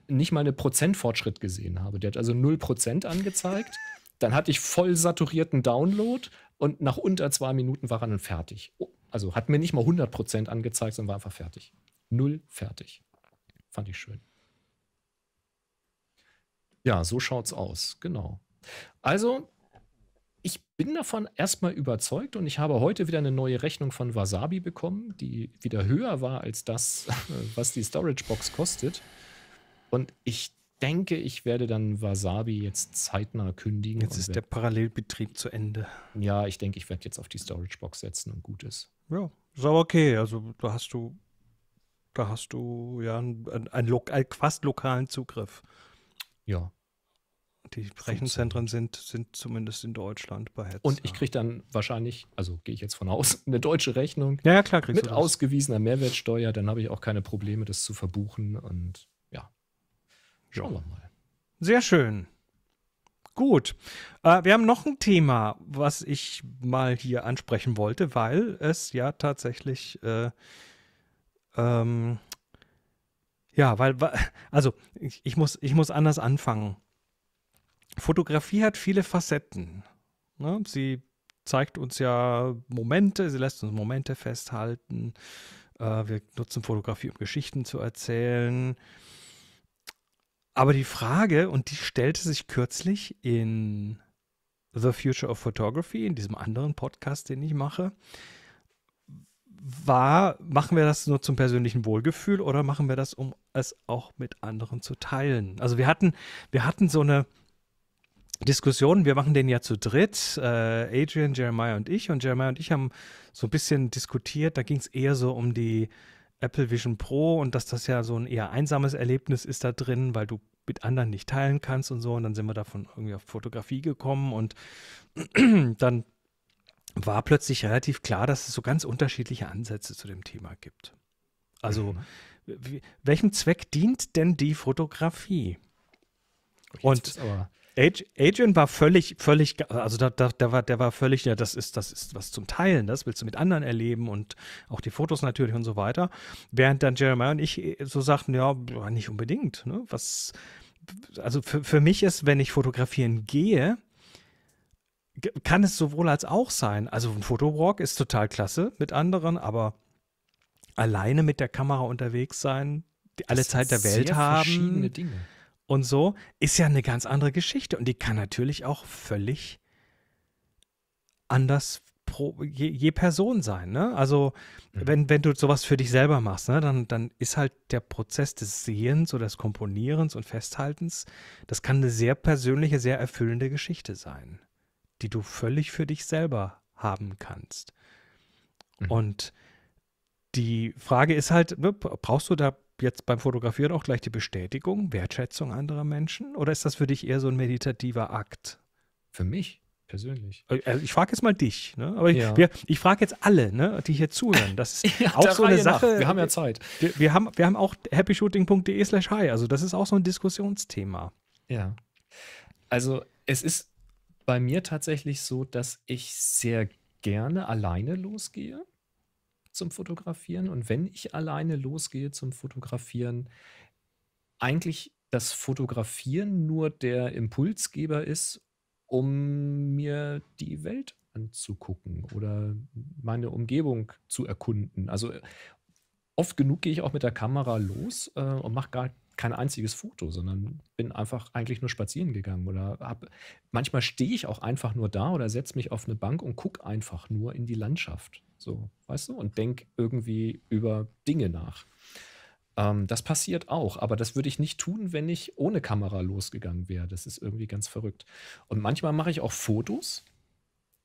nicht mal einen Prozentfortschritt gesehen habe. Der hat also 0% angezeigt. Dann hatte ich voll saturierten Download und nach unter zwei Minuten war er dann fertig. Oh, also hat mir nicht mal 100% angezeigt, sondern war einfach fertig. Null fertig. Fand ich schön. Ja, so schaut's aus. Genau. Also, ich bin davon erstmal überzeugt und ich habe heute wieder eine neue Rechnung von Wasabi bekommen, die wieder höher war als das, äh, was die Storage Box kostet. Und ich denke, ich werde dann Wasabi jetzt zeitnah kündigen. Jetzt ist der Parallelbetrieb zu Ende. Ja, ich denke, ich werde jetzt auf die Storage Box setzen und gut ist. Ja, ist aber okay. Also da hast du, da hast du ja einen, einen, einen fast lokalen Zugriff. Ja. Die Rechenzentren sind, sind zumindest in Deutschland bei Hetzer. Und ich kriege dann wahrscheinlich, also gehe ich jetzt von aus, eine deutsche Rechnung. Ja, ja klar, Mit du ausgewiesener Mehrwertsteuer, dann habe ich auch keine Probleme, das zu verbuchen. Und ja, schauen wir mal. Sehr schön. Gut. Äh, wir haben noch ein Thema, was ich mal hier ansprechen wollte, weil es ja tatsächlich. Äh, ähm, ja, weil, also ich, ich, muss, ich muss anders anfangen. Fotografie hat viele Facetten. Ne? Sie zeigt uns ja Momente, sie lässt uns Momente festhalten. Äh, wir nutzen Fotografie, um Geschichten zu erzählen. Aber die Frage, und die stellte sich kürzlich in The Future of Photography, in diesem anderen Podcast, den ich mache, war, machen wir das nur zum persönlichen Wohlgefühl oder machen wir das, um es auch mit anderen zu teilen? Also wir hatten, wir hatten so eine, Diskussionen. Wir machen den ja zu dritt, äh, Adrian, Jeremiah und ich. Und Jeremiah und ich haben so ein bisschen diskutiert. Da ging es eher so um die Apple Vision Pro und dass das ja so ein eher einsames Erlebnis ist da drin, weil du mit anderen nicht teilen kannst und so. Und dann sind wir davon irgendwie auf Fotografie gekommen und dann war plötzlich relativ klar, dass es so ganz unterschiedliche Ansätze zu dem Thema gibt. Also, mhm. welchem Zweck dient denn die Fotografie? Oh, jetzt und Adrian war völlig, völlig, also da, da, der, war, der war völlig, ja, das ist, das ist was zum Teilen, das willst du mit anderen erleben und auch die Fotos natürlich und so weiter. Während dann Jeremiah und ich äh, so sagten, ja, nicht unbedingt. Ne? Was, also für, für mich ist, wenn ich fotografieren gehe, kann es sowohl als auch sein. Also ein Fotowalk ist total klasse mit anderen, aber alleine mit der Kamera unterwegs sein, die alle Zeit der Welt haben. Verschiedene Dinge und so, ist ja eine ganz andere Geschichte. Und die kann natürlich auch völlig anders pro, je, je, Person sein. Ne? Also, mhm. wenn, wenn du sowas für dich selber machst, ne, dann, dann ist halt der Prozess des Sehens oder des Komponierens und Festhaltens, das kann eine sehr persönliche, sehr erfüllende Geschichte sein, die du völlig für dich selber haben kannst. Mhm. Und die Frage ist halt, ne, brauchst du da jetzt beim Fotografieren auch gleich die Bestätigung, Wertschätzung anderer Menschen? Oder ist das für dich eher so ein meditativer Akt? Für mich persönlich. Äh, also ich frage jetzt mal dich, ne? aber ja. ich, frage jetzt alle, ne, die hier zuhören. Das ist ja, auch so Reihe eine Sache. Nach. Wir haben ja Zeit. Wir, wir, haben, wir haben auch happyshooting.de slash hi. Also das ist auch so ein Diskussionsthema. Ja. Also es ist bei mir tatsächlich so, dass ich sehr gerne alleine losgehe zum Fotografieren und wenn ich alleine losgehe zum Fotografieren, eigentlich das Fotografieren nur der Impulsgeber ist, um mir die Welt anzugucken oder meine Umgebung zu erkunden. Also oft genug gehe ich auch mit der Kamera los äh, und mache gar kein einziges Foto, sondern bin einfach eigentlich nur spazieren gegangen oder hab, manchmal stehe ich auch einfach nur da oder setze mich auf eine Bank und gucke einfach nur in die Landschaft. So, weißt du? Und denke irgendwie über Dinge nach. Ähm, das passiert auch, aber das würde ich nicht tun, wenn ich ohne Kamera losgegangen wäre. Das ist irgendwie ganz verrückt. Und manchmal mache ich auch Fotos.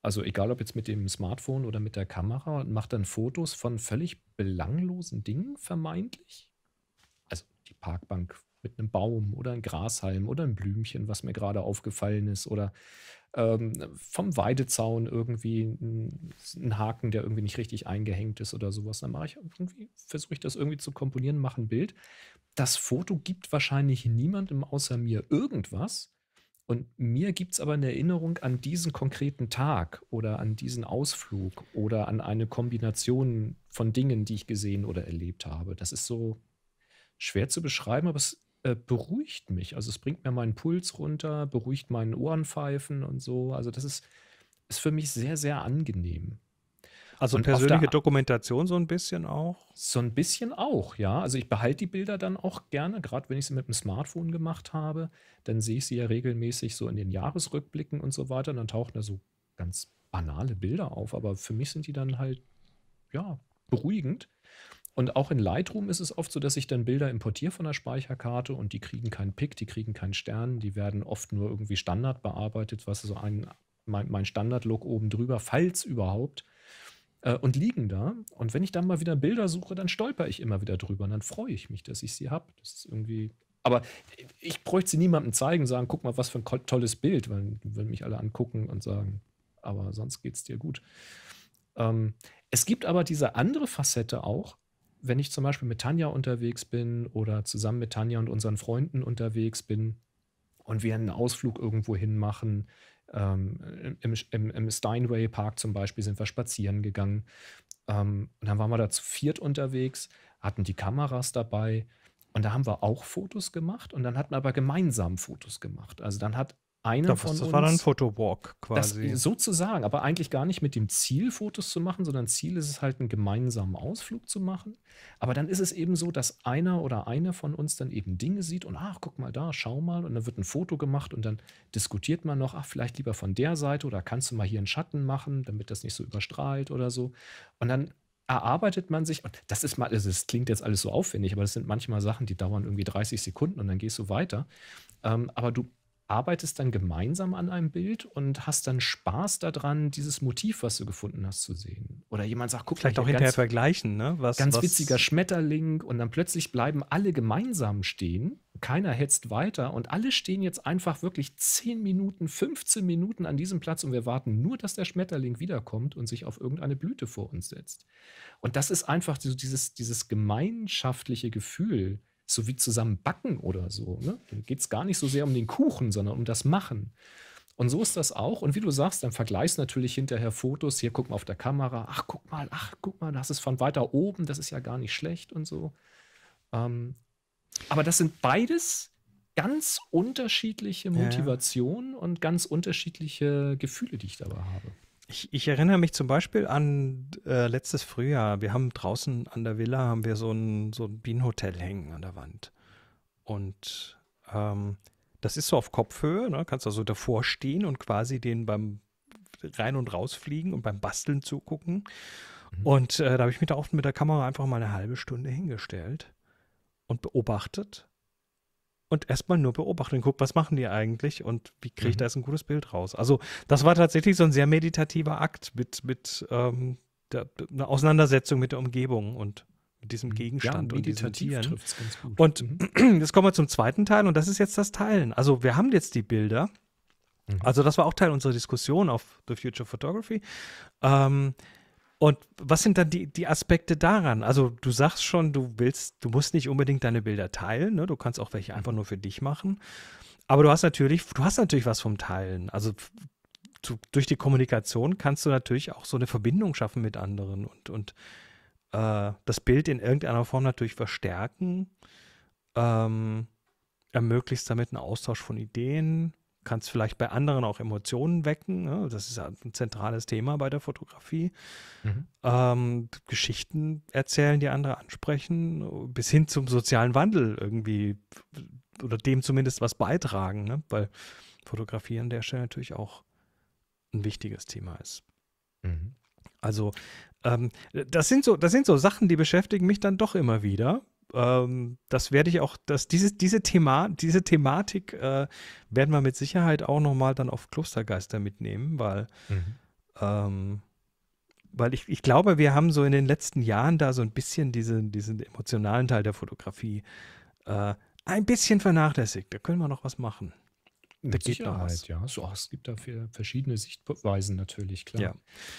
Also egal ob jetzt mit dem Smartphone oder mit der Kamera und mache dann Fotos von völlig belanglosen Dingen vermeintlich die Parkbank mit einem Baum oder ein Grashalm oder ein Blümchen, was mir gerade aufgefallen ist, oder ähm, vom Weidezaun irgendwie ein, ein, Haken, der irgendwie nicht richtig eingehängt ist oder sowas. Dann mache ich irgendwie, versuche ich das irgendwie zu komponieren, mache ein Bild. Das Foto gibt wahrscheinlich niemandem außer mir irgendwas. Und mir gibt es aber eine Erinnerung an diesen konkreten Tag oder an diesen Ausflug oder an eine Kombination von Dingen, die ich gesehen oder erlebt habe. Das ist so, schwer zu beschreiben, aber es äh, beruhigt mich. Also es bringt mir meinen Puls runter, beruhigt meinen Ohrenpfeifen und so. Also das ist, ist für mich sehr, sehr angenehm. Also und persönliche Dokumentation so ein bisschen auch? So ein bisschen auch, ja. Also ich behalte die Bilder dann auch gerne, gerade wenn ich sie mit dem Smartphone gemacht habe, dann sehe ich sie ja regelmäßig so in den Jahresrückblicken und so weiter. Und dann tauchen da so ganz banale Bilder auf. Aber für mich sind die dann halt, ja, beruhigend. Und auch in Lightroom ist es oft so, dass ich dann Bilder importiere von der Speicherkarte und die kriegen keinen Pick, die kriegen keinen Stern, die werden oft nur irgendwie Standard bearbeitet, was so ein, mein, mein Standard-Look oben drüber, falls überhaupt, äh, und liegen da. Und wenn ich dann mal wieder Bilder suche, dann stolper ich immer wieder drüber und dann freue ich mich, dass ich sie habe. Das ist irgendwie. Aber ich bräuchte sie niemandem zeigen, sagen, guck mal, was für ein tolles Bild, weil würden mich alle angucken und sagen, aber sonst geht es dir gut. Ähm, es gibt aber diese andere Facette auch, wenn ich zum Beispiel mit Tanja unterwegs bin oder zusammen mit Tanja und unseren Freunden unterwegs bin und wir einen Ausflug irgendwo hin machen, ähm, im, im, im, Steinway Park zum Beispiel sind wir spazieren gegangen ähm, und dann waren wir da zu viert unterwegs, hatten die Kameras dabei und da haben wir auch Fotos gemacht und dann hatten wir aber gemeinsam Fotos gemacht. Also dann hat einen das, von das uns. war dann ein Fotowalk quasi. Das, sozusagen, aber eigentlich gar nicht mit dem Ziel, Fotos zu machen, sondern Ziel ist es halt, einen gemeinsamen Ausflug zu machen. Aber dann ist es eben so, dass einer oder eine von uns dann eben Dinge sieht und ach, guck mal da, schau mal. Und dann wird ein Foto gemacht und dann diskutiert man noch, ach, vielleicht lieber von der Seite oder kannst du mal hier einen Schatten machen, damit das nicht so überstrahlt oder so. Und dann erarbeitet man sich, und das ist mal, also es klingt jetzt alles so aufwendig, aber das sind manchmal Sachen, die dauern irgendwie 30 Sekunden und dann gehst du weiter. Ähm, aber du arbeitest dann gemeinsam an einem Bild und hast dann Spaß daran, dieses Motiv, was du gefunden hast, zu sehen. Oder jemand sagt, guck Vielleicht mal, auch hinterher ganz, vergleichen, ne? Was, ganz was witziger Schmetterling und dann plötzlich bleiben alle gemeinsam stehen, keiner hetzt weiter und alle stehen jetzt einfach wirklich 10 Minuten, 15 Minuten an diesem Platz und wir warten nur, dass der Schmetterling wiederkommt und sich auf irgendeine Blüte vor uns setzt. Und das ist einfach so dieses, dieses gemeinschaftliche Gefühl, so wie zusammen backen oder so. Ne? Da geht es gar nicht so sehr um den Kuchen, sondern um das Machen. Und so ist das auch. Und wie du sagst, dann vergleichst natürlich hinterher Fotos. Hier guck mal auf der Kamera. Ach, guck mal, ach, guck mal, das ist von weiter oben. Das ist ja gar nicht schlecht und so. Ähm, aber das sind beides ganz unterschiedliche Motivationen ja. und ganz unterschiedliche Gefühle, die ich dabei habe. Ich, ich, erinnere mich zum Beispiel an äh, letztes Frühjahr. Wir haben draußen an der Villa haben wir so ein, so ein Bienenhotel hängen an der Wand. Und ähm, das ist so auf Kopfhöhe, ne? kannst also davor stehen und quasi den beim rein und rausfliegen und beim Basteln zugucken. Mhm. Und äh, da habe ich mich da auch mit der Kamera einfach mal eine halbe Stunde hingestellt und beobachtet und erstmal nur beobachten, guck, was machen die eigentlich und wie kriege ich mhm. da jetzt ein gutes Bild raus. Also das war tatsächlich so ein sehr meditativer Akt mit, mit ähm, der, einer Auseinandersetzung mit der Umgebung und mit diesem mhm. Gegenstand ja, und diesem Tieren. Und mhm. jetzt kommen wir zum zweiten Teil und das ist jetzt das Teilen. Also wir haben jetzt die Bilder. Mhm. Also das war auch Teil unserer Diskussion auf The Future Photography. Ähm, und was sind dann die, die Aspekte daran? Also du sagst schon, du willst, du musst nicht unbedingt deine Bilder teilen, ne? du kannst auch welche mhm. einfach nur für dich machen. Aber du hast natürlich, du hast natürlich was vom Teilen. Also du, durch die Kommunikation kannst du natürlich auch so eine Verbindung schaffen mit anderen und, und äh, das Bild in irgendeiner Form natürlich verstärken. Ähm, ermöglichst damit einen Austausch von Ideen, kannst vielleicht bei anderen auch Emotionen wecken. Ne? Das ist ein zentrales Thema bei der Fotografie. Mhm. Ähm, Geschichten erzählen, die andere ansprechen, bis hin zum sozialen Wandel irgendwie oder dem zumindest was beitragen, ne? weil Fotografie an der Stelle natürlich auch ein wichtiges Thema ist. Mhm. Also ähm, das, sind so, das sind so Sachen, die beschäftigen mich dann doch immer wieder, ähm, das werde ich auch, dass diese, diese, Thema, diese Thematik äh, werden wir mit Sicherheit auch nochmal dann auf Klostergeister mitnehmen, weil, mhm. ähm, weil ich, ich glaube, wir haben so in den letzten Jahren da so ein bisschen diese, diesen emotionalen Teil der Fotografie äh, ein bisschen vernachlässigt. Da können wir noch was machen. Da geht noch was. ja. So, es gibt da verschiedene Sichtweisen natürlich, klar. Ja.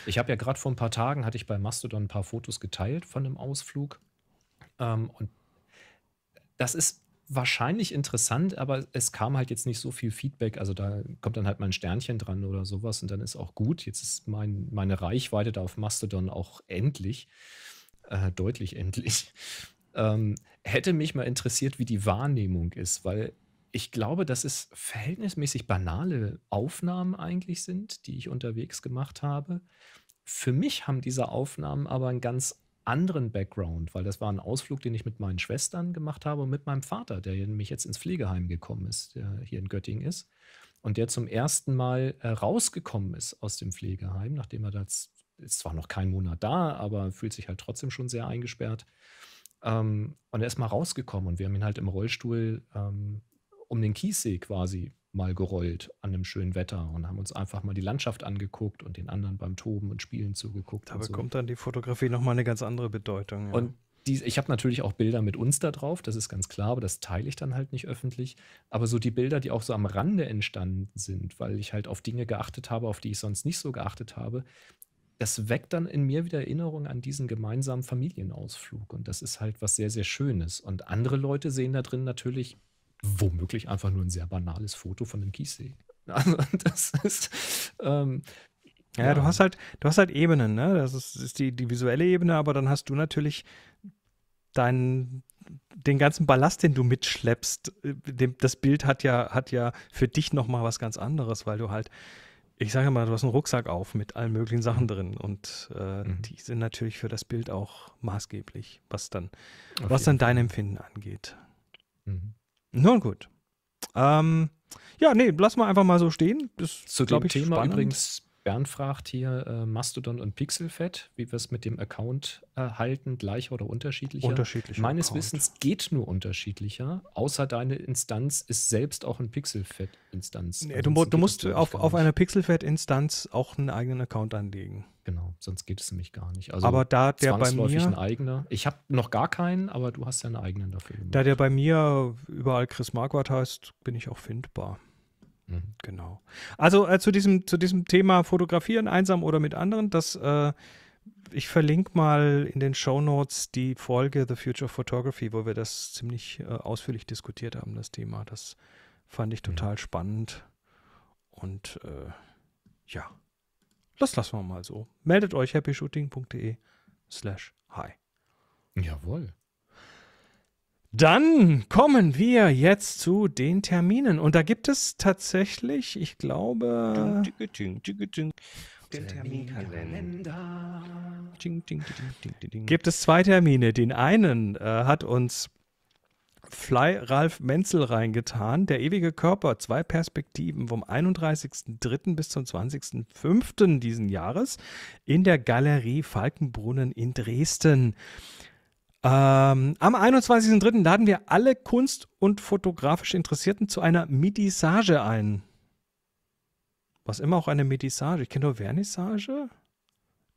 Ich habe ja gerade vor ein paar Tagen, hatte ich bei Mastodon ein paar Fotos geteilt von einem Ausflug ähm, und das ist wahrscheinlich interessant, aber es kam halt jetzt nicht so viel Feedback. Also da kommt dann halt mal ein Sternchen dran oder sowas und dann ist auch gut. Jetzt ist mein, meine Reichweite da auf Mastodon auch endlich, äh, deutlich endlich. Ähm, hätte mich mal interessiert, wie die Wahrnehmung ist, weil ich glaube, dass es verhältnismäßig banale Aufnahmen eigentlich sind, die ich unterwegs gemacht habe. Für mich haben diese Aufnahmen aber einen ganz anderen Background, weil das war ein Ausflug, den ich mit meinen Schwestern gemacht habe und mit meinem Vater, der nämlich jetzt ins Pflegeheim gekommen ist, der hier in Göttingen ist. Und der zum ersten Mal äh, rausgekommen ist aus dem Pflegeheim, nachdem er da ist zwar noch kein Monat da, aber fühlt sich halt trotzdem schon sehr eingesperrt. Ähm, und er ist mal rausgekommen und wir haben ihn halt im Rollstuhl ähm, um den Kiessee quasi mal gerollt an einem schönen Wetter und haben uns einfach mal die Landschaft angeguckt und den anderen beim Toben und Spielen zugeguckt. Da bekommt so. dann die Fotografie nochmal eine ganz andere Bedeutung. Ja. Und die, ich habe natürlich auch Bilder mit uns da drauf, das ist ganz klar, aber das teile ich dann halt nicht öffentlich. Aber so die Bilder, die auch so am Rande entstanden sind, weil ich halt auf Dinge geachtet habe, auf die ich sonst nicht so geachtet habe, das weckt dann in mir wieder Erinnerungen an diesen gemeinsamen Familienausflug. Und das ist halt was sehr, sehr Schönes. Und andere Leute sehen da drin natürlich womöglich einfach nur ein sehr banales Foto von einem Kiessee. Also das ist. Ähm, ja, ja, du hast halt, du hast halt Ebenen, ne? Das ist, ist die, die visuelle Ebene, aber dann hast du natürlich deinen den ganzen Ballast, den du mitschleppst, äh, dem, das Bild hat ja, hat ja für dich nochmal was ganz anderes, weil du halt, ich sage mal, du hast einen Rucksack auf mit allen möglichen Sachen mhm. drin und äh, mhm. die sind natürlich für das Bild auch maßgeblich, was dann, was dann dein Empfinden angeht. Mhm. Nun gut. Ähm, ja, nee, lass mal einfach mal so stehen. Das, Zu dem ich, Thema spannend. übrigens Bernd fragt hier äh, Mastodon und Pixelfed, wie wir es mit dem Account äh, halten, gleicher oder unterschiedlicher? Unterschiedlicher. Meines Account. Wissens geht nur unterschiedlicher, außer deine Instanz ist selbst auch ein pixelfed instanz Nee, also du, du musst auf, auf einer pixelfed instanz auch einen eigenen Account anlegen. Genau, sonst geht es nämlich gar nicht. Also aber da der bei mir ein eigener. Ich habe noch gar keinen, aber du hast ja einen eigenen dafür. Gemacht. Da der bei mir überall Chris Marquardt heißt, bin ich auch findbar. Genau. Also äh, zu, diesem, zu diesem Thema Fotografieren, einsam oder mit anderen, das, äh, ich verlinke mal in den Show Notes die Folge The Future of Photography, wo wir das ziemlich äh, ausführlich diskutiert haben, das Thema. Das fand ich mhm. total mhm. spannend. Und äh, ja, das lassen wir mal so. Meldet euch happyshooting.de slash hi. Jawohl. Dann kommen wir jetzt zu den Terminen. Und da gibt es tatsächlich, ich glaube. Terminkalender. Gibt es zwei Termine. Den einen äh, hat uns Fly Ralf Menzel reingetan. Der ewige Körper, zwei Perspektiven vom 31.03. bis zum 20.05. diesen Jahres in der Galerie Falkenbrunnen in Dresden. Ähm, am 21.03. laden wir alle Kunst- und fotografisch Interessierten zu einer Medisage ein. Was immer auch eine Midisage. Ich kenne nur Vernissage.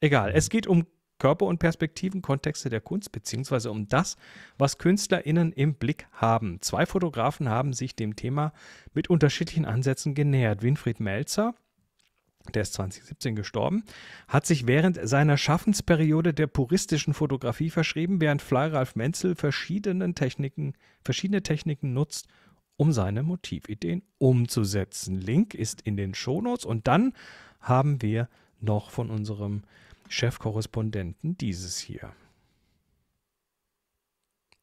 Egal. Es geht um Körper und Perspektivenkontexte der Kunst, beziehungsweise um das, was KünstlerInnen im Blick haben. Zwei Fotografen haben sich dem Thema mit unterschiedlichen Ansätzen genähert. Winfried Melzer der ist 2017 gestorben, hat sich während seiner Schaffensperiode der puristischen Fotografie verschrieben, während Fly Ralf Menzel verschiedenen Techniken, verschiedene Techniken nutzt, um seine Motivideen umzusetzen. Link ist in den Shownotes und dann haben wir noch von unserem Chefkorrespondenten dieses hier.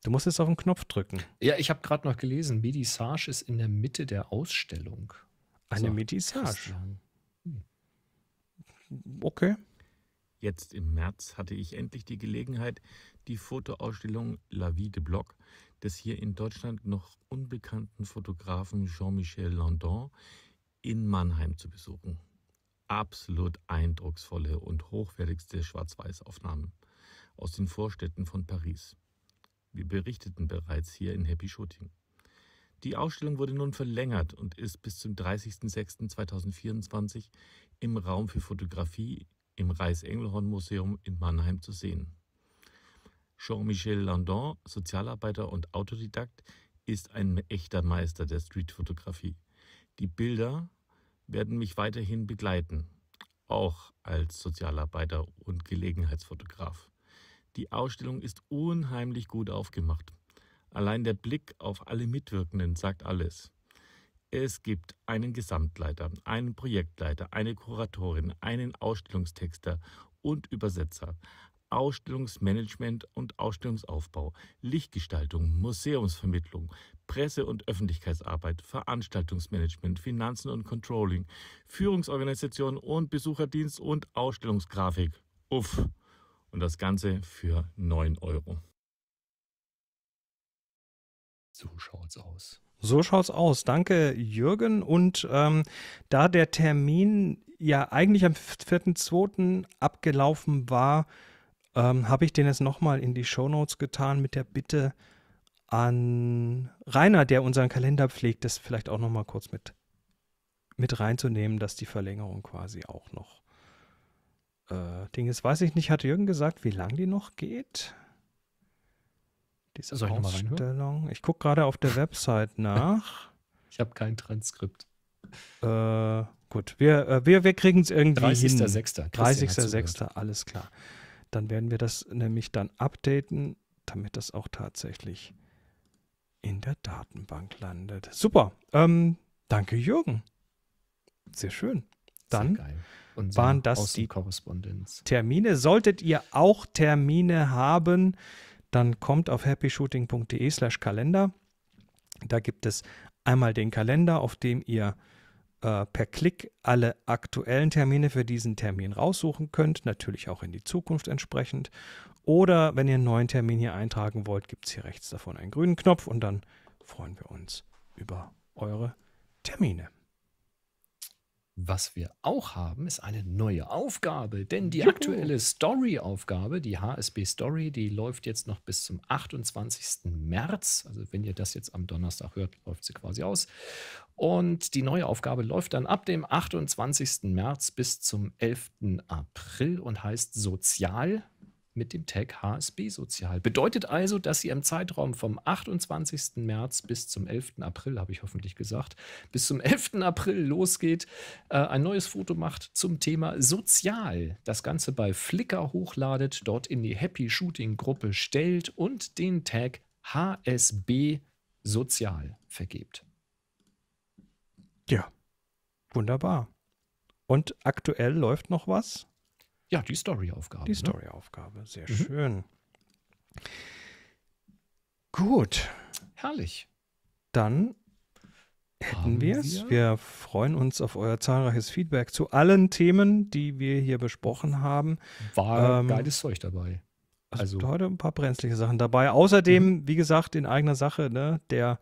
Du musst jetzt auf den Knopf drücken. Ja, ich habe gerade noch gelesen, Medisage ist in der Mitte der Ausstellung. Eine so, Medisage. Christian okay. Jetzt im März hatte ich endlich die Gelegenheit, die Fotoausstellung La Vie de Bloc des hier in Deutschland noch unbekannten Fotografen Jean-Michel Landon in Mannheim zu besuchen. Absolut eindrucksvolle und hochwertigste Schwarz-Weiß-Aufnahmen aus den Vorstädten von Paris. Wir berichteten bereits hier in Happy Shooting. Die Ausstellung wurde nun verlängert und ist bis zum 30.06.2024 im Raum für Fotografie im Reichs-Engelhorn-Museum in Mannheim zu sehen. Jean-Michel Landon, Sozialarbeiter und Autodidakt, ist ein echter Meister der Streetfotografie. Die Bilder werden mich weiterhin begleiten, auch als Sozialarbeiter und Gelegenheitsfotograf. Die Ausstellung ist unheimlich gut aufgemacht. Allein der Blick auf alle Mitwirkenden sagt alles. Es gibt einen Gesamtleiter, einen Projektleiter, eine Kuratorin, einen Ausstellungstexter und Übersetzer, Ausstellungsmanagement und Ausstellungsaufbau, Lichtgestaltung, Museumsvermittlung, Presse- und Öffentlichkeitsarbeit, Veranstaltungsmanagement, Finanzen und Controlling, Führungsorganisation und Besucherdienst und Ausstellungsgrafik. Uff. Und das Ganze für 9 Euro. So schaut's aus. So schaut's aus. Danke, Jürgen. Und ähm, da der Termin ja eigentlich am 4.2. abgelaufen war, ähm, habe ich den jetzt nochmal in die Shownotes getan mit der Bitte an Rainer, der unseren Kalender pflegt, das vielleicht auch nochmal kurz mit, mit reinzunehmen, dass die Verlängerung quasi auch noch äh, Ding ist. Weiß ich nicht, hat Jürgen gesagt, wie lange die noch geht? Die ist Soll ich Ausstellung. Ich gucke gerade auf der Website nach. ich habe kein Transkript. Äh, gut, wir, äh, wir, wir kriegen es irgendwie 30.06. 30.06. Alles klar. Dann werden wir das nämlich dann updaten, damit das auch tatsächlich in der Datenbank landet. Super. Ähm, danke, Jürgen. Sehr schön. Dann Sehr waren das die Termine. Solltet ihr auch Termine haben, dann kommt auf happyshooting.de slash Kalender. Da gibt es einmal den Kalender, auf dem ihr äh, per Klick alle aktuellen Termine für diesen Termin raussuchen könnt, natürlich auch in die Zukunft entsprechend. Oder wenn ihr einen neuen Termin hier eintragen wollt, gibt es hier rechts davon einen grünen Knopf und dann freuen wir uns über eure Termine. Was wir auch haben, ist eine neue Aufgabe, denn die Juhu. aktuelle Story-Aufgabe, die HSB Story, die läuft jetzt noch bis zum 28. März. Also wenn ihr das jetzt am Donnerstag hört, läuft sie quasi aus. Und die neue Aufgabe läuft dann ab dem 28. März bis zum 11. April und heißt Sozial mit dem Tag HSB Sozial. Bedeutet also, dass Sie im Zeitraum vom 28. März bis zum 11. April, habe ich hoffentlich gesagt, bis zum 11. April losgeht, äh, ein neues Foto macht zum Thema Sozial. Das Ganze bei Flickr hochladet, dort in die Happy Shooting Gruppe stellt und den Tag HSB Sozial vergebt. Ja, wunderbar. Und aktuell läuft noch was? Ja, die Story-Aufgabe. Die ne? Story-Aufgabe, sehr mhm. schön. Gut. Herrlich. Dann hätten wir es. Wir freuen uns auf euer zahlreiches Feedback zu allen Themen, die wir hier besprochen haben. War ähm, geiles Zeug dabei. Also, also heute ein paar brenzliche Sachen dabei. Außerdem, mhm. wie gesagt, in eigener Sache, ne, der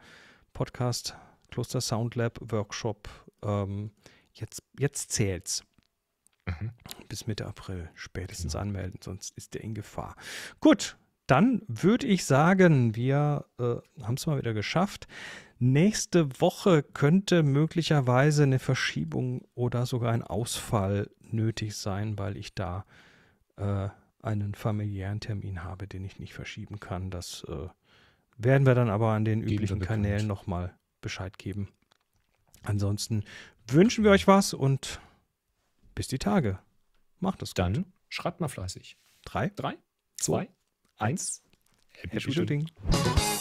Podcast Kloster Sound Lab Workshop. Ähm, jetzt, jetzt zählt's. Mhm. Bis Mitte April spätestens genau. anmelden, sonst ist der in Gefahr. Gut, dann würde ich sagen, wir äh, haben es mal wieder geschafft. Nächste Woche könnte möglicherweise eine Verschiebung oder sogar ein Ausfall nötig sein, weil ich da äh, einen familiären Termin habe, den ich nicht verschieben kann. Das äh, werden wir dann aber an den üblichen Kanälen nochmal Bescheid geben. Ansonsten wünschen wir euch was und bis die Tage. Macht es Dann schreibt mal fleißig. Drei, drei, zwei, zwei eins. Happy, Happy Shooting. Shooting.